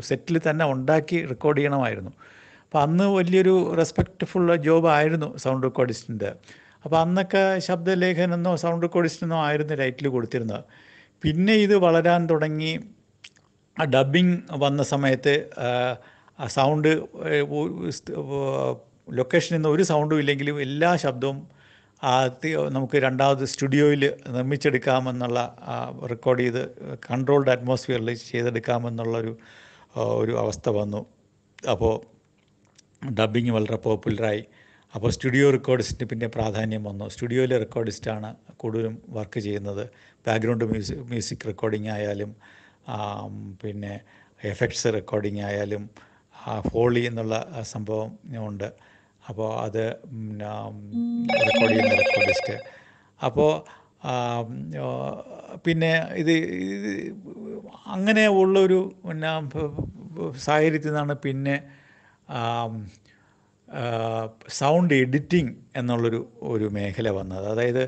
സെറ്റിൽ തന്നെ ഉണ്ടാക്കി റെക്കോർഡ് ചെയ്യണമായിരുന്നു അപ്പോൾ അന്ന് വലിയൊരു റെസ്പെക്റ്റ്ഫുള്ള ജോബായിരുന്നു സൗണ്ട് റെക്കോർഡിസ്റ്റിൻ്റെ അപ്പോൾ അന്നൊക്കെ ശബ്ദലേഖനെന്നോ സൗണ്ട് റെക്കോർഡിസ്റ്റിനോ ആയിരുന്നു ടൈറ്റിൽ കൊടുത്തിരുന്നത് പിന്നെ ഇത് വളരാൻ തുടങ്ങി ഡബിങ് വന്ന സമയത്ത് സൗണ്ട് ലൊക്കേഷനിൽ നിന്ന് ഒരു സൗണ്ടും ഇല്ലെങ്കിലും എല്ലാ ശബ്ദവും നമുക്ക് രണ്ടാമത് സ്റ്റുഡിയോയിൽ നിർമ്മിച്ചെടുക്കാമെന്നുള്ള റെക്കോർഡ് ചെയ്ത് കൺട്രോൾഡ് അറ്റ്മോസ്ഫിയറിൽ ചെയ്തെടുക്കാമെന്നുള്ളൊരു ഒരു അവസ്ഥ വന്നു അപ്പോൾ ഡബിങ് വളരെ പോപ്പുലറായി അപ്പോൾ സ്റ്റുഡിയോ റെക്കോർഡിസ്റ്റിന് പിന്നെ പ്രാധാന്യം വന്നു സ്റ്റുഡിയോയിലെ റെക്കോർഡിസ്റ്റാണ് കൂടുതലും വർക്ക് ചെയ്യുന്നത് ബാക്ക്ഗ്രൗണ്ട് മ്യൂസിക് മ്യൂസിക് റെക്കോർഡിംഗ് ആയാലും പിന്നെ എഫക്ട്സ് റെക്കോർഡിംഗ് ആയാലും ഹോളി എന്നുള്ള സംഭവം ഉണ്ട് അപ്പോൾ അത് റെക്കോർഡ് ചെയ്യുന്ന റെക്കോർഡിസ്റ്റ് അപ്പോൾ പിന്നെ ഇത് അങ്ങനെ ഉള്ളൊരു പിന്നെ സാഹചര്യത്തിൽ നിന്നാണ് പിന്നെ സൗണ്ട് എഡിറ്റിംഗ് എന്നുള്ളൊരു ഒരു മേഖല വന്നത് അതായത്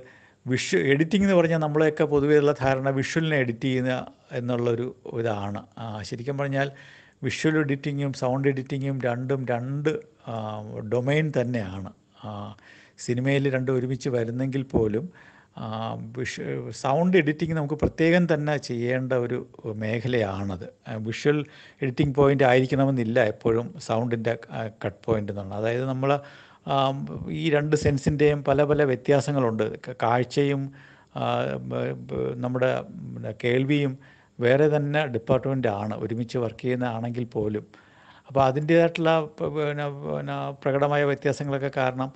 വിഷ്വ എഡിറ്റിംഗ് എന്ന് പറഞ്ഞാൽ നമ്മളെയൊക്കെ പൊതുവെയുള്ള ധാരണ വിഷ്വലിനെ എഡിറ്റ് ചെയ്യുന്ന എന്നുള്ളൊരു ഇതാണ് ശരിക്കും പറഞ്ഞാൽ വിഷ്വൽ എഡിറ്റിങ്ങും സൗണ്ട് എഡിറ്റിങ്ങും രണ്ടും രണ്ട് ഡൊമൈൻ തന്നെയാണ് സിനിമയിൽ രണ്ടും ഒരുമിച്ച് വരുന്നെങ്കിൽ പോലും വിഷ സൗണ്ട് എഡിറ്റിംഗ് നമുക്ക് പ്രത്യേകം തന്നെ ചെയ്യേണ്ട ഒരു മേഖലയാണത് വിഷ്വൽ എഡിറ്റിംഗ് പോയിൻ്റ് ആയിരിക്കണമെന്നില്ല എപ്പോഴും സൗണ്ടിൻ്റെ കട്ട് പോയിൻ്റ് എന്നാണ് അതായത് നമ്മൾ ഈ രണ്ട് സെൻസിൻ്റെയും പല പല വ്യത്യാസങ്ങളുണ്ട് കാഴ്ചയും നമ്മുടെ കേൾവിയും വേറെ തന്നെ ഡിപ്പാർട്ട്മെൻ്റ് ആണ് ഒരുമിച്ച് വർക്ക് ചെയ്യുന്നതാണെങ്കിൽ പോലും അപ്പോൾ അതിൻ്റേതായിട്ടുള്ള പിന്നെ പ്രകടമായ വ്യത്യാസങ്ങളൊക്കെ കാരണം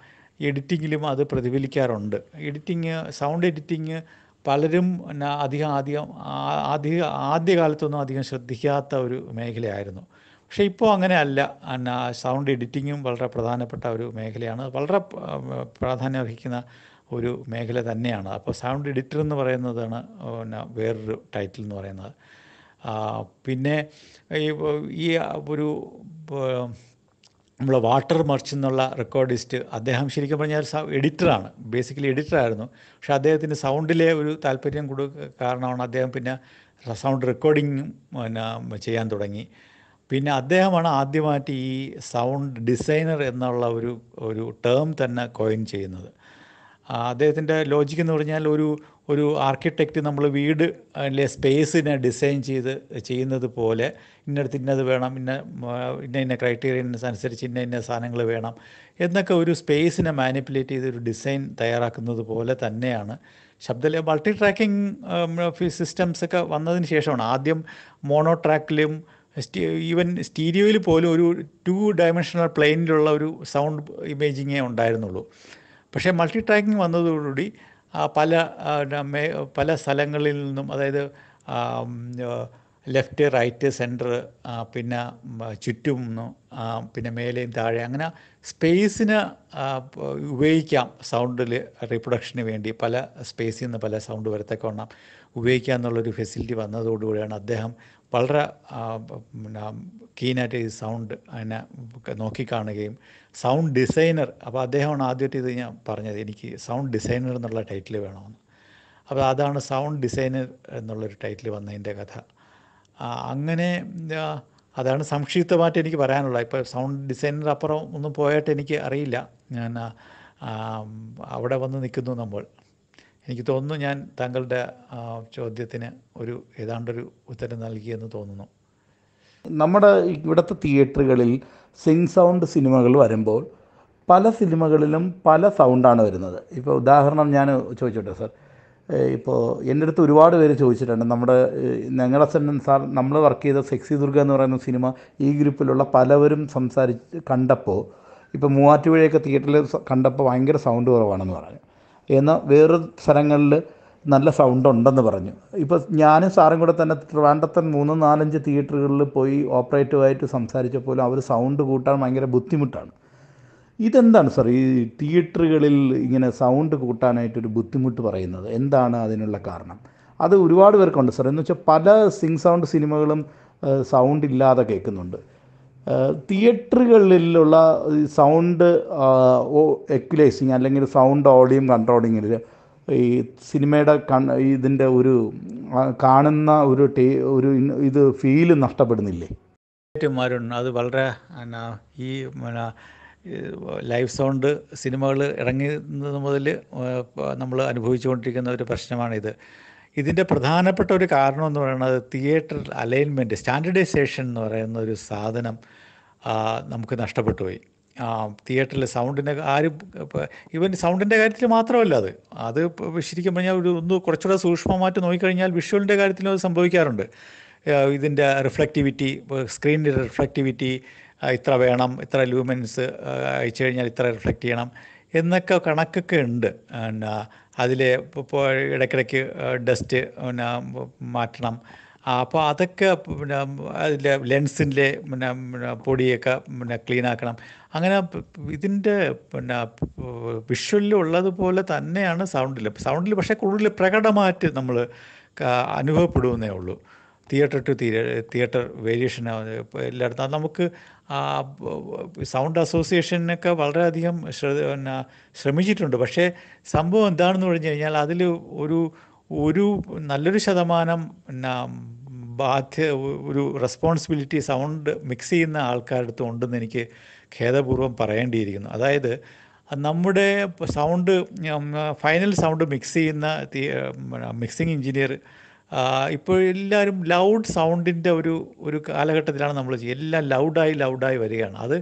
എഡിറ്റിങ്ങിലും അത് പ്രതിഫലിക്കാറുണ്ട് എഡിറ്റിങ് സൗണ്ട് എഡിറ്റിങ് പലരും പിന്നെ അധികം ആദ്യം ആദ്യ ആദ്യകാലത്തൊന്നും അധികം ശ്രദ്ധിക്കാത്ത ഒരു മേഖലയായിരുന്നു പക്ഷേ ഇപ്പോൾ അങ്ങനെയല്ല എന്നാ സൗണ്ട് എഡിറ്റിങ്ങും വളരെ പ്രധാനപ്പെട്ട ഒരു മേഖലയാണ് വളരെ പ്രാധാന്യം അർഹിക്കുന്ന ഒരു മേഖല തന്നെയാണ് അപ്പോൾ സൗണ്ട് എഡിറ്റർ എന്ന് പറയുന്നതാണ് പിന്നെ വേറൊരു ടൈറ്റിൽ എന്ന് പറയുന്നത് പിന്നെ ഈ ഒരു നമ്മൾ വാട്ടർ മർച്ച് എന്നുള്ള റെക്കോർഡിസ്റ്റ് അദ്ദേഹം ശരിക്കും പറഞ്ഞാൽ ഒരു എഡിറ്ററാണ് ബേസിക്കലി എഡിറ്ററായിരുന്നു പക്ഷേ അദ്ദേഹത്തിൻ്റെ സൗണ്ടിലെ ഒരു താല്പര്യം കൂടു കാരണമാണ് അദ്ദേഹം പിന്നെ സൗണ്ട് റെക്കോർഡിങ് പിന്നെ ചെയ്യാൻ തുടങ്ങി പിന്നെ അദ്ദേഹമാണ് ആദ്യമായിട്ട് ഈ സൗണ്ട് ഡിസൈനർ എന്നുള്ള ഒരു ഒരു ടേം തന്നെ കോയിൻ ചെയ്യുന്നത് അദ്ദേഹത്തിൻ്റെ ലോജിക്ക് എന്ന് പറഞ്ഞാൽ ഒരു ഒരു ആർക്കിടെക്റ്റ് നമ്മൾ വീട് അല്ലെ സ്പേസിനെ ഡിസൈൻ ചെയ്ത് ചെയ്യുന്നത് പോലെ ഇന്നടത്ത് ഇന്നത് വേണം ഇന്ന ഇന്ന ഇന്ന ക്രൈറ്റീരിയൻസ് അനുസരിച്ച് ഇന്ന ഇന്ന സാധനങ്ങൾ വേണം എന്നൊക്കെ ഒരു സ്പേസിനെ മാനിപ്പുലേറ്റ് ചെയ്ത് ഒരു ഡിസൈൻ തയ്യാറാക്കുന്നത് പോലെ തന്നെയാണ് ശബ്ദ മൾട്ടി ട്രാക്കിംഗ് സിസ്റ്റംസ് ഒക്കെ വന്നതിന് ശേഷമാണ് ആദ്യം മോണോ ട്രാക്കിലും ഈവൻ സ്റ്റീരിയോയിൽ പോലും ഒരു ടു ഡയമെൻഷണൽ പ്ലെയിനിലുള്ള ഒരു സൗണ്ട് ഇമേജിങ്ങേ ഉണ്ടായിരുന്നുള്ളൂ പക്ഷേ മൾട്ടി ട്രാക്കിംഗ് വന്നതോടുകൂടി പല പല സ്ഥലങ്ങളിൽ നിന്നും അതായത് ലെഫ്റ്റ് റൈറ്റ് സെൻറ്റർ പിന്നെ ചുറ്റും പിന്നെ മേലെയും താഴെ അങ്ങനെ സ്പേസിന് ഉപയോഗിക്കാം സൗണ്ടിൽ റീപ്രൊഡക്ഷന് വേണ്ടി പല സ്പേസിൽ നിന്ന് പല സൗണ്ട് വരത്തക്കവണ്ണം ഉപയോഗിക്കാം എന്നുള്ളൊരു ഫെസിലിറ്റി വന്നതോടുകൂടിയാണ് അദ്ദേഹം വളരെ പിന്നെ കീനായിട്ട് ഈ സൗണ്ട് അതിനെ നോക്കിക്കാണുകയും സൗണ്ട് ഡിസൈനർ അപ്പോൾ അദ്ദേഹമാണ് ആദ്യമായിട്ട് ഇത് ഞാൻ പറഞ്ഞത് എനിക്ക് സൗണ്ട് ഡിസൈനർ എന്നുള്ള ടൈറ്റിൽ വേണമെന്ന് അപ്പോൾ അതാണ് സൗണ്ട് ഡിസൈനർ എന്നുള്ളൊരു ടൈറ്റിൽ വന്നതിൻ്റെ കഥ അങ്ങനെ അതാണ് സംക്ഷിപ്തമായിട്ട് എനിക്ക് പറയാനുള്ളത് ഇപ്പോൾ സൗണ്ട് ഡിസൈനർ അപ്പുറം ഒന്നും പോയിട്ട് എനിക്ക് അറിയില്ല ഞാൻ അവിടെ വന്ന് നിൽക്കുന്നു നമ്മൾ എനിക്ക് തോന്നുന്നു ഞാൻ താങ്കളുടെ ചോദ്യത്തിന് ഒരു ഏതാണ്ടൊരു ഉത്തരം നൽകിയെന്ന് തോന്നുന്നു നമ്മുടെ ഇവിടുത്തെ തിയേറ്ററുകളിൽ സിങ് സൗണ്ട് സിനിമകൾ വരുമ്പോൾ പല സിനിമകളിലും പല സൗണ്ടാണ് വരുന്നത് ഇപ്പോൾ ഉദാഹരണം ഞാൻ ചോദിച്ചോട്ടെ സാർ ഇപ്പോൾ എൻ്റെ അടുത്ത് ഒരുപാട് പേര് ചോദിച്ചിട്ടുണ്ട് നമ്മുടെ ഞങ്ങളുടെ സാർ നമ്മൾ വർക്ക് ചെയ്ത സെക്സി ദുർഗ എന്ന് പറയുന്ന സിനിമ ഈ ഗ്രൂപ്പിലുള്ള പലവരും സംസാരിച്ച് കണ്ടപ്പോൾ ഇപ്പോൾ മൂവാറ്റുപുഴയൊക്കെ തിയേറ്ററിൽ കണ്ടപ്പോൾ ഭയങ്കര സൗണ്ട് കുറവാണെന്ന് പറഞ്ഞു എന്ന് വേറെ സ്ഥലങ്ങളിൽ നല്ല സൗണ്ട് ഉണ്ടെന്ന് പറഞ്ഞു ഇപ്പോൾ ഞാനും സാറും കൂടെ തന്നെ ട്രിവാൻഡ്രത്തൻ മൂന്ന് നാലഞ്ച് തിയേറ്ററുകളിൽ പോയി ഓപ്പറേറ്റീവായിട്ട് സംസാരിച്ചപ്പോലും അവർ സൗണ്ട് കൂട്ടാൻ ഭയങ്കര ബുദ്ധിമുട്ടാണ് ഇതെന്താണ് സാർ ഈ തിയേറ്ററുകളിൽ ഇങ്ങനെ സൗണ്ട് കൂട്ടാനായിട്ടൊരു ബുദ്ധിമുട്ട് പറയുന്നത് എന്താണ് അതിനുള്ള കാരണം അത് ഒരുപാട് പേർക്കുണ്ട് സാർ എന്ന് വെച്ചാൽ പല സിങ് സൗണ്ട് സിനിമകളും സൗണ്ട് ഇല്ലാതെ കേൾക്കുന്നുണ്ട് തിയേറ്ററുകളിലുള്ള സൗണ്ട് എക്വലൈസിങ് അല്ലെങ്കിൽ സൗണ്ട് ഓഡിയം കൺട്രോളിങ്ങിൽ ഈ സിനിമയുടെ കൺ ഇതിൻ്റെ ഒരു കാണുന്ന ഒരു ടീ ഒരു ഇത് ഫീല് നഷ്ടപ്പെടുന്നില്ലേ മാരുണ്ട് അത് വളരെ ഈ ലൈവ് സൗണ്ട് സിനിമകൾ ഇറങ്ങുന്നത് മുതൽ നമ്മൾ അനുഭവിച്ചുകൊണ്ടിരിക്കുന്ന ഒരു പ്രശ്നമാണിത് ഇതിൻ്റെ പ്രധാനപ്പെട്ട ഒരു കാരണം എന്ന് പറയുന്നത് തിയേറ്റർ അലൈൻമെൻറ്റ് സ്റ്റാൻഡർഡൈസേഷൻ എന്ന് പറയുന്ന ഒരു സാധനം നമുക്ക് നഷ്ടപ്പെട്ടു പോയി തിയേറ്ററിലെ സൗണ്ടിൻ്റെ ആരും ഇവൻ സൗണ്ടിൻ്റെ കാര്യത്തിൽ മാത്രമല്ല അത് അത് ശരിക്കും പറഞ്ഞാൽ ഒരു ഒന്ന് കുറച്ചുകൂടെ സൂക്ഷ്മമായിട്ട് നോക്കിക്കഴിഞ്ഞാൽ വിഷ്വലിൻ്റെ കാര്യത്തിലും അത് സംഭവിക്കാറുണ്ട് ഇതിൻ്റെ റിഫ്ലക്റ്റിവിറ്റി സ്ക്രീനിൻ്റെ റിഫ്ലക്റ്റിവിറ്റി ഇത്ര വേണം ഇത്ര ലൂമൻസ് അയച്ചു കഴിഞ്ഞാൽ ഇത്ര റിഫ്ലക്റ്റ് ചെയ്യണം എന്നൊക്കെ കണക്കൊക്കെ ഉണ്ട് പിന്നെ അതിലെ ഇപ്പോൾ ഇടയ്ക്കിടയ്ക്ക് ഡസ്റ്റ് പിന്നെ മാറ്റണം അപ്പോൾ അതൊക്കെ പിന്നെ അതിലെ ലെൻസിൻ്റെ പിന്നെ പൊടിയൊക്കെ പിന്നെ ക്ലീൻ ആക്കണം അങ്ങനെ ഇതിൻ്റെ പിന്നെ വിഷ്വലിൽ ഉള്ളതുപോലെ തന്നെയാണ് സൗണ്ടിൽ സൗണ്ടിൽ പക്ഷേ കൂടുതൽ പ്രകടമായിട്ട് നമ്മൾ അനുഭവപ്പെടുമെന്നേ ഉള്ളൂ തിയേറ്റർ ടു തിയേറ്റർ വേരിയേഷൻ എല്ലായിടത്തും അത് നമുക്ക് സൗണ്ട് അസോസിയേഷനൊക്കെ വളരെയധികം പിന്നെ ശ്രമിച്ചിട്ടുണ്ട് പക്ഷേ സംഭവം എന്താണെന്ന് പറഞ്ഞു കഴിഞ്ഞാൽ അതിൽ ഒരു ഒരു നല്ലൊരു ശതമാനം പിന്നെ ബാധ്യ ഒരു റെസ്പോൺസിബിലിറ്റി സൗണ്ട് മിക്സ് ചെയ്യുന്ന ആൾക്കാരടുത്ത് ഉണ്ടെന്ന് എനിക്ക് ഖേദപൂർവ്വം പറയേണ്ടിയിരിക്കുന്നു അതായത് നമ്മുടെ സൗണ്ട് ഫൈനൽ സൗണ്ട് മിക്സ് ചെയ്യുന്ന മിക്സിംഗ് എഞ്ചിനീയർ ഇപ്പോൾ എല്ലാവരും ലൗഡ് സൗണ്ടിൻ്റെ ഒരു ഒരു കാലഘട്ടത്തിലാണ് നമ്മൾ ചെയ്യുക എല്ലാം ലൗഡായി ലൗഡായി വരികയാണ് അത്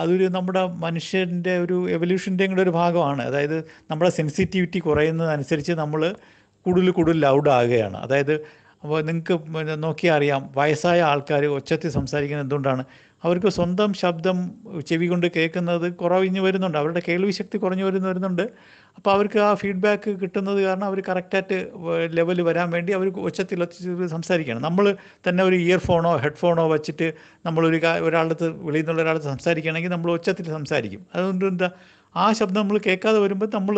അതൊരു നമ്മുടെ മനുഷ്യൻ്റെ ഒരു എവല്യൂഷൻ്റെയും കൂടെ ഒരു ഭാഗമാണ് അതായത് നമ്മുടെ സെൻസിറ്റിവിറ്റി കുറയുന്നതനുസരിച്ച് നമ്മൾ കൂടുതൽ കൂടുതൽ ലൗഡ് ആകുകയാണ് അതായത് അപ്പോൾ നിങ്ങൾക്ക് നോക്കിയാൽ അറിയാം വയസ്സായ ആൾക്കാർ ഒച്ചത്തിൽ സംസാരിക്കുന്നത് എന്തുകൊണ്ടാണ് അവർക്ക് സ്വന്തം ശബ്ദം ചെവി കൊണ്ട് കേൾക്കുന്നത് കുറവിഞ്ഞ് വരുന്നുണ്ട് അവരുടെ കേൾവിശക്തി കുറഞ്ഞു വരുന്നു വരുന്നുണ്ട് അപ്പോൾ അവർക്ക് ആ ഫീഡ്ബാക്ക് കിട്ടുന്നത് കാരണം അവർ കറക്റ്റായിട്ട് ലെവൽ വരാൻ വേണ്ടി അവർ ഒച്ചത്തിൽ ഒച്ചത്തിൽ സംസാരിക്കണം നമ്മൾ തന്നെ ഒരു ഇയർഫോണോ ഹെഡ്ഫോണോ വെച്ചിട്ട് നമ്മളൊരു അടുത്ത് വെളിയിൽ നിന്നുള്ള ഒരാളത്ത് സംസാരിക്കുകയാണെങ്കിൽ നമ്മൾ ഒച്ചത്തിൽ സംസാരിക്കും അതുകൊണ്ട് എന്താ ആ ശബ്ദം നമ്മൾ കേൾക്കാതെ വരുമ്പോൾ നമ്മൾ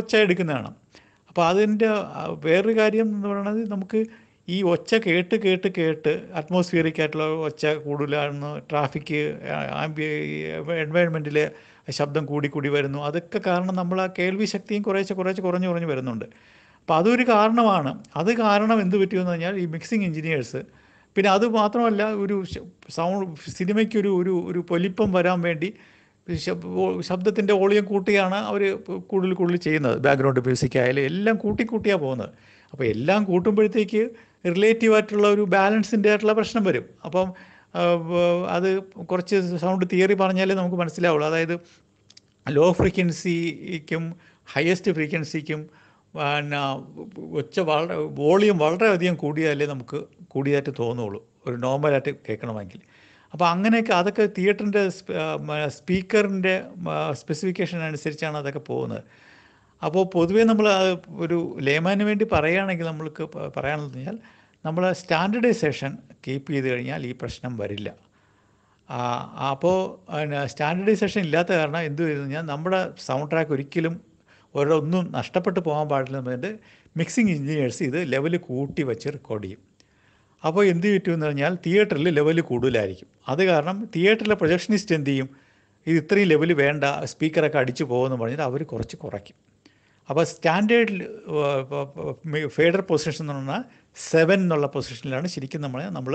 ഒച്ച എടുക്കുന്നതാണ് അപ്പോൾ അതിൻ്റെ വേറൊരു കാര്യം എന്ന് പറയുന്നത് നമുക്ക് ഈ ഒച്ച കേട്ട് കേട്ട് കേട്ട് അറ്റ്മോസ്ഫിയറിക് ആയിട്ടുള്ള ഒച്ച കൂടുതലാണെന്ന് ട്രാഫിക് ആംബി എൻവയൺമെൻറ്റിലെ ശബ്ദം കൂടി കൂടി വരുന്നു അതൊക്കെ കാരണം നമ്മൾ ആ കേൾവി ശക്തിയും കുറേശ്ശെ കുറേശ്ശെ കുറഞ്ഞു കുറഞ്ഞു വരുന്നുണ്ട് അപ്പോൾ അതൊരു കാരണമാണ് അത് കാരണം എന്ത് പറ്റിയെന്ന് പറഞ്ഞാൽ ഈ മിക്സിംഗ് എഞ്ചിനീയേഴ്സ് പിന്നെ അത് മാത്രമല്ല ഒരു സൗണ്ട് സിനിമയ്ക്കൊരു ഒരു ഒരു പൊലിപ്പം വരാൻ വേണ്ടി ശബ്ദത്തിൻ്റെ വോളിയം കൂട്ടിയാണ് അവർ കൂടുതൽ കൂടുതൽ ചെയ്യുന്നത് ബാക്ക്ഗ്രൗണ്ട് മ്യൂസിക് എല്ലാം കൂട്ടി പോകുന്നത് അപ്പോൾ എല്ലാം കൂട്ടുമ്പോഴത്തേക്ക് റിലേറ്റീവ് ആയിട്ടുള്ള ഒരു ബാലൻസിൻ്റെ ആയിട്ടുള്ള പ്രശ്നം വരും അപ്പം അത് കുറച്ച് സൗണ്ട് തിയറി പറഞ്ഞാലേ നമുക്ക് മനസ്സിലാവുള്ളൂ അതായത് ലോ ഫ്രീക്വൻസിക്കും ഹയസ്റ്റ് ഫ്രീക്വൻസിക്കും പിന്നെ ഒച്ച വളരെ വോളിയം വളരെയധികം കൂടിയാലേ നമുക്ക് കൂടിയതായിട്ട് തോന്നുള്ളൂ ഒരു നോർമലായിട്ട് കേൾക്കണമെങ്കിൽ അപ്പോൾ അങ്ങനെയൊക്കെ അതൊക്കെ തിയേറ്ററിൻ്റെ സ്പീക്കറിൻ്റെ സ്പെസിഫിക്കേഷൻ അനുസരിച്ചാണ് അതൊക്കെ പോകുന്നത് അപ്പോൾ പൊതുവേ നമ്മൾ ഒരു ലേമാന് വേണ്ടി പറയുകയാണെങ്കിൽ നമ്മൾക്ക് പറയാനുള്ളത് കഴിഞ്ഞാൽ നമ്മൾ സ്റ്റാൻഡർഡൈസേഷൻ കീപ്പ് ചെയ്ത് കഴിഞ്ഞാൽ ഈ പ്രശ്നം വരില്ല അപ്പോൾ സ്റ്റാൻഡർഡൈസേഷൻ ഇല്ലാത്ത കാരണം എന്ത് ചെയ്തെന്ന് കഴിഞ്ഞാൽ നമ്മുടെ സൗണ്ട് ട്രാക്ക് ഒരിക്കലും ഓരോന്നും ഒന്നും നഷ്ടപ്പെട്ടു പോകാൻ പാടില്ല എന്നതിൻ്റെ മിക്സിംഗ് എഞ്ചിനീയേഴ്സ് ഇത് ലെവൽ കൂട്ടി വെച്ച് റെക്കോർഡ് ചെയ്യും അപ്പോൾ എന്ത് പറ്റുമെന്ന് പറഞ്ഞാൽ തിയേറ്ററിൽ ലെവൽ കൂടുതലായിരിക്കും അത് കാരണം തിയേറ്ററിലെ പ്രൊജക്ഷനിസ്റ്റ് എന്ത് ചെയ്യും ഇത് ഇത്രയും ലെവൽ വേണ്ട സ്പീക്കറൊക്കെ അടിച്ചു പോകുമെന്ന് പറഞ്ഞിട്ട് അവർ കുറച്ച് കുറയ്ക്കും അപ്പോൾ സ്റ്റാൻഡേർഡ് ഫേഡർ പൊസിഷൻ എന്ന് പറഞ്ഞാൽ സെവൻ എന്നുള്ള പൊസിഷനിലാണ് ശരിക്കും നമ്മൾ നമ്മൾ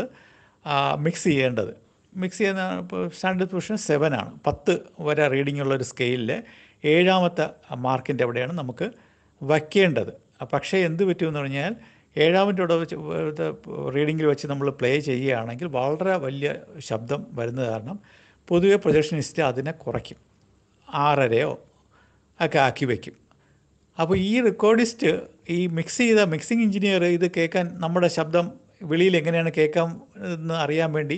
മിക്സ് ചെയ്യേണ്ടത് മിക്സ് ചെയ്യുന്ന സ്റ്റാൻഡേർഡ് പൊസിഷൻ സെവൻ ആണ് പത്ത് വരെ റീഡിംഗ് ഉള്ള ഒരു സ്കെയിലിൽ ഏഴാമത്തെ മാർക്കിൻ്റെ അവിടെയാണ് നമുക്ക് വയ്ക്കേണ്ടത് പക്ഷേ എന്ത് പറ്റുമെന്ന് പറഞ്ഞാൽ ഏഴാമത്തെ അവിടെ വെച്ച് റീഡിങ്ങിൽ വെച്ച് നമ്മൾ പ്ലേ ചെയ്യുകയാണെങ്കിൽ വളരെ വലിയ ശബ്ദം വരുന്നത് കാരണം പൊതുവെ പ്രൊജക്ഷനിസ്റ്റ് അതിനെ കുറയ്ക്കും ആറരയോ ഒക്കെ ആക്കി വയ്ക്കും അപ്പോൾ ഈ റെക്കോർഡിസ്റ്റ് ഈ മിക്സ് ചെയ്ത മിക്സിംഗ് എഞ്ചിനീയർ ഇത് കേൾക്കാൻ നമ്മുടെ ശബ്ദം വെളിയിൽ എങ്ങനെയാണ് കേൾക്കാം എന്ന് അറിയാൻ വേണ്ടി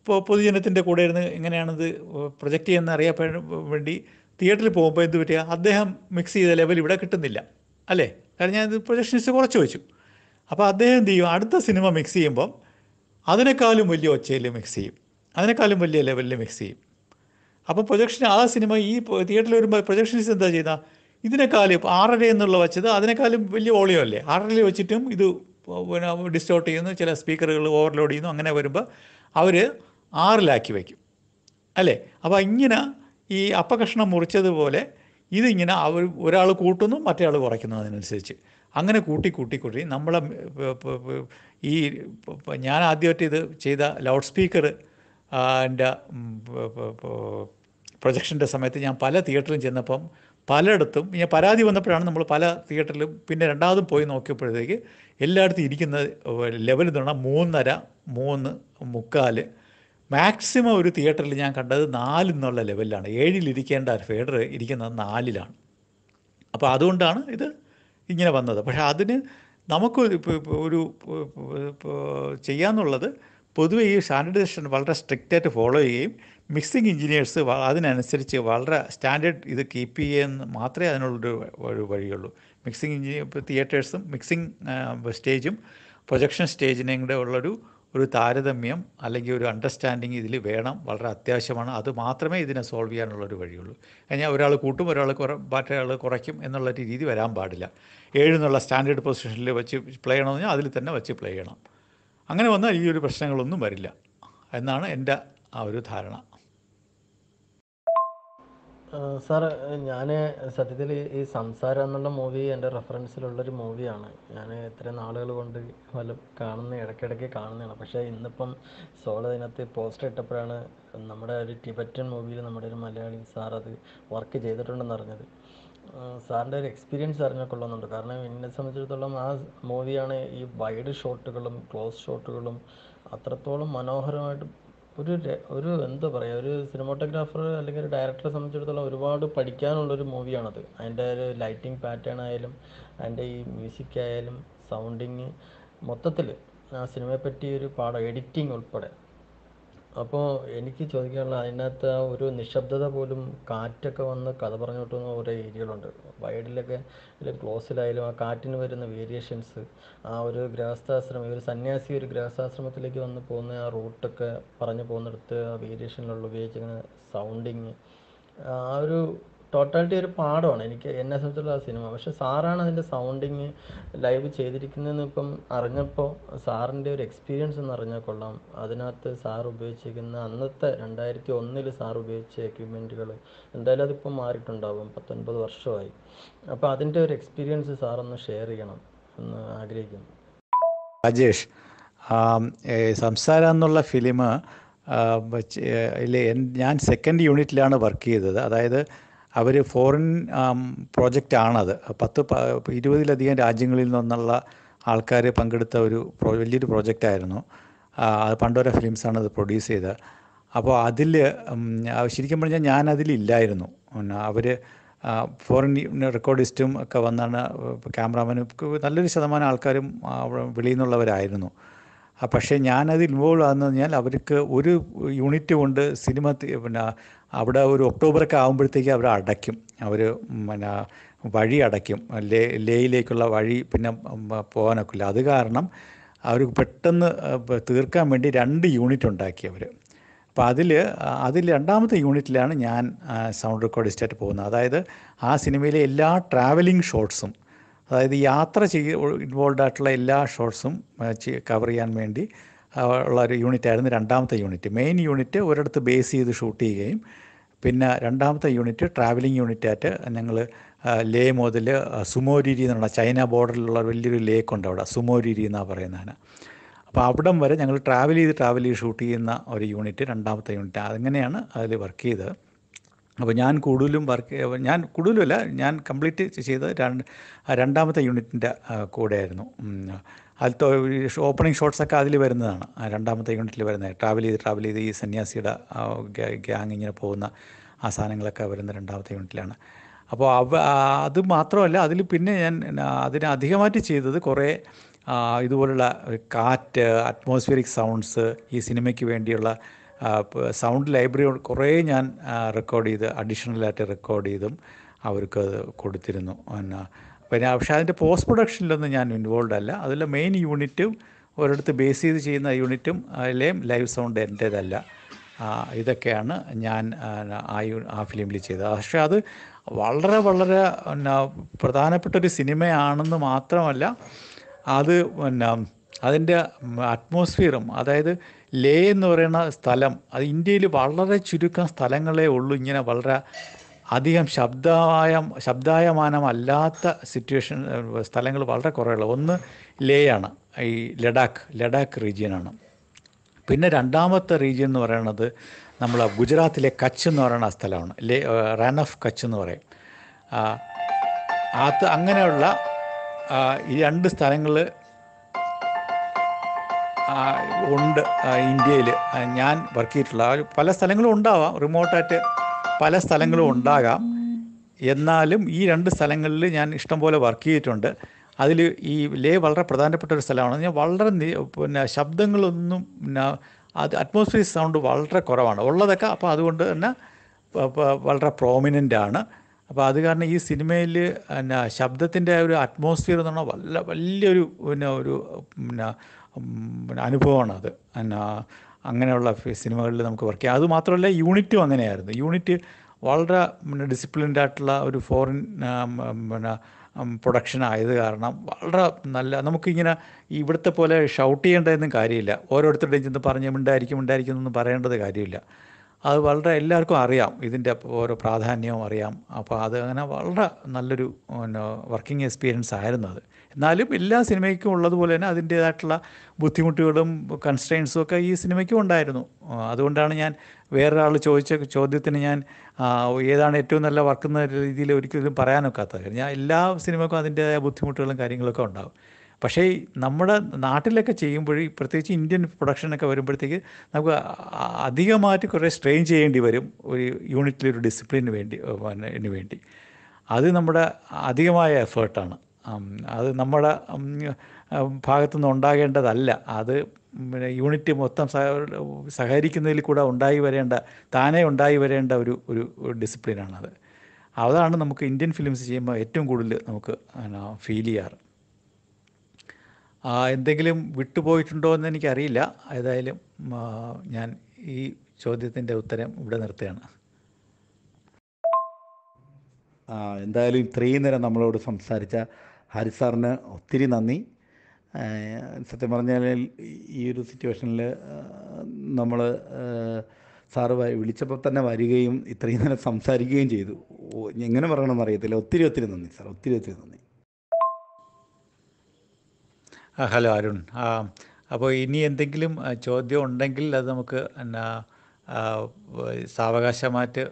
ഇപ്പോൾ പൊതുജനത്തിൻ്റെ കൂടെ ഇരുന്ന് എങ്ങനെയാണിത് പ്രൊജക്റ്റ് ചെയ്യുന്ന അറിയാൻ വേണ്ടി തിയേറ്ററിൽ പോകുമ്പോൾ എന്ത് പറ്റുക അദ്ദേഹം മിക്സ് ചെയ്ത ലെവൽ ഇവിടെ കിട്ടുന്നില്ല അല്ലേ കാരണം ഞാൻ ഇത് പ്രൊജക്ഷനിസ്റ്റ് കുറച്ച് വെച്ചു അപ്പോൾ അദ്ദേഹം എന്ത് ചെയ്യും അടുത്ത സിനിമ മിക്സ് ചെയ്യുമ്പം അതിനേക്കാളും വലിയ ഒച്ചയിൽ മിക്സ് ചെയ്യും അതിനേക്കാളും വലിയ ലെവലിൽ മിക്സ് ചെയ്യും അപ്പോൾ പ്രൊജക്ഷൻ ആ സിനിമ ഈ തിയേറ്ററിൽ വരുമ്പോൾ പ്രൊജക്ഷനിസ്റ്റ് എന്താ ചെയ്യുന്നത് ഇതിനേക്കാളും ആറര എന്നുള്ള വെച്ചത് അതിനേക്കാളും വലിയ വോളിയം അല്ലേ ആറര വെച്ചിട്ടും ഇത് പിന്നെ ഡിസ്റ്റോർട്ട് ചെയ്യുന്നു ചില സ്പീക്കറുകൾ ഓവർലോഡ് ചെയ്യുന്നു അങ്ങനെ വരുമ്പോൾ അവർ ആറിലാക്കി വയ്ക്കും അല്ലേ അപ്പോൾ ഇങ്ങനെ ഈ അപ്പകഷ്ണം മുറിച്ചതുപോലെ ഇതിങ്ങനെ അവർ ഒരാൾ കൂട്ടുന്നു മറ്റേ ആൾ കുറയ്ക്കുന്നു അതിനനുസരിച്ച് അങ്ങനെ കൂട്ടി കൂട്ടി കൂട്ടി നമ്മളെ ഈ ഞാൻ ആദ്യമായിട്ട് ഇത് ചെയ്ത ലൗഡ് സ്പീക്കർ എൻ്റെ പ്രൊജക്ഷൻ്റെ സമയത്ത് ഞാൻ പല തിയേറ്ററിലും ചെന്നപ്പം പലയിടത്തും ഞാൻ പരാതി വന്നപ്പോഴാണ് നമ്മൾ പല തിയേറ്ററിലും പിന്നെ രണ്ടാമതും പോയി നോക്കിയപ്പോഴത്തേക്ക് എല്ലായിടത്തും ഇരിക്കുന്ന ലെവൽ എന്ന് പറഞ്ഞാൽ മൂന്നര മൂന്ന് മുക്കാല് മാക്സിമം ഒരു തിയേറ്ററിൽ ഞാൻ കണ്ടത് നാലെന്നുള്ള ലെവലിലാണ് ഏഴിലിരിക്കേണ്ട ഫേഡർ ഇരിക്കുന്നത് നാലിലാണ് അപ്പോൾ അതുകൊണ്ടാണ് ഇത് ഇങ്ങനെ വന്നത് പക്ഷേ അതിന് നമുക്ക് ഒരു ചെയ്യാന്നുള്ളത് പൊതുവേ ഈ സാനിറ്റൈസേഷൻ വളരെ സ്ട്രിക്റ്റായിട്ട് ഫോളോ ചെയ്യുകയും മിക്സിംഗ് എഞ്ചിനീയേഴ്സ് അതിനനുസരിച്ച് വളരെ സ്റ്റാൻഡേർഡ് ഇത് കീപ്പ് ചെയ്യുന്ന മാത്രമേ അതിനുള്ളൊരു ഒരു വഴിയുള്ളൂ മിക്സിംഗ് എഞ്ചിനീയർ തിയേറ്റേഴ്സും മിക്സിംഗ് സ്റ്റേജും പ്രൊജക്ഷൻ സ്റ്റേജിനെയും കൂടെ ഉള്ളൊരു ഒരു താരതമ്യം അല്ലെങ്കിൽ ഒരു അണ്ടർസ്റ്റാൻഡിങ് ഇതിൽ വേണം വളരെ അത്യാവശ്യമാണ് അത് മാത്രമേ ഇതിനെ സോൾവ് ചെയ്യാനുള്ളൊരു വഴിയുള്ളൂ കഴിഞ്ഞാൽ ഒരാൾ കൂട്ടും ഒരാൾ കുറ മറ്റൊരാൾ കുറയ്ക്കും എന്നുള്ള രീതി വരാൻ പാടില്ല ഏഴെന്നുള്ള സ്റ്റാൻഡേർഡ് പൊസിഷനിൽ വെച്ച് പ്ലേ ചെയ്യണമെന്ന് അതിൽ തന്നെ വെച്ച് പ്ലേ ചെയ്യണം അങ്ങനെ വന്നാൽ ഈ ഒരു പ്രശ്നങ്ങളൊന്നും വരില്ല എന്നാണ് എൻ്റെ ആ ഒരു ധാരണ സാർ ഞാൻ സത്യത്തിൽ ഈ സംസാരം എന്നുള്ള മൂവി എൻ്റെ റെഫറൻസിലുള്ളൊരു മൂവിയാണ് ഞാൻ ഇത്ര നാളുകൾ കൊണ്ട് വല്ല കാണുന്ന ഇടയ്ക്കിടയ്ക്ക് കാണുന്നതാണ് പക്ഷേ ഇന്നിപ്പം സോള് അതിനകത്ത് പോസ്റ്റർ ഇട്ടപ്പോഴാണ് നമ്മുടെ ഒരു ടിബറ്റൻ മൂവിയിൽ നമ്മുടെ ഒരു മലയാളി സാർ അത് വർക്ക് ചെയ്തിട്ടുണ്ടെന്ന് അറിഞ്ഞത് സാറിൻ്റെ ഒരു എക്സ്പീരിയൻസ് അറിഞ്ഞാൽ കൊള്ളുന്നുണ്ട് കാരണം എന്നെ സംബന്ധിച്ചിടത്തോളം ആ മൂവിയാണ് ഈ വൈഡ് ഷോട്ടുകളും ക്ലോസ് ഷോട്ടുകളും അത്രത്തോളം മനോഹരമായിട്ട് ഒരു ഒരു എന്താ പറയുക ഒരു സിനിമോട്ടോഗ്രാഫർ അല്ലെങ്കിൽ ഒരു ഡയറക്ടറെ സംബന്ധിച്ചിടത്തോളം ഒരുപാട് പഠിക്കാനുള്ള ഒരു മൂവിയാണത് അതിൻ്റെ ഒരു ലൈറ്റിംഗ് പാറ്റേൺ ആയാലും അതിൻ്റെ ഈ മ്യൂസിക് ആയാലും സൗണ്ടിങ് മൊത്തത്തിൽ ആ പറ്റി ഒരു പാഠം എഡിറ്റിംഗ് ഉൾപ്പെടെ അപ്പോൾ എനിക്ക് ചോദിക്കാനുള്ള അതിനകത്ത് ആ ഒരു നിശബ്ദത പോലും കാറ്റൊക്കെ വന്ന് കഥ പറഞ്ഞു കിട്ടുന്ന കുറേ ഏരിയകളുണ്ട് വയലിലൊക്കെ അല്ലെങ്കിൽ ക്ലോസിലായാലും ആ കാറ്റിന് വരുന്ന വേരിയേഷൻസ് ആ ഒരു ഗൃഹസ്ഥാശ്രമം ഒരു സന്യാസി ഒരു ഗൃഹസ്ഥാശ്രമത്തിലേക്ക് വന്ന് പോകുന്ന ആ റൂട്ടൊക്കെ പറഞ്ഞു പോകുന്നിടത്ത് ആ വേരിയേഷനിലുള്ള ഉപയോഗിച്ചിരിക്കുന്ന സൗണ്ടിങ് ആ ഒരു ടോട്ടാലിറ്റി ഒരു പാടമാണ് എനിക്ക് എന്നെ സംബന്ധിച്ചുള്ള ആ സിനിമ പക്ഷെ സാറാണ് അതിൻ്റെ സൗണ്ടിങ് ലൈവ് ചെയ്തിരിക്കുന്നതെന്ന് ഇപ്പം അറിഞ്ഞപ്പോൾ സാറിൻ്റെ ഒരു എക്സ്പീരിയൻസ് എന്ന് അറിഞ്ഞാൽ കൊള്ളാം അതിനകത്ത് സാർ ഉപയോഗിച്ചിരിക്കുന്ന അന്നത്തെ രണ്ടായിരത്തി ഒന്നിൽ സാർ ഉപയോഗിച്ച എക്യുപ്മെൻറ്റുകൾ എന്തായാലും അതിപ്പോൾ മാറിയിട്ടുണ്ടാകും പത്തൊൻപത് വർഷമായി അപ്പം അതിൻ്റെ ഒരു എക്സ്പീരിയൻസ് സാറൊന്ന് ഷെയർ ചെയ്യണം എന്ന് ആഗ്രഹിക്കുന്നു രാജേഷ് സംസാര എന്നുള്ള ഫിലിം ഞാൻ സെക്കൻഡ് യൂണിറ്റിലാണ് വർക്ക് ചെയ്തത് അതായത് അവർ ഫോറിൻ പ്രോജക്റ്റ് ആണത് പത്ത് ഇരുപതിലധികം രാജ്യങ്ങളിൽ നിന്നുള്ള ആൾക്കാർ പങ്കെടുത്ത ഒരു പ്രോ വലിയൊരു പ്രോജക്റ്റായിരുന്നു പണ്ടോര ഫിലിംസാണ് അത് പ്രൊഡ്യൂസ് ചെയ്തത് അപ്പോൾ അതിൽ ശരിക്കും പറഞ്ഞാൽ ഞാൻ അതിലില്ലായിരുന്നു അവർ ഫോറിൻ റെക്കോർഡിസ്റ്റും ഒക്കെ വന്നാണ് ക്യാമറാമാനും നല്ലൊരു ശതമാനം ആൾക്കാരും വെളിയിൽ നിന്നുള്ളവരായിരുന്നു പക്ഷേ ഞാനത് ഇൻവോൾവ് ആകുന്നത് പറഞ്ഞാൽ അവർക്ക് ഒരു യൂണിറ്റ് കൊണ്ട് സിനിമ പിന്നെ അവിടെ ഒരു ഒക്ടോബറൊക്കെ ആകുമ്പോഴത്തേക്ക് അവർ അടയ്ക്കും അവർ പിന്നെ വഴി അടയ്ക്കും ലേ ലേയിലേക്കുള്ള വഴി പിന്നെ പോകാനൊക്കില്ല അത് കാരണം അവർ പെട്ടെന്ന് തീർക്കാൻ വേണ്ടി രണ്ട് യൂണിറ്റ് ഉണ്ടാക്കി അവർ അപ്പോൾ അതിൽ അതിൽ രണ്ടാമത്തെ യൂണിറ്റിലാണ് ഞാൻ സൗണ്ട് റെക്കോർഡ് റെക്കോർഡിസ്റ്റായിട്ട് പോകുന്നത് അതായത് ആ സിനിമയിലെ എല്ലാ ട്രാവലിംഗ് ഷോട്ട്സും അതായത് യാത്ര ചെയ്യ ഇൻവോൾവ് ആയിട്ടുള്ള എല്ലാ ഷോട്ട്സും കവർ ചെയ്യാൻ വേണ്ടി ഉള്ള ഒരു ആയിരുന്നു രണ്ടാമത്തെ യൂണിറ്റ് മെയിൻ യൂണിറ്റ് ഒരിടത്ത് ബേസ് ചെയ്ത് ഷൂട്ട് ചെയ്യുകയും പിന്നെ രണ്ടാമത്തെ യൂണിറ്റ് ട്രാവലിംഗ് ആയിട്ട് ഞങ്ങൾ ലേ മുതൽ സുമോരിരി എന്നുള്ള ചൈന ബോർഡറിലുള്ള വലിയൊരു ഉണ്ട് അവിടെ സുമോരിരി എന്നാണ് പറയുന്നതിന് അപ്പോൾ അവിടം വരെ ഞങ്ങൾ ട്രാവൽ ചെയ്ത് ട്രാവൽ ചെയ്ത് ഷൂട്ട് ചെയ്യുന്ന ഒരു യൂണിറ്റ് രണ്ടാമത്തെ യൂണിറ്റ് അങ്ങനെയാണ് അതിൽ വർക്ക് ചെയ്തത് അപ്പോൾ ഞാൻ കൂടുതലും വർക്ക് ഞാൻ കൂടുതലുമല്ല ഞാൻ കംപ്ലീറ്റ് ചെയ്ത രണ്ട് രണ്ടാമത്തെ യൂണിറ്റിൻ്റെ കൂടെയായിരുന്നു അതിലത്തെ ഓപ്പണിംഗ് ഷോട്ട്സൊക്കെ അതിൽ വരുന്നതാണ് ആ രണ്ടാമത്തെ യൂണിറ്റിൽ വരുന്നത് ട്രാവൽ ചെയ്ത് ട്രാവൽ ചെയ്ത് ഈ സന്യാസിയുടെ ഗ്യാങ് ഇങ്ങനെ പോകുന്ന ആ സാധനങ്ങളൊക്കെ വരുന്ന രണ്ടാമത്തെ യൂണിറ്റിലാണ് അപ്പോൾ അവ അത് മാത്രമല്ല അതിൽ പിന്നെ ഞാൻ അതിനെ അധികമായിട്ട് ചെയ്തത് കുറേ ഇതുപോലുള്ള കാറ്റ് അറ്റ്മോസ്ഫിയറിക് സൗണ്ട്സ് ഈ സിനിമയ്ക്ക് വേണ്ടിയുള്ള സൗണ്ട് ലൈബ്രറി കുറേ ഞാൻ റെക്കോർഡ് ചെയ്ത് അഡീഷണലായിട്ട് റെക്കോർഡ് ചെയ്തും അവർക്ക് കൊടുത്തിരുന്നു എന്നാ പിന്നെ പക്ഷേ അതിൻ്റെ പോസ്റ്റ് പ്രൊഡക്ഷനിലൊന്നും ഞാൻ ഇൻവോൾവ് അല്ല അതിലെ മെയിൻ യൂണിറ്റും ഒരിടത്ത് ബേസ് ചെയ്ത് ചെയ്യുന്ന യൂണിറ്റും അതിലെയും ലൈവ് സൗണ്ട് എൻ്റേതല്ല ഇതൊക്കെയാണ് ഞാൻ ആ യു ആ ഫിലിമിൽ ചെയ്തത് പക്ഷേ അത് വളരെ വളരെ പിന്നെ പ്രധാനപ്പെട്ട ഒരു സിനിമയാണെന്ന് മാത്രമല്ല അത് പിന്നെ അതിൻ്റെ അറ്റ്മോസ്ഫിയറും അതായത് ലേ എന്ന് പറയുന്ന സ്ഥലം അത് ഇന്ത്യയിൽ വളരെ ചുരുക്കം സ്ഥലങ്ങളേ ഉള്ളൂ ഇങ്ങനെ വളരെ അധികം ശബ്ദമായ ശബ്ദായമാനമല്ലാത്ത സിറ്റുവേഷൻ സ്ഥലങ്ങൾ വളരെ കുറവുള്ളൂ ഒന്ന് ലേ ആണ് ഈ ലഡാക്ക് ലഡാക്ക് റീജിയനാണ് പിന്നെ രണ്ടാമത്തെ റീജിയൻ എന്ന് പറയുന്നത് നമ്മൾ ഗുജറാത്തിലെ കച്ച് എന്ന് പറയുന്ന സ്ഥലമാണ് ലേ റൺ ഓഫ് കച്ച് എന്ന് പറയും അത് അങ്ങനെയുള്ള ഈ രണ്ട് സ്ഥലങ്ങൾ ഉണ്ട് ഇന്ത്യയിൽ ഞാൻ വർക്ക് ചെയ്തിട്ടുള്ള പല സ്ഥലങ്ങളും ഉണ്ടാവാം റിമോട്ടായിട്ട് പല സ്ഥലങ്ങളും ഉണ്ടാകാം എന്നാലും ഈ രണ്ട് സ്ഥലങ്ങളിൽ ഞാൻ ഇഷ്ടംപോലെ വർക്ക് ചെയ്തിട്ടുണ്ട് അതിൽ ഈ ലേ വളരെ പ്രധാനപ്പെട്ട ഒരു സ്ഥലമാണ് ഞാൻ വളരെ പിന്നെ ശബ്ദങ്ങളൊന്നും പിന്നെ അത് അറ്റ്മോസ്ഫിയർ സൗണ്ട് വളരെ കുറവാണ് ഉള്ളതൊക്കെ അപ്പോൾ അതുകൊണ്ട് തന്നെ വളരെ പ്രോമിനൻ്റ് ആണ് അപ്പോൾ അത് കാരണം ഈ സിനിമയിൽ പിന്നെ ശബ്ദത്തിൻ്റെ ഒരു അറ്റ്മോസ്ഫിയർ എന്ന് പറഞ്ഞാൽ വല്ല വലിയൊരു പിന്നെ ഒരു പിന്നെ അനുഭവമാണ് അത് പിന്നെ അങ്ങനെയുള്ള സിനിമകളിൽ നമുക്ക് വർക്ക് ചെയ്യാം അതുമാത്രമല്ല യൂണിറ്റും അങ്ങനെയായിരുന്നു യൂണിറ്റ് വളരെ പിന്നെ ഡിസിപ്ലിൻഡ് ആയിട്ടുള്ള ഒരു ഫോറിൻ പിന്നെ പ്രൊഡക്ഷൻ ആയത് കാരണം വളരെ നല്ല നമുക്കിങ്ങനെ ഇവിടുത്തെ പോലെ ഷൗട്ട് ചെയ്യേണ്ടതെന്നും കാര്യമില്ല ഓരോരുത്തരുടെയും ചെന്ന് പറഞ്ഞ് മിണ്ടായിരിക്കും മിണ്ടായിരിക്കും എന്നൊന്നും പറയേണ്ടത് കാര്യമില്ല അത് വളരെ എല്ലാവർക്കും അറിയാം ഇതിൻ്റെ ഓരോ പ്രാധാന്യവും അറിയാം അപ്പോൾ അത് അങ്ങനെ വളരെ നല്ലൊരു വർക്കിംഗ് എക്സ്പീരിയൻസ് ആയിരുന്നു അത് എന്നാലും എല്ലാ സിനിമയ്ക്കും ഉള്ളതുപോലെ തന്നെ അതിൻ്റേതായിട്ടുള്ള ബുദ്ധിമുട്ടുകളും കൺസ്ട്രെയിൻസും ഒക്കെ ഈ സിനിമയ്ക്കും ഉണ്ടായിരുന്നു അതുകൊണ്ടാണ് ഞാൻ വേറൊരാൾ ചോദിച്ച ചോദ്യത്തിന് ഞാൻ ഏതാണ് ഏറ്റവും നല്ല വർക്ക് എന്ന രീതിയിൽ ഒരിക്കലും പറയാനൊക്കാത്ത ഞാൻ എല്ലാ സിനിമക്കും അതിൻ്റേതായ ബുദ്ധിമുട്ടുകളും കാര്യങ്ങളൊക്കെ ഉണ്ടാകും പക്ഷേ നമ്മുടെ നാട്ടിലൊക്കെ ചെയ്യുമ്പോൾ പ്രത്യേകിച്ച് ഇന്ത്യൻ പ്രൊഡക്ഷനൊക്കെ വരുമ്പോഴത്തേക്ക് നമുക്ക് അധികമായിട്ട് കുറേ സ്ട്രെയിൻ ചെയ്യേണ്ടി വരും ഒരു യൂണിറ്റിലൊരു ഡിസിപ്ലിന് വേണ്ടി വേണ്ടി അത് നമ്മുടെ അധികമായ എഫേർട്ടാണ് അത് നമ്മുടെ ഭാഗത്തു നിന്ന് ഉണ്ടാകേണ്ടതല്ല അത് പിന്നെ യൂണിറ്റ് മൊത്തം സഹകരിക്കുന്നതിൽ കൂടെ ഉണ്ടായി വരേണ്ട താനേ ഉണ്ടായി വരേണ്ട ഒരു ഒരു ഡിസിപ്ലിനാണത് അതാണ് നമുക്ക് ഇന്ത്യൻ ഫിലിംസ് ചെയ്യുമ്പോൾ ഏറ്റവും കൂടുതൽ നമുക്ക് ഫീൽ ചെയ്യാറ് എന്തെങ്കിലും വിട്ടുപോയിട്ടുണ്ടോ എന്ന് എനിക്കറിയില്ല ഏതായാലും ഞാൻ ഈ ചോദ്യത്തിൻ്റെ ഉത്തരം ഇവിടെ നിർത്തുകയാണ് എന്തായാലും ഇത്രയും നേരം നമ്മളോട് സംസാരിച്ച ഹാരി സാറിന് ഒത്തിരി നന്ദി സത്യം പറഞ്ഞാൽ ഈ ഒരു സിറ്റുവേഷനിൽ നമ്മൾ സാറ് വിളിച്ചപ്പോൾ തന്നെ വരികയും ഇത്രയും നേരം സംസാരിക്കുകയും ചെയ്തു എങ്ങനെ പറയണമെന്ന് അറിയത്തില്ല ഒത്തിരി ഒത്തിരി നന്ദി സാർ ഒത്തിരി ഒത്തിരി നന്ദി ഹലോ അരുൺ അപ്പോൾ ഇനി എന്തെങ്കിലും ചോദ്യം ഉണ്ടെങ്കിൽ അത് നമുക്ക് എന്നാ സാവകാശമായിട്ട്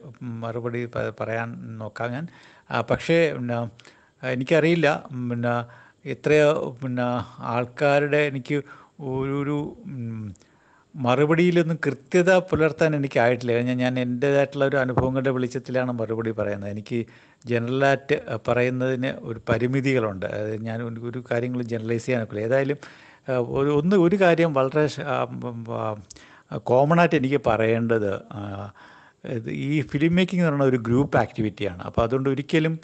മറുപടി പറയാൻ നോക്കാം ഞാൻ പക്ഷേ എനിക്കറിയില്ല പിന്നെ എത്രയോ പിന്നെ ആൾക്കാരുടെ എനിക്ക് ഒരു ഒരു മറുപടിയിലൊന്നും കൃത്യത പുലർത്താൻ എനിക്കായിട്ടില്ല ഞാൻ ഞാൻ എൻ്റേതായിട്ടുള്ള ഒരു അനുഭവങ്ങളുടെ വെളിച്ചത്തിലാണ് മറുപടി പറയുന്നത് എനിക്ക് ജനറലായിട്ട് പറയുന്നതിന് ഒരു പരിമിതികളുണ്ട് അതായത് ഞാൻ ഒരു കാര്യങ്ങളും ജനറലൈസ് ചെയ്യാൻ ഒക്കില്ല ഏതായാലും ഒരു ഒന്ന് ഒരു കാര്യം വളരെ കോമണായിട്ട് എനിക്ക് പറയേണ്ടത് ഈ ഫിലിം മേക്കിംഗ് എന്ന് പറയുന്ന ഒരു ഗ്രൂപ്പ് ആക്ടിവിറ്റിയാണ് അപ്പോൾ അതുകൊണ്ട് ഒരിക്കലും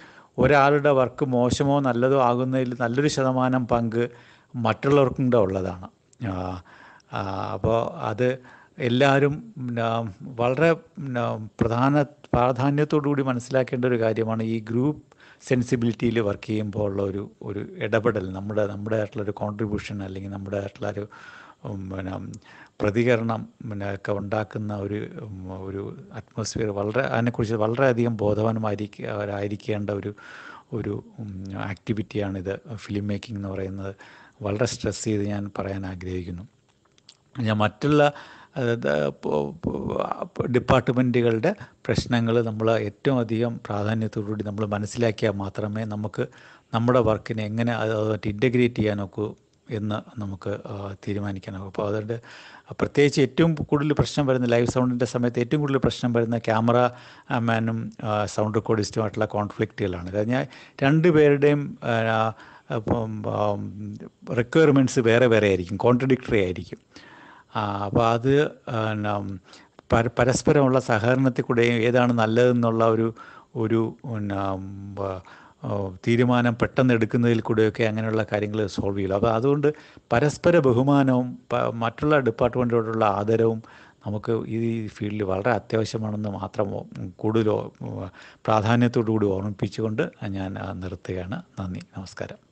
ഒരാളുടെ വർക്ക് മോശമോ നല്ലതോ ആകുന്നതിൽ നല്ലൊരു ശതമാനം പങ്ക് മറ്റുള്ളവർക്കും കൂടെ ഉള്ളതാണ് അപ്പോൾ അത് എല്ലാവരും വളരെ പ്രധാന കൂടി മനസ്സിലാക്കേണ്ട ഒരു കാര്യമാണ് ഈ ഗ്രൂപ്പ് സെൻസിബിലിറ്റിയിൽ വർക്ക് ചെയ്യുമ്പോൾ ഉള്ള ഒരു ഒരു ഇടപെടൽ നമ്മുടെ നമ്മുടെ ആയിട്ടുള്ള കോൺട്രിബ്യൂഷൻ അല്ലെങ്കിൽ നമ്മുടെ ആയിട്ടുള്ള ഒരു പിന്നെ പ്രതികരണം പിന്നെ ഒക്കെ ഉണ്ടാക്കുന്ന ഒരു ഒരു അറ്റ്മോസ്ഫിയർ വളരെ അതിനെക്കുറിച്ച് വളരെയധികം ബോധവാന്മാരിക്കായിരിക്കേണ്ട ഒരു ഒരു ആക്ടിവിറ്റിയാണിത് ഫിലിം മേക്കിംഗ് എന്ന് പറയുന്നത് വളരെ സ്ട്രെസ് ചെയ്ത് ഞാൻ പറയാൻ ആഗ്രഹിക്കുന്നു ഞാൻ മറ്റുള്ള ഡിപ്പാർട്ട്മെൻറ്റുകളുടെ പ്രശ്നങ്ങൾ നമ്മൾ ഏറ്റവും അധികം പ്രാധാന്യത്തോടുകൂടി നമ്മൾ മനസ്സിലാക്കിയാൽ മാത്രമേ നമുക്ക് നമ്മുടെ വർക്കിനെ എങ്ങനെ അതുമായിട്ട് ഇൻ്റഗ്രേറ്റ് ചെയ്യാനൊക്കെ എന്ന് നമുക്ക് തീരുമാനിക്കാനാകും അപ്പോൾ അതുകൊണ്ട് പ്രത്യേകിച്ച് ഏറ്റവും കൂടുതൽ പ്രശ്നം വരുന്ന ലൈവ് സൗണ്ടിൻ്റെ സമയത്ത് ഏറ്റവും കൂടുതൽ പ്രശ്നം വരുന്ന ക്യാമറ മാനും സൗണ്ട് റെക്കോർഡിസ്റ്റുമായിട്ടുള്ള കോൺഫ്ലിക്റ്റുകളാണ് കാരണം രണ്ട് പേരുടെയും റിക്വയർമെൻറ്റ്സ് വേറെ വേറെ ആയിരിക്കും കോൺട്രഡിക്ടറി ആയിരിക്കും അപ്പോൾ അത് പരസ്പരമുള്ള സഹകരണത്തിൽ കൂടെയും ഏതാണ് നല്ലതെന്നുള്ള ഒരു ഒരു തീരുമാനം പെട്ടെന്ന് എടുക്കുന്നതിൽ കൂടെയൊക്കെ അങ്ങനെയുള്ള കാര്യങ്ങൾ സോൾവ് ചെയ്യില്ല അപ്പോൾ അതുകൊണ്ട് പരസ്പര ബഹുമാനവും മറ്റുള്ള ഡിപ്പാർട്ട്മെൻറ്റോടുള്ള ആദരവും നമുക്ക് ഈ ഫീൽഡിൽ വളരെ അത്യാവശ്യമാണെന്ന് മാത്രം കൂടുതലോ പ്രാധാന്യത്തോടു കൂടി ഓർമ്മിപ്പിച്ചുകൊണ്ട് ഞാൻ നിർത്തുകയാണ് നന്ദി നമസ്കാരം